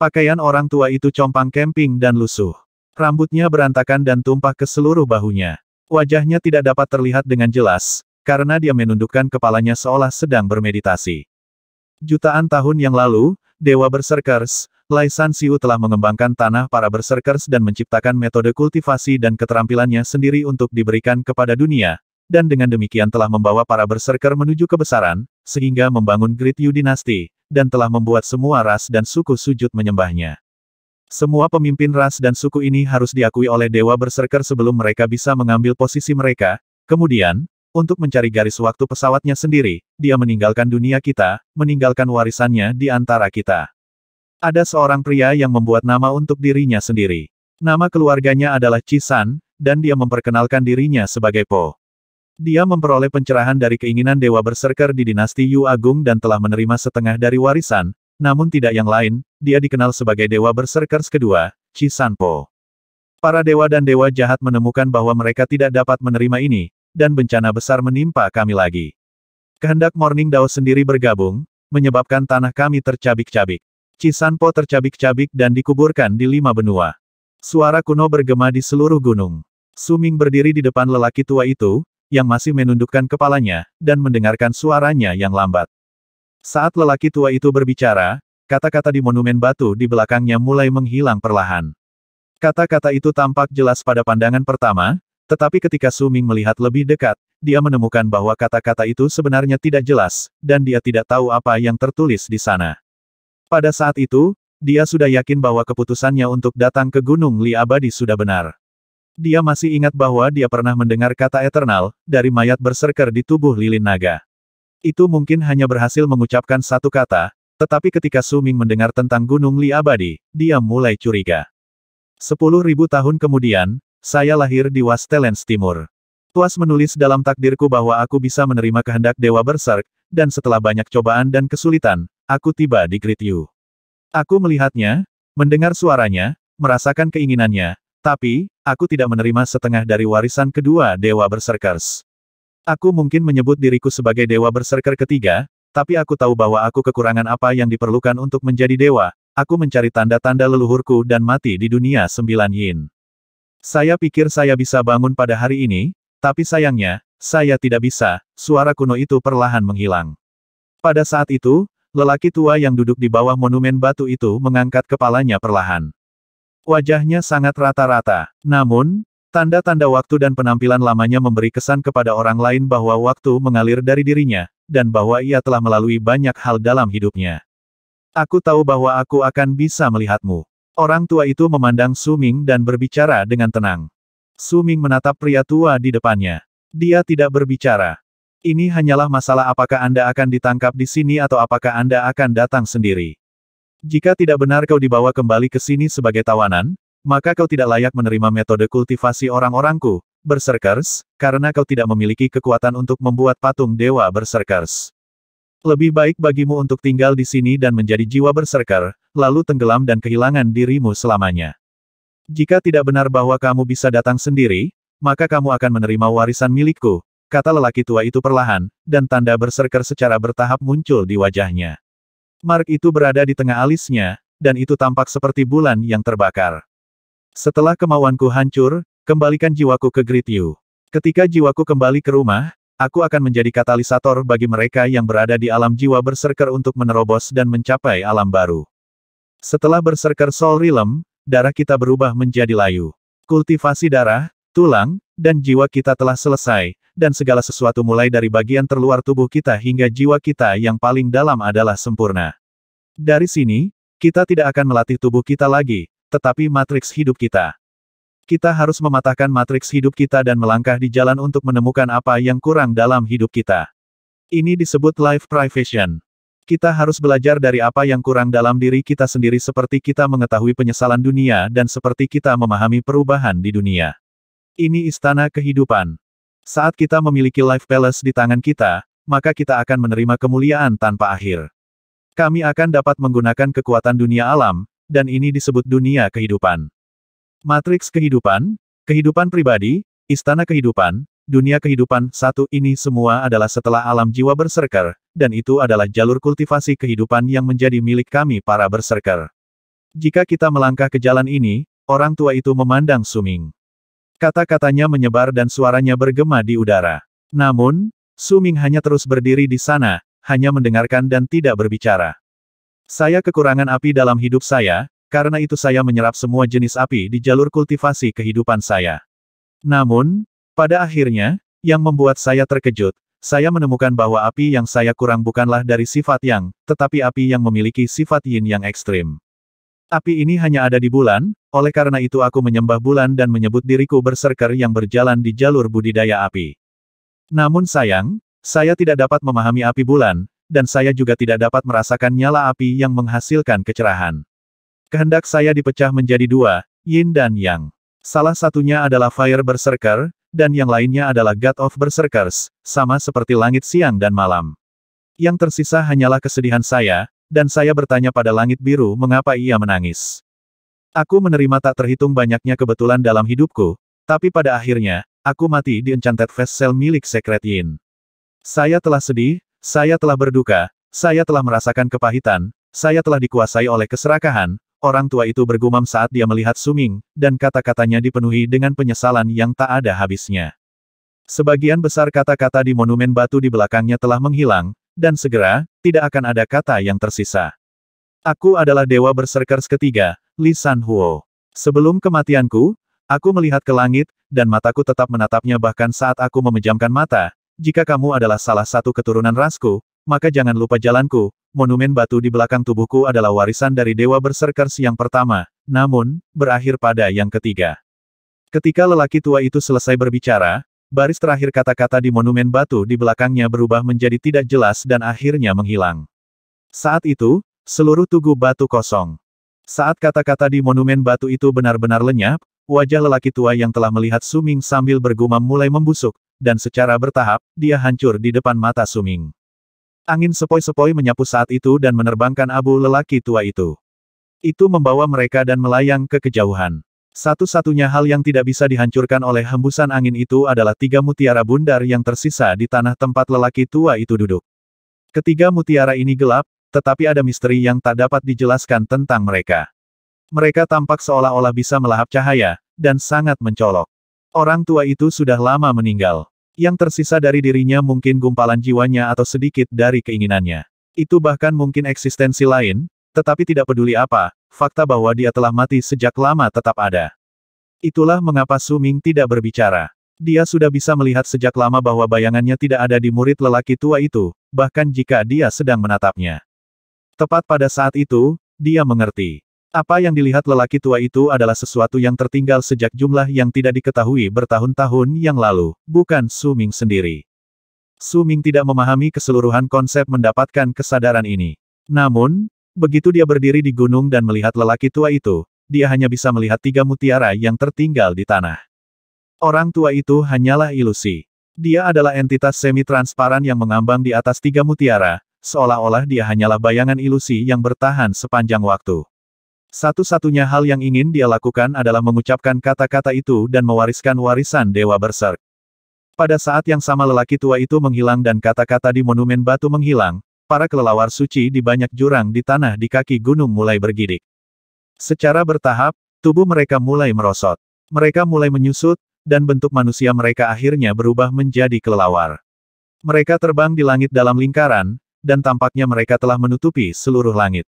Pakaian orang tua itu compang kemping dan lusuh. Rambutnya berantakan dan tumpah ke seluruh bahunya. Wajahnya tidak dapat terlihat dengan jelas, karena dia menundukkan kepalanya seolah sedang bermeditasi. Jutaan tahun yang lalu, Dewa Berserkers, Lai San Siu telah mengembangkan tanah para berserkers dan menciptakan metode kultivasi dan keterampilannya sendiri untuk diberikan kepada dunia, dan dengan demikian telah membawa para berserker menuju kebesaran, sehingga membangun Great Yu Dinasti, dan telah membuat semua ras dan suku sujud menyembahnya. Semua pemimpin ras dan suku ini harus diakui oleh Dewa Berserker sebelum mereka bisa mengambil posisi mereka, kemudian, untuk mencari garis waktu pesawatnya sendiri, dia meninggalkan dunia kita, meninggalkan warisannya di antara kita. Ada seorang pria yang membuat nama untuk dirinya sendiri. Nama keluarganya adalah Cisan, dan dia memperkenalkan dirinya sebagai Po. Dia memperoleh pencerahan dari keinginan Dewa Berserker di dinasti Yu Agung dan telah menerima setengah dari warisan, namun tidak yang lain, dia dikenal sebagai Dewa berserker kedua, Cisan Po. Para dewa dan dewa jahat menemukan bahwa mereka tidak dapat menerima ini, dan bencana besar menimpa kami lagi. Kehendak Morning Dao sendiri bergabung, menyebabkan tanah kami tercabik-cabik. Cisanpo tercabik-cabik dan dikuburkan di lima benua. Suara kuno bergema di seluruh gunung. Suming berdiri di depan lelaki tua itu, yang masih menundukkan kepalanya, dan mendengarkan suaranya yang lambat. Saat lelaki tua itu berbicara, kata-kata di monumen batu di belakangnya mulai menghilang perlahan. Kata-kata itu tampak jelas pada pandangan pertama, tetapi ketika Su Ming melihat lebih dekat, dia menemukan bahwa kata-kata itu sebenarnya tidak jelas, dan dia tidak tahu apa yang tertulis di sana. Pada saat itu, dia sudah yakin bahwa keputusannya untuk datang ke Gunung Li Abadi sudah benar. Dia masih ingat bahwa dia pernah mendengar kata eternal, dari mayat berserker di tubuh lilin naga. Itu mungkin hanya berhasil mengucapkan satu kata, tetapi ketika Suming mendengar tentang Gunung Li Abadi, dia mulai curiga. Sepuluh ribu tahun kemudian, saya lahir di Wastelens Timur. Tuas menulis dalam takdirku bahwa aku bisa menerima kehendak Dewa Berserk, dan setelah banyak cobaan dan kesulitan, aku tiba di Kritiu. Aku melihatnya, mendengar suaranya, merasakan keinginannya, tapi, aku tidak menerima setengah dari warisan kedua Dewa Berserkers. Aku mungkin menyebut diriku sebagai Dewa Berserker ketiga, tapi aku tahu bahwa aku kekurangan apa yang diperlukan untuk menjadi dewa, aku mencari tanda-tanda leluhurku dan mati di dunia sembilan yin. Saya pikir saya bisa bangun pada hari ini, tapi sayangnya, saya tidak bisa, suara kuno itu perlahan menghilang. Pada saat itu, lelaki tua yang duduk di bawah monumen batu itu mengangkat kepalanya perlahan. Wajahnya sangat rata-rata, namun, tanda-tanda waktu dan penampilan lamanya memberi kesan kepada orang lain bahwa waktu mengalir dari dirinya, dan bahwa ia telah melalui banyak hal dalam hidupnya. Aku tahu bahwa aku akan bisa melihatmu. Orang tua itu memandang Suming dan berbicara dengan tenang. Suming menatap pria tua di depannya. Dia tidak berbicara. Ini hanyalah masalah apakah Anda akan ditangkap di sini atau apakah Anda akan datang sendiri. Jika tidak benar kau dibawa kembali ke sini sebagai tawanan, maka kau tidak layak menerima metode kultivasi orang-orangku, berserkers, karena kau tidak memiliki kekuatan untuk membuat patung dewa berserkers. Lebih baik bagimu untuk tinggal di sini dan menjadi jiwa berserker, lalu tenggelam dan kehilangan dirimu selamanya. Jika tidak benar bahwa kamu bisa datang sendiri, maka kamu akan menerima warisan milikku, kata lelaki tua itu perlahan, dan tanda berserker secara bertahap muncul di wajahnya. Mark itu berada di tengah alisnya, dan itu tampak seperti bulan yang terbakar. Setelah kemauanku hancur, kembalikan jiwaku ke Great Ketika jiwaku kembali ke rumah, Aku akan menjadi katalisator bagi mereka yang berada di alam jiwa berserker untuk menerobos dan mencapai alam baru. Setelah berserker Soul Realm, darah kita berubah menjadi layu. Kultivasi darah, tulang, dan jiwa kita telah selesai, dan segala sesuatu mulai dari bagian terluar tubuh kita hingga jiwa kita yang paling dalam adalah sempurna. Dari sini, kita tidak akan melatih tubuh kita lagi, tetapi matriks hidup kita. Kita harus mematahkan matriks hidup kita dan melangkah di jalan untuk menemukan apa yang kurang dalam hidup kita. Ini disebut life privation. Kita harus belajar dari apa yang kurang dalam diri kita sendiri seperti kita mengetahui penyesalan dunia dan seperti kita memahami perubahan di dunia. Ini istana kehidupan. Saat kita memiliki life palace di tangan kita, maka kita akan menerima kemuliaan tanpa akhir. Kami akan dapat menggunakan kekuatan dunia alam, dan ini disebut dunia kehidupan. Matriks kehidupan, kehidupan pribadi, istana kehidupan, dunia kehidupan satu ini semua adalah setelah alam jiwa berserker, dan itu adalah jalur kultivasi kehidupan yang menjadi milik kami para berserker. Jika kita melangkah ke jalan ini, orang tua itu memandang Suming. Kata-katanya menyebar dan suaranya bergema di udara. Namun, Suming hanya terus berdiri di sana, hanya mendengarkan dan tidak berbicara. Saya kekurangan api dalam hidup saya, karena itu saya menyerap semua jenis api di jalur kultivasi kehidupan saya. Namun, pada akhirnya, yang membuat saya terkejut, saya menemukan bahwa api yang saya kurang bukanlah dari sifat yang, tetapi api yang memiliki sifat yin yang ekstrim. Api ini hanya ada di bulan, oleh karena itu aku menyembah bulan dan menyebut diriku berserker yang berjalan di jalur budidaya api. Namun sayang, saya tidak dapat memahami api bulan, dan saya juga tidak dapat merasakan nyala api yang menghasilkan kecerahan. Kehendak saya dipecah menjadi dua, Yin dan Yang. Salah satunya adalah Fire Berserker, dan yang lainnya adalah God of Berserkers, sama seperti langit siang dan malam. Yang tersisa hanyalah kesedihan saya, dan saya bertanya pada langit biru mengapa ia menangis. Aku menerima tak terhitung banyaknya kebetulan dalam hidupku, tapi pada akhirnya, aku mati di Enchanted Vessel milik Secret Yin. Saya telah sedih, saya telah berduka, saya telah merasakan kepahitan, saya telah dikuasai oleh keserakahan, Orang tua itu bergumam saat dia melihat Suming, dan kata-katanya dipenuhi dengan penyesalan yang tak ada habisnya. Sebagian besar kata-kata di monumen batu di belakangnya telah menghilang, dan segera, tidak akan ada kata yang tersisa. Aku adalah Dewa Berserkers ketiga, Li San Huo. Sebelum kematianku, aku melihat ke langit, dan mataku tetap menatapnya bahkan saat aku memejamkan mata. Jika kamu adalah salah satu keturunan rasku, maka jangan lupa jalanku, monumen batu di belakang tubuhku adalah warisan dari Dewa Berserkers yang pertama, namun, berakhir pada yang ketiga. Ketika lelaki tua itu selesai berbicara, baris terakhir kata-kata di monumen batu di belakangnya berubah menjadi tidak jelas dan akhirnya menghilang. Saat itu, seluruh tugu batu kosong. Saat kata-kata di monumen batu itu benar-benar lenyap, wajah lelaki tua yang telah melihat Suming sambil bergumam mulai membusuk, dan secara bertahap, dia hancur di depan mata Suming. Angin sepoi-sepoi menyapu saat itu dan menerbangkan abu lelaki tua itu. Itu membawa mereka dan melayang ke kejauhan. Satu-satunya hal yang tidak bisa dihancurkan oleh hembusan angin itu adalah tiga mutiara bundar yang tersisa di tanah tempat lelaki tua itu duduk. Ketiga mutiara ini gelap, tetapi ada misteri yang tak dapat dijelaskan tentang mereka. Mereka tampak seolah-olah bisa melahap cahaya, dan sangat mencolok. Orang tua itu sudah lama meninggal. Yang tersisa dari dirinya mungkin gumpalan jiwanya atau sedikit dari keinginannya. Itu bahkan mungkin eksistensi lain, tetapi tidak peduli apa, fakta bahwa dia telah mati sejak lama tetap ada. Itulah mengapa Suming tidak berbicara. Dia sudah bisa melihat sejak lama bahwa bayangannya tidak ada di murid lelaki tua itu, bahkan jika dia sedang menatapnya. Tepat pada saat itu, dia mengerti. Apa yang dilihat lelaki tua itu adalah sesuatu yang tertinggal sejak jumlah yang tidak diketahui bertahun-tahun yang lalu, bukan Su Ming sendiri. Su Ming tidak memahami keseluruhan konsep mendapatkan kesadaran ini. Namun, begitu dia berdiri di gunung dan melihat lelaki tua itu, dia hanya bisa melihat tiga mutiara yang tertinggal di tanah. Orang tua itu hanyalah ilusi. Dia adalah entitas semi-transparan yang mengambang di atas tiga mutiara, seolah-olah dia hanyalah bayangan ilusi yang bertahan sepanjang waktu. Satu-satunya hal yang ingin dia lakukan adalah mengucapkan kata-kata itu dan mewariskan warisan Dewa Berserk. Pada saat yang sama lelaki tua itu menghilang dan kata-kata di monumen batu menghilang, para kelelawar suci di banyak jurang di tanah di kaki gunung mulai bergidik. Secara bertahap, tubuh mereka mulai merosot. Mereka mulai menyusut, dan bentuk manusia mereka akhirnya berubah menjadi kelelawar. Mereka terbang di langit dalam lingkaran, dan tampaknya mereka telah menutupi seluruh langit.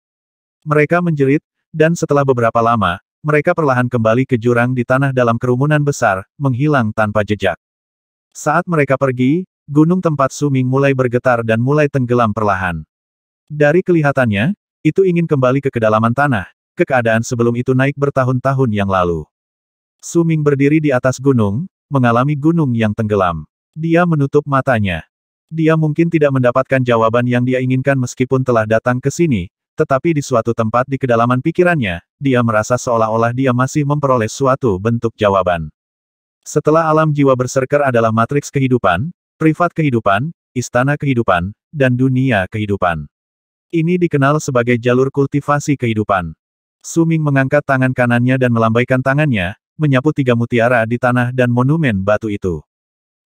Mereka menjerit, dan setelah beberapa lama, mereka perlahan kembali ke jurang di tanah dalam kerumunan besar, menghilang tanpa jejak. Saat mereka pergi, gunung tempat Suming mulai bergetar dan mulai tenggelam perlahan. Dari kelihatannya, itu ingin kembali ke kedalaman tanah, ke keadaan sebelum itu naik bertahun-tahun yang lalu. Suming berdiri di atas gunung, mengalami gunung yang tenggelam. Dia menutup matanya. Dia mungkin tidak mendapatkan jawaban yang dia inginkan meskipun telah datang ke sini, tetapi di suatu tempat di kedalaman pikirannya, dia merasa seolah-olah dia masih memperoleh suatu bentuk jawaban. Setelah alam jiwa berserker adalah matriks kehidupan, privat kehidupan, istana kehidupan, dan dunia kehidupan. Ini dikenal sebagai jalur kultivasi kehidupan. Suming mengangkat tangan kanannya dan melambaikan tangannya, menyapu tiga mutiara di tanah dan monumen batu itu.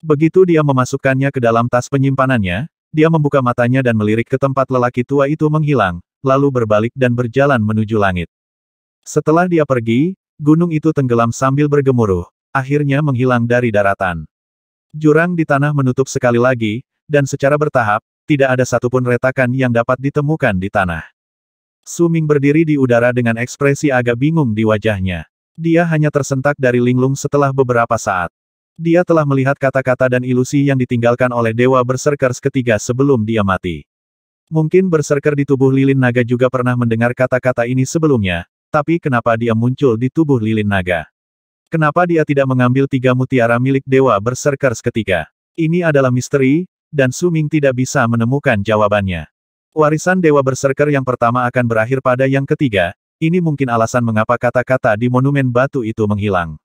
Begitu dia memasukkannya ke dalam tas penyimpanannya, dia membuka matanya dan melirik ke tempat lelaki tua itu menghilang, lalu berbalik dan berjalan menuju langit. Setelah dia pergi, gunung itu tenggelam sambil bergemuruh, akhirnya menghilang dari daratan. Jurang di tanah menutup sekali lagi, dan secara bertahap, tidak ada satupun retakan yang dapat ditemukan di tanah. Suming berdiri di udara dengan ekspresi agak bingung di wajahnya. Dia hanya tersentak dari linglung setelah beberapa saat. Dia telah melihat kata-kata dan ilusi yang ditinggalkan oleh Dewa Berserkers ketiga sebelum dia mati. Mungkin berserker di tubuh lilin naga juga pernah mendengar kata-kata ini sebelumnya, tapi kenapa dia muncul di tubuh lilin naga? Kenapa dia tidak mengambil tiga mutiara milik dewa berserker seketika? Ini adalah misteri, dan Suming tidak bisa menemukan jawabannya. Warisan dewa berserker yang pertama akan berakhir pada yang ketiga, ini mungkin alasan mengapa kata-kata di monumen batu itu menghilang.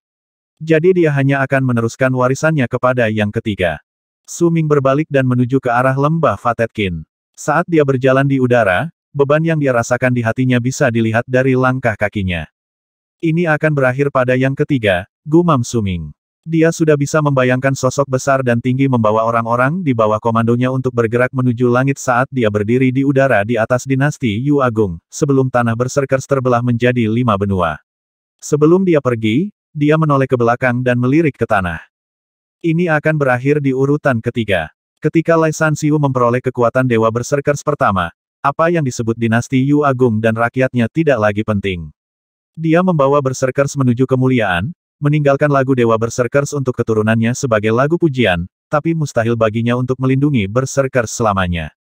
Jadi dia hanya akan meneruskan warisannya kepada yang ketiga. Suming berbalik dan menuju ke arah lembah Fatetkin. Saat dia berjalan di udara, beban yang dia rasakan di hatinya bisa dilihat dari langkah kakinya. Ini akan berakhir pada yang ketiga, gumam Suming. Dia sudah bisa membayangkan sosok besar dan tinggi membawa orang-orang di bawah komandonya untuk bergerak menuju langit saat dia berdiri di udara di atas dinasti Yu Agung, sebelum tanah berserkers terbelah menjadi lima benua. Sebelum dia pergi, dia menoleh ke belakang dan melirik ke tanah. Ini akan berakhir di urutan ketiga. Ketika Lai San Xiu memperoleh kekuatan Dewa Berserkers pertama, apa yang disebut dinasti Yu Agung dan rakyatnya tidak lagi penting. Dia membawa Berserkers menuju kemuliaan, meninggalkan lagu Dewa Berserkers untuk keturunannya sebagai lagu pujian, tapi mustahil baginya untuk melindungi Berserkers selamanya.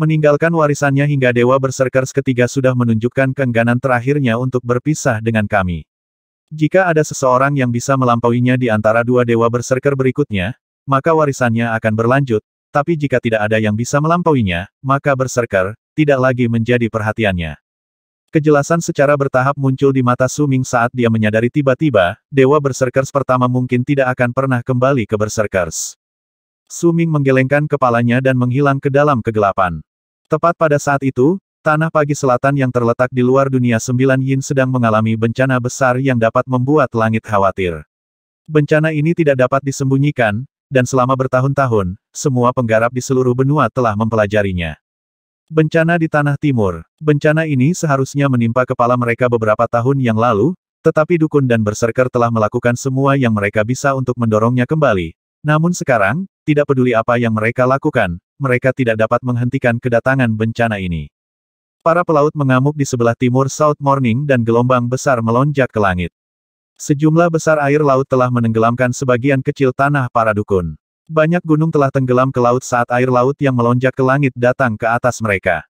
Meninggalkan warisannya hingga Dewa Berserkers ketiga sudah menunjukkan keengganan terakhirnya untuk berpisah dengan kami. Jika ada seseorang yang bisa melampauinya di antara dua Dewa Berserker berikutnya, maka warisannya akan berlanjut, tapi jika tidak ada yang bisa melampauinya, maka berserker, tidak lagi menjadi perhatiannya. Kejelasan secara bertahap muncul di mata Suming saat dia menyadari tiba-tiba, Dewa Berserkers pertama mungkin tidak akan pernah kembali ke Berserkers. Suming menggelengkan kepalanya dan menghilang ke dalam kegelapan. Tepat pada saat itu, tanah pagi selatan yang terletak di luar dunia sembilan yin sedang mengalami bencana besar yang dapat membuat langit khawatir. Bencana ini tidak dapat disembunyikan, dan selama bertahun-tahun, semua penggarap di seluruh benua telah mempelajarinya. Bencana di Tanah Timur. Bencana ini seharusnya menimpa kepala mereka beberapa tahun yang lalu, tetapi Dukun dan Berserker telah melakukan semua yang mereka bisa untuk mendorongnya kembali. Namun sekarang, tidak peduli apa yang mereka lakukan, mereka tidak dapat menghentikan kedatangan bencana ini. Para pelaut mengamuk di sebelah timur South Morning dan gelombang besar melonjak ke langit. Sejumlah besar air laut telah menenggelamkan sebagian kecil tanah para dukun. Banyak gunung telah tenggelam ke laut saat air laut yang melonjak ke langit datang ke atas mereka.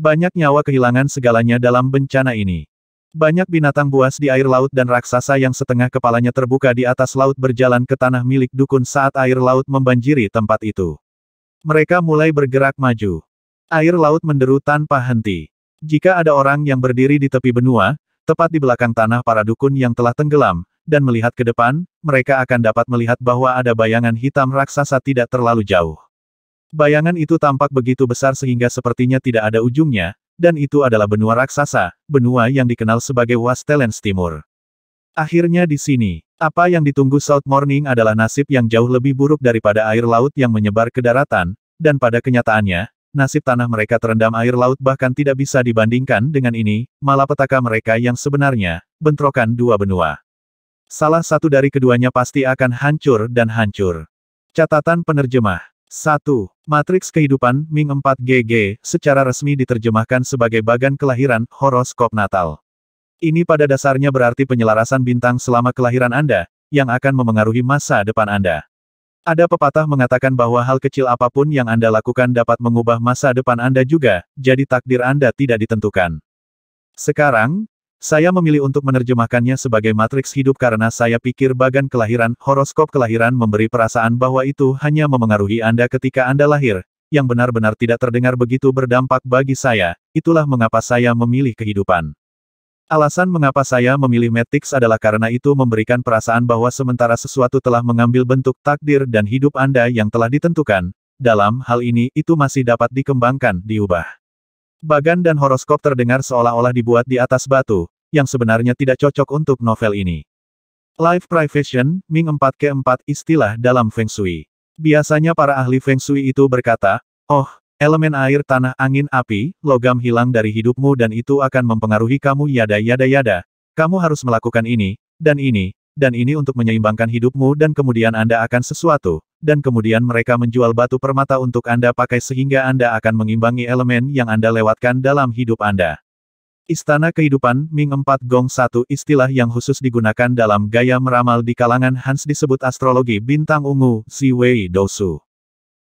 Banyak nyawa kehilangan segalanya dalam bencana ini. Banyak binatang buas di air laut dan raksasa yang setengah kepalanya terbuka di atas laut berjalan ke tanah milik dukun saat air laut membanjiri tempat itu. Mereka mulai bergerak maju. Air laut menderu tanpa henti. Jika ada orang yang berdiri di tepi benua, Tepat di belakang tanah para dukun yang telah tenggelam, dan melihat ke depan, mereka akan dapat melihat bahwa ada bayangan hitam raksasa tidak terlalu jauh. Bayangan itu tampak begitu besar sehingga sepertinya tidak ada ujungnya, dan itu adalah benua raksasa, benua yang dikenal sebagai Wastelens Timur. Akhirnya di sini, apa yang ditunggu South Morning adalah nasib yang jauh lebih buruk daripada air laut yang menyebar ke daratan, dan pada kenyataannya, nasib tanah mereka terendam air laut bahkan tidak bisa dibandingkan dengan ini, malapetaka mereka yang sebenarnya, bentrokan dua benua. Salah satu dari keduanya pasti akan hancur dan hancur. Catatan penerjemah 1. Matriks Kehidupan Ming 4GG secara resmi diterjemahkan sebagai bagan kelahiran horoskop Natal. Ini pada dasarnya berarti penyelarasan bintang selama kelahiran Anda, yang akan memengaruhi masa depan Anda. Ada pepatah mengatakan bahwa hal kecil apapun yang Anda lakukan dapat mengubah masa depan Anda juga, jadi takdir Anda tidak ditentukan. Sekarang, saya memilih untuk menerjemahkannya sebagai matriks hidup karena saya pikir bagan kelahiran, horoskop kelahiran memberi perasaan bahwa itu hanya memengaruhi Anda ketika Anda lahir, yang benar-benar tidak terdengar begitu berdampak bagi saya, itulah mengapa saya memilih kehidupan. Alasan mengapa saya memilih Matrix adalah karena itu memberikan perasaan bahwa sementara sesuatu telah mengambil bentuk takdir dan hidup Anda yang telah ditentukan, dalam hal ini, itu masih dapat dikembangkan, diubah. Bagan dan horoskop terdengar seolah-olah dibuat di atas batu, yang sebenarnya tidak cocok untuk novel ini. Life Privation, Ming 4 ke 4 istilah dalam Feng Shui. Biasanya para ahli Feng Shui itu berkata, oh, Elemen air, tanah, angin, api, logam hilang dari hidupmu dan itu akan mempengaruhi kamu yada yada yada. Kamu harus melakukan ini, dan ini, dan ini untuk menyeimbangkan hidupmu dan kemudian Anda akan sesuatu, dan kemudian mereka menjual batu permata untuk Anda pakai sehingga Anda akan mengimbangi elemen yang Anda lewatkan dalam hidup Anda. Istana Kehidupan Ming 4 Gong 1 istilah yang khusus digunakan dalam gaya meramal di kalangan Hans disebut astrologi bintang ungu, Si Wei Dosu.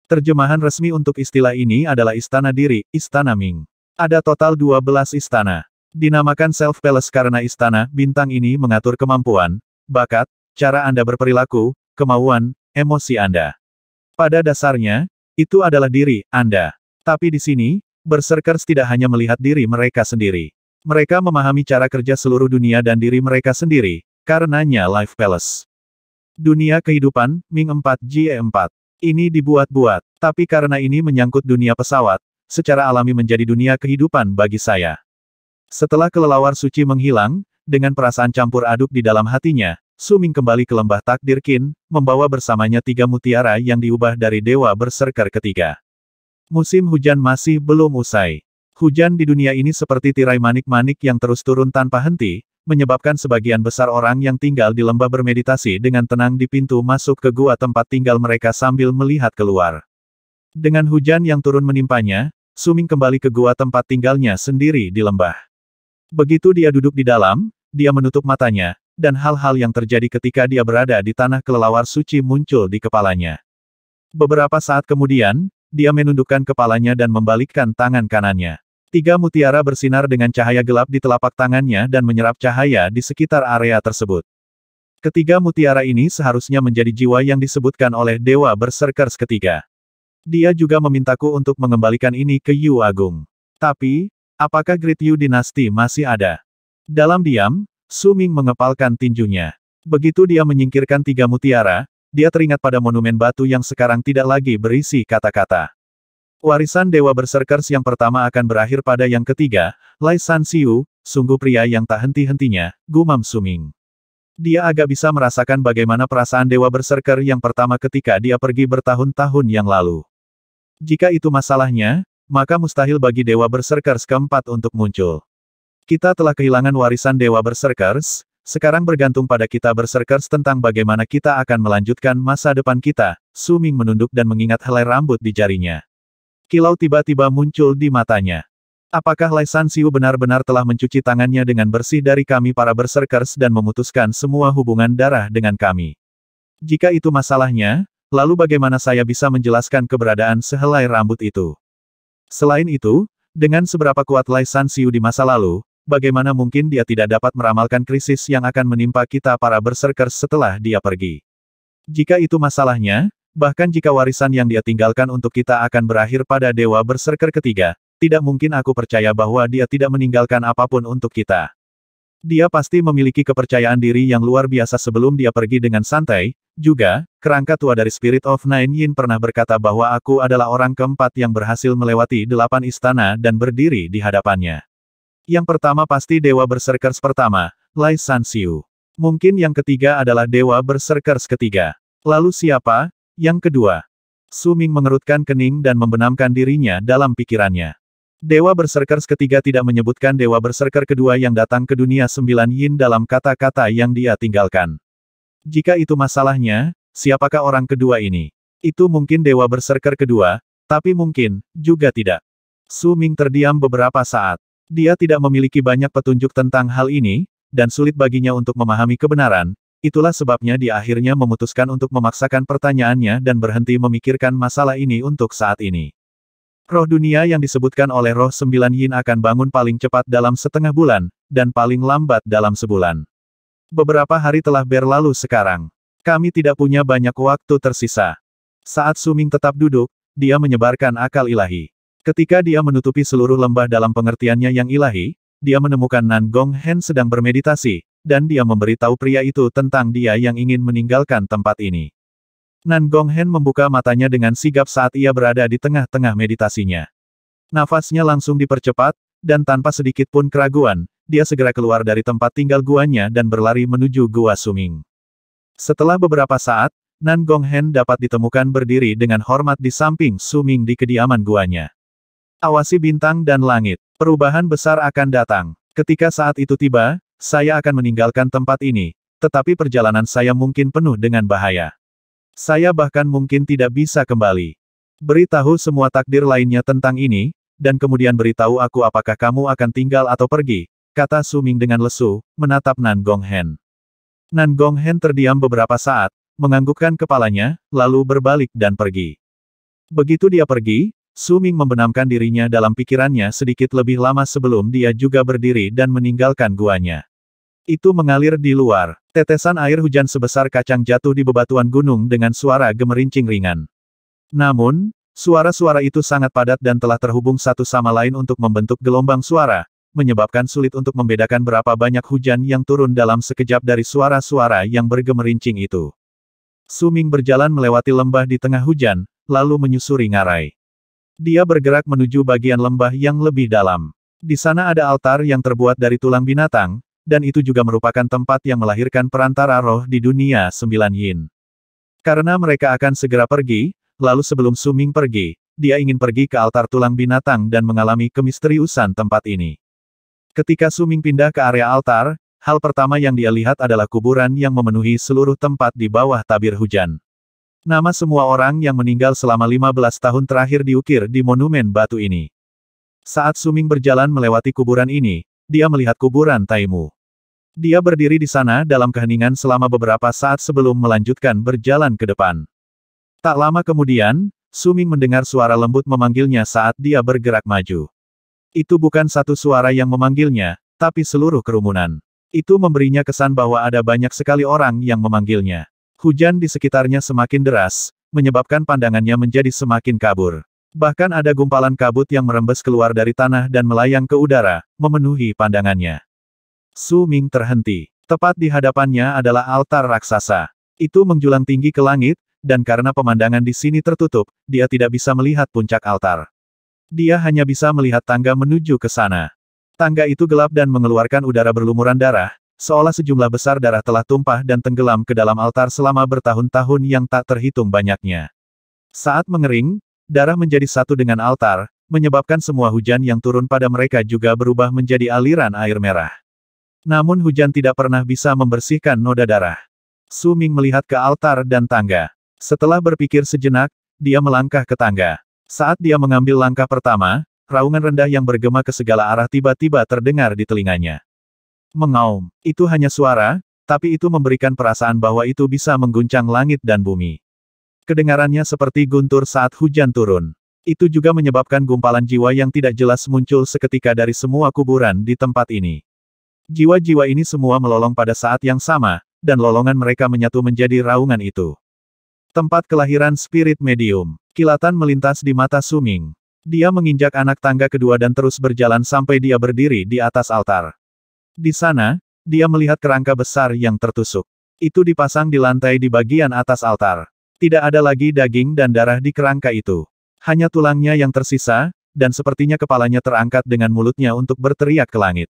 Terjemahan resmi untuk istilah ini adalah Istana Diri, Istana Ming. Ada total 12 istana. Dinamakan Self Palace karena istana bintang ini mengatur kemampuan, bakat, cara Anda berperilaku, kemauan, emosi Anda. Pada dasarnya, itu adalah diri Anda. Tapi di sini, berserkers tidak hanya melihat diri mereka sendiri. Mereka memahami cara kerja seluruh dunia dan diri mereka sendiri, karenanya Life Palace. Dunia Kehidupan, Ming 4 GE 4 ini dibuat-buat, tapi karena ini menyangkut dunia pesawat, secara alami menjadi dunia kehidupan bagi saya. Setelah kelelawar suci menghilang, dengan perasaan campur aduk di dalam hatinya, Suming kembali ke lembah takdir Kin, membawa bersamanya tiga mutiara yang diubah dari Dewa Berserker ketiga. Musim hujan masih belum usai. Hujan di dunia ini seperti tirai manik-manik yang terus turun tanpa henti, menyebabkan sebagian besar orang yang tinggal di lembah bermeditasi dengan tenang di pintu masuk ke gua tempat tinggal mereka sambil melihat keluar. Dengan hujan yang turun menimpanya, Suming kembali ke gua tempat tinggalnya sendiri di lembah. Begitu dia duduk di dalam, dia menutup matanya, dan hal-hal yang terjadi ketika dia berada di tanah kelelawar suci muncul di kepalanya. Beberapa saat kemudian, dia menundukkan kepalanya dan membalikkan tangan kanannya. Tiga mutiara bersinar dengan cahaya gelap di telapak tangannya dan menyerap cahaya di sekitar area tersebut. Ketiga mutiara ini seharusnya menjadi jiwa yang disebutkan oleh Dewa Berserkers ketiga. Dia juga memintaku untuk mengembalikan ini ke Yu Agung. Tapi, apakah Great Yu Dinasti masih ada? Dalam diam, Suming mengepalkan tinjunya. Begitu dia menyingkirkan tiga mutiara, dia teringat pada monumen batu yang sekarang tidak lagi berisi kata-kata. Warisan Dewa Berserkers yang pertama akan berakhir pada yang ketiga, Lai San Siu, sungguh pria yang tak henti-hentinya, gumam Suming. Dia agak bisa merasakan bagaimana perasaan Dewa Berserker yang pertama ketika dia pergi bertahun-tahun yang lalu. Jika itu masalahnya, maka mustahil bagi Dewa Berserkers keempat untuk muncul. Kita telah kehilangan warisan Dewa Berserkers, sekarang bergantung pada kita berserkers tentang bagaimana kita akan melanjutkan masa depan kita. Suming menunduk dan mengingat helai rambut di jarinya. Kilau tiba-tiba muncul di matanya. Apakah Lai San benar-benar telah mencuci tangannya dengan bersih dari kami para berserkers dan memutuskan semua hubungan darah dengan kami? Jika itu masalahnya, lalu bagaimana saya bisa menjelaskan keberadaan sehelai rambut itu? Selain itu, dengan seberapa kuat Lai San di masa lalu, bagaimana mungkin dia tidak dapat meramalkan krisis yang akan menimpa kita para berserkers setelah dia pergi? Jika itu masalahnya, Bahkan jika warisan yang dia tinggalkan untuk kita akan berakhir pada Dewa Berserker ketiga, tidak mungkin aku percaya bahwa dia tidak meninggalkan apapun untuk kita. Dia pasti memiliki kepercayaan diri yang luar biasa sebelum dia pergi dengan santai, juga, kerangka tua dari Spirit of Nine Yin pernah berkata bahwa aku adalah orang keempat yang berhasil melewati delapan istana dan berdiri di hadapannya. Yang pertama pasti Dewa Berserkers pertama, Lai San Xiu. Mungkin yang ketiga adalah Dewa Berserkers ketiga. Lalu siapa, yang kedua, Suming mengerutkan kening dan membenamkan dirinya dalam pikirannya. Dewa Berserkers ketiga tidak menyebutkan Dewa Berserker kedua yang datang ke dunia sembilan yin dalam kata-kata yang dia tinggalkan. Jika itu masalahnya, siapakah orang kedua ini? Itu mungkin Dewa Berserker kedua, tapi mungkin, juga tidak. Su Ming terdiam beberapa saat. Dia tidak memiliki banyak petunjuk tentang hal ini, dan sulit baginya untuk memahami kebenaran, Itulah sebabnya dia akhirnya memutuskan untuk memaksakan pertanyaannya dan berhenti memikirkan masalah ini untuk saat ini. Roh dunia yang disebutkan oleh roh sembilan yin akan bangun paling cepat dalam setengah bulan, dan paling lambat dalam sebulan. Beberapa hari telah berlalu sekarang. Kami tidak punya banyak waktu tersisa. Saat Suming tetap duduk, dia menyebarkan akal ilahi. Ketika dia menutupi seluruh lembah dalam pengertiannya yang ilahi, dia menemukan Nan Gong Hen sedang bermeditasi, dan dia memberitahu pria itu tentang dia yang ingin meninggalkan tempat ini. Nan Hen membuka matanya dengan sigap saat ia berada di tengah-tengah meditasinya. Nafasnya langsung dipercepat, dan tanpa sedikit pun keraguan, dia segera keluar dari tempat tinggal guanya dan berlari menuju Gua Suming. Setelah beberapa saat, Nan Hen dapat ditemukan berdiri dengan hormat di samping Suming di kediaman guanya. Awasi bintang dan langit, perubahan besar akan datang. Ketika saat itu tiba, saya akan meninggalkan tempat ini, tetapi perjalanan saya mungkin penuh dengan bahaya. Saya bahkan mungkin tidak bisa kembali. Beritahu semua takdir lainnya tentang ini, dan kemudian beritahu aku apakah kamu akan tinggal atau pergi, kata Suming dengan lesu, menatap Nan Gong Hen. Nan Gong Hen terdiam beberapa saat, menganggukkan kepalanya, lalu berbalik dan pergi. Begitu dia pergi, Suming membenamkan dirinya dalam pikirannya sedikit lebih lama sebelum dia juga berdiri dan meninggalkan guanya. Itu mengalir di luar. Tetesan air hujan sebesar kacang jatuh di bebatuan gunung dengan suara gemerincing ringan. Namun, suara-suara itu sangat padat dan telah terhubung satu sama lain untuk membentuk gelombang suara, menyebabkan sulit untuk membedakan berapa banyak hujan yang turun dalam sekejap dari suara-suara yang bergemerincing itu. Suming berjalan melewati lembah di tengah hujan, lalu menyusuri ngarai. Dia bergerak menuju bagian lembah yang lebih dalam. Di sana ada altar yang terbuat dari tulang binatang, dan itu juga merupakan tempat yang melahirkan perantara roh di dunia sembilan yin. Karena mereka akan segera pergi, lalu sebelum Suming pergi, dia ingin pergi ke altar tulang binatang dan mengalami kemisteriusan tempat ini. Ketika Suming pindah ke area altar, hal pertama yang dia lihat adalah kuburan yang memenuhi seluruh tempat di bawah tabir hujan. Nama semua orang yang meninggal selama 15 tahun terakhir diukir di monumen batu ini. Saat Suming berjalan melewati kuburan ini, dia melihat kuburan Taimu. Dia berdiri di sana dalam keheningan selama beberapa saat sebelum melanjutkan berjalan ke depan. Tak lama kemudian, Suming mendengar suara lembut memanggilnya saat dia bergerak maju. Itu bukan satu suara yang memanggilnya, tapi seluruh kerumunan. Itu memberinya kesan bahwa ada banyak sekali orang yang memanggilnya. Hujan di sekitarnya semakin deras, menyebabkan pandangannya menjadi semakin kabur. Bahkan ada gumpalan kabut yang merembes keluar dari tanah dan melayang ke udara, memenuhi pandangannya. Su Ming terhenti. Tepat di hadapannya adalah altar raksasa. Itu menjulang tinggi ke langit, dan karena pemandangan di sini tertutup, dia tidak bisa melihat puncak altar. Dia hanya bisa melihat tangga menuju ke sana. Tangga itu gelap dan mengeluarkan udara berlumuran darah, seolah sejumlah besar darah telah tumpah dan tenggelam ke dalam altar selama bertahun-tahun yang tak terhitung banyaknya. Saat mengering, Darah menjadi satu dengan altar, menyebabkan semua hujan yang turun pada mereka juga berubah menjadi aliran air merah. Namun hujan tidak pernah bisa membersihkan noda darah. Su Ming melihat ke altar dan tangga. Setelah berpikir sejenak, dia melangkah ke tangga. Saat dia mengambil langkah pertama, raungan rendah yang bergema ke segala arah tiba-tiba terdengar di telinganya. Mengaum, itu hanya suara, tapi itu memberikan perasaan bahwa itu bisa mengguncang langit dan bumi. Kedengarannya seperti guntur saat hujan turun. Itu juga menyebabkan gumpalan jiwa yang tidak jelas muncul seketika dari semua kuburan di tempat ini. Jiwa-jiwa ini semua melolong pada saat yang sama, dan lolongan mereka menyatu menjadi raungan itu. Tempat kelahiran spirit medium. Kilatan melintas di mata Suming. Dia menginjak anak tangga kedua dan terus berjalan sampai dia berdiri di atas altar. Di sana, dia melihat kerangka besar yang tertusuk. Itu dipasang di lantai di bagian atas altar. Tidak ada lagi daging dan darah di kerangka itu. Hanya tulangnya yang tersisa, dan sepertinya kepalanya terangkat dengan mulutnya untuk berteriak ke langit.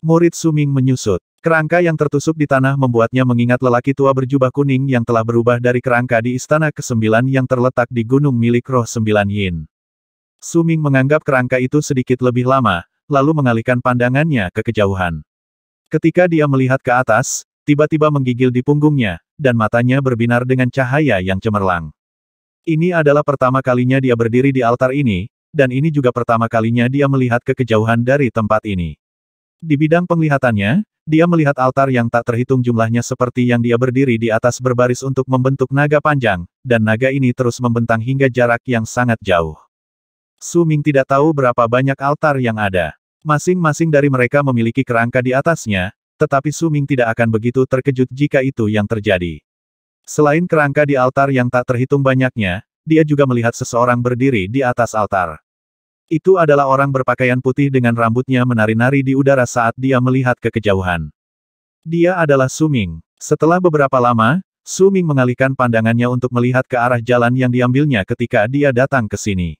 Murid Suming menyusut. Kerangka yang tertusuk di tanah membuatnya mengingat lelaki tua berjubah kuning yang telah berubah dari kerangka di istana ke-9 yang terletak di gunung milik roh 9 Yin. Suming menganggap kerangka itu sedikit lebih lama, lalu mengalihkan pandangannya ke kejauhan. Ketika dia melihat ke atas, tiba-tiba menggigil di punggungnya, dan matanya berbinar dengan cahaya yang cemerlang. Ini adalah pertama kalinya dia berdiri di altar ini, dan ini juga pertama kalinya dia melihat ke kejauhan dari tempat ini. Di bidang penglihatannya, dia melihat altar yang tak terhitung jumlahnya seperti yang dia berdiri di atas berbaris untuk membentuk naga panjang, dan naga ini terus membentang hingga jarak yang sangat jauh. Su Ming tidak tahu berapa banyak altar yang ada. Masing-masing dari mereka memiliki kerangka di atasnya, tetapi Suming tidak akan begitu terkejut jika itu yang terjadi. Selain kerangka di altar yang tak terhitung banyaknya, dia juga melihat seseorang berdiri di atas altar. Itu adalah orang berpakaian putih dengan rambutnya menari-nari di udara saat dia melihat ke kejauhan. Dia adalah Suming. Setelah beberapa lama, Suming mengalihkan pandangannya untuk melihat ke arah jalan yang diambilnya ketika dia datang ke sini.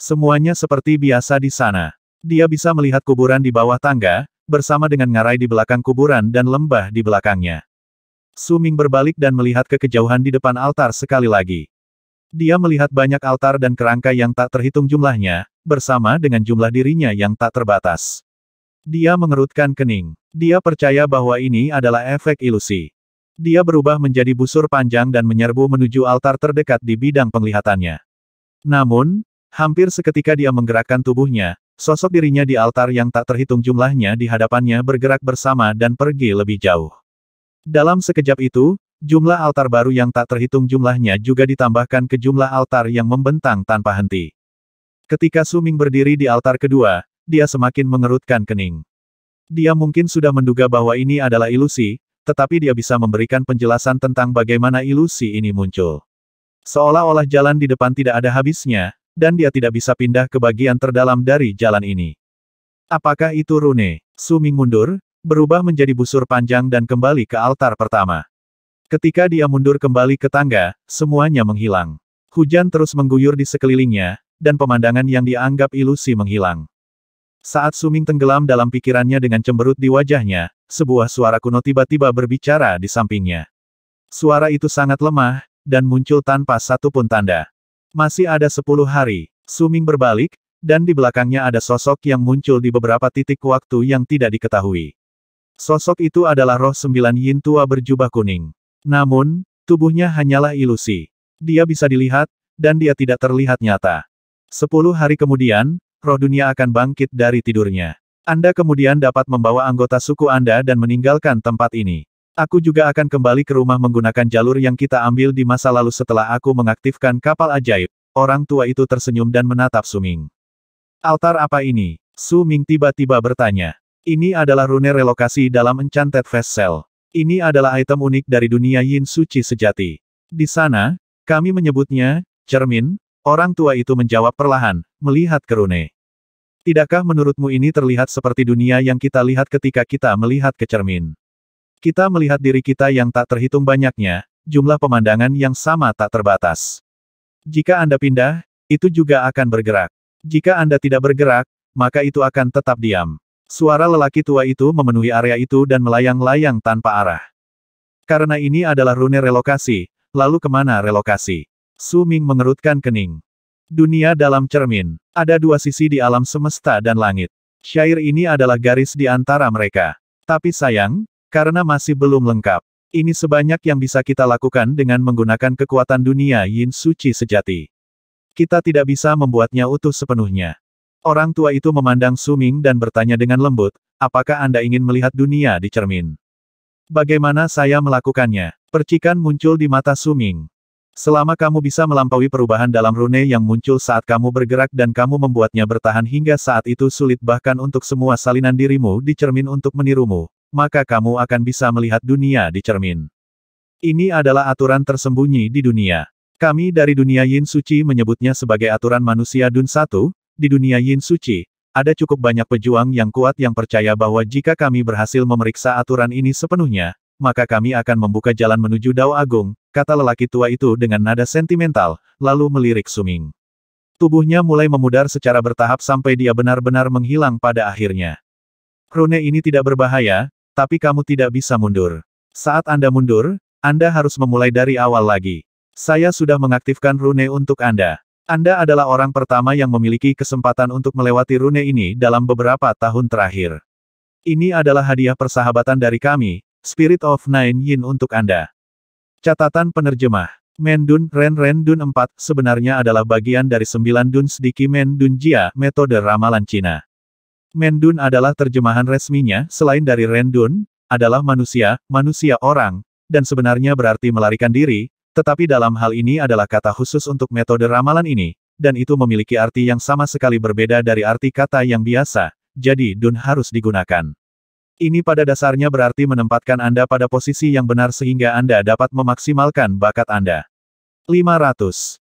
Semuanya seperti biasa di sana. Dia bisa melihat kuburan di bawah tangga, bersama dengan ngarai di belakang kuburan dan lembah di belakangnya. Suming berbalik dan melihat ke kejauhan di depan altar sekali lagi. Dia melihat banyak altar dan kerangka yang tak terhitung jumlahnya, bersama dengan jumlah dirinya yang tak terbatas. Dia mengerutkan kening. Dia percaya bahwa ini adalah efek ilusi. Dia berubah menjadi busur panjang dan menyerbu menuju altar terdekat di bidang penglihatannya. Namun, hampir seketika dia menggerakkan tubuhnya, Sosok dirinya di altar yang tak terhitung jumlahnya di hadapannya bergerak bersama dan pergi lebih jauh. Dalam sekejap itu, jumlah altar baru yang tak terhitung jumlahnya juga ditambahkan ke jumlah altar yang membentang tanpa henti. Ketika Suming berdiri di altar kedua, dia semakin mengerutkan kening. Dia mungkin sudah menduga bahwa ini adalah ilusi, tetapi dia bisa memberikan penjelasan tentang bagaimana ilusi ini muncul. Seolah-olah jalan di depan tidak ada habisnya, dan dia tidak bisa pindah ke bagian terdalam dari jalan ini. Apakah itu rune? Suming mundur, berubah menjadi busur panjang dan kembali ke altar pertama. Ketika dia mundur kembali ke tangga, semuanya menghilang. Hujan terus mengguyur di sekelilingnya, dan pemandangan yang dianggap ilusi menghilang. Saat Suming tenggelam dalam pikirannya dengan cemberut di wajahnya, sebuah suara kuno tiba-tiba berbicara di sampingnya. Suara itu sangat lemah, dan muncul tanpa satupun tanda. Masih ada sepuluh hari, Suming berbalik, dan di belakangnya ada sosok yang muncul di beberapa titik waktu yang tidak diketahui. Sosok itu adalah roh sembilan yin tua berjubah kuning. Namun, tubuhnya hanyalah ilusi. Dia bisa dilihat, dan dia tidak terlihat nyata. Sepuluh hari kemudian, roh dunia akan bangkit dari tidurnya. Anda kemudian dapat membawa anggota suku Anda dan meninggalkan tempat ini. Aku juga akan kembali ke rumah menggunakan jalur yang kita ambil di masa lalu setelah aku mengaktifkan kapal ajaib. Orang tua itu tersenyum dan menatap Suming. Altar apa ini? Su Ming tiba-tiba bertanya. Ini adalah rune relokasi dalam Enchanted Vessel. Ini adalah item unik dari dunia Yin Suci sejati. Di sana, kami menyebutnya, cermin, orang tua itu menjawab perlahan, melihat ke rune. Tidakkah menurutmu ini terlihat seperti dunia yang kita lihat ketika kita melihat ke cermin? Kita melihat diri kita yang tak terhitung banyaknya, jumlah pemandangan yang sama tak terbatas. Jika Anda pindah, itu juga akan bergerak. Jika Anda tidak bergerak, maka itu akan tetap diam. Suara lelaki tua itu memenuhi area itu dan melayang-layang tanpa arah. Karena ini adalah rune relokasi, lalu kemana relokasi? Su Ming mengerutkan kening. Dunia dalam cermin. Ada dua sisi di alam semesta dan langit. Syair ini adalah garis di antara mereka. Tapi sayang, karena masih belum lengkap. Ini sebanyak yang bisa kita lakukan dengan menggunakan kekuatan dunia Yin Suci sejati. Kita tidak bisa membuatnya utuh sepenuhnya. Orang tua itu memandang Suming dan bertanya dengan lembut, apakah Anda ingin melihat dunia di cermin? Bagaimana saya melakukannya? Percikan muncul di mata Suming. Selama kamu bisa melampaui perubahan dalam rune yang muncul saat kamu bergerak dan kamu membuatnya bertahan hingga saat itu sulit bahkan untuk semua salinan dirimu di cermin untuk menirumu, maka kamu akan bisa melihat dunia di cermin. Ini adalah aturan tersembunyi di dunia. Kami dari dunia Yin Suci menyebutnya sebagai aturan manusia Dun Satu, di dunia Yin Suci, ada cukup banyak pejuang yang kuat yang percaya bahwa jika kami berhasil memeriksa aturan ini sepenuhnya, maka kami akan membuka jalan menuju Dao Agung, kata lelaki tua itu dengan nada sentimental, lalu melirik Suming. Tubuhnya mulai memudar secara bertahap sampai dia benar-benar menghilang pada akhirnya. Rune ini tidak berbahaya, tapi kamu tidak bisa mundur. Saat Anda mundur, Anda harus memulai dari awal lagi. Saya sudah mengaktifkan rune untuk Anda. Anda adalah orang pertama yang memiliki kesempatan untuk melewati rune ini dalam beberapa tahun terakhir. Ini adalah hadiah persahabatan dari kami, Spirit of Nine Yin untuk Anda. Catatan penerjemah. Mendun Ren Ren Dun 4 sebenarnya adalah bagian dari sembilan Dun Sediki Mendun Jia, metode ramalan Cina. Mendun adalah terjemahan resminya, selain dari Rendun, adalah manusia, manusia orang, dan sebenarnya berarti melarikan diri, tetapi dalam hal ini adalah kata khusus untuk metode ramalan ini, dan itu memiliki arti yang sama sekali berbeda dari arti kata yang biasa, jadi Dun harus digunakan. Ini pada dasarnya berarti menempatkan Anda pada posisi yang benar sehingga Anda dapat memaksimalkan bakat Anda. 500.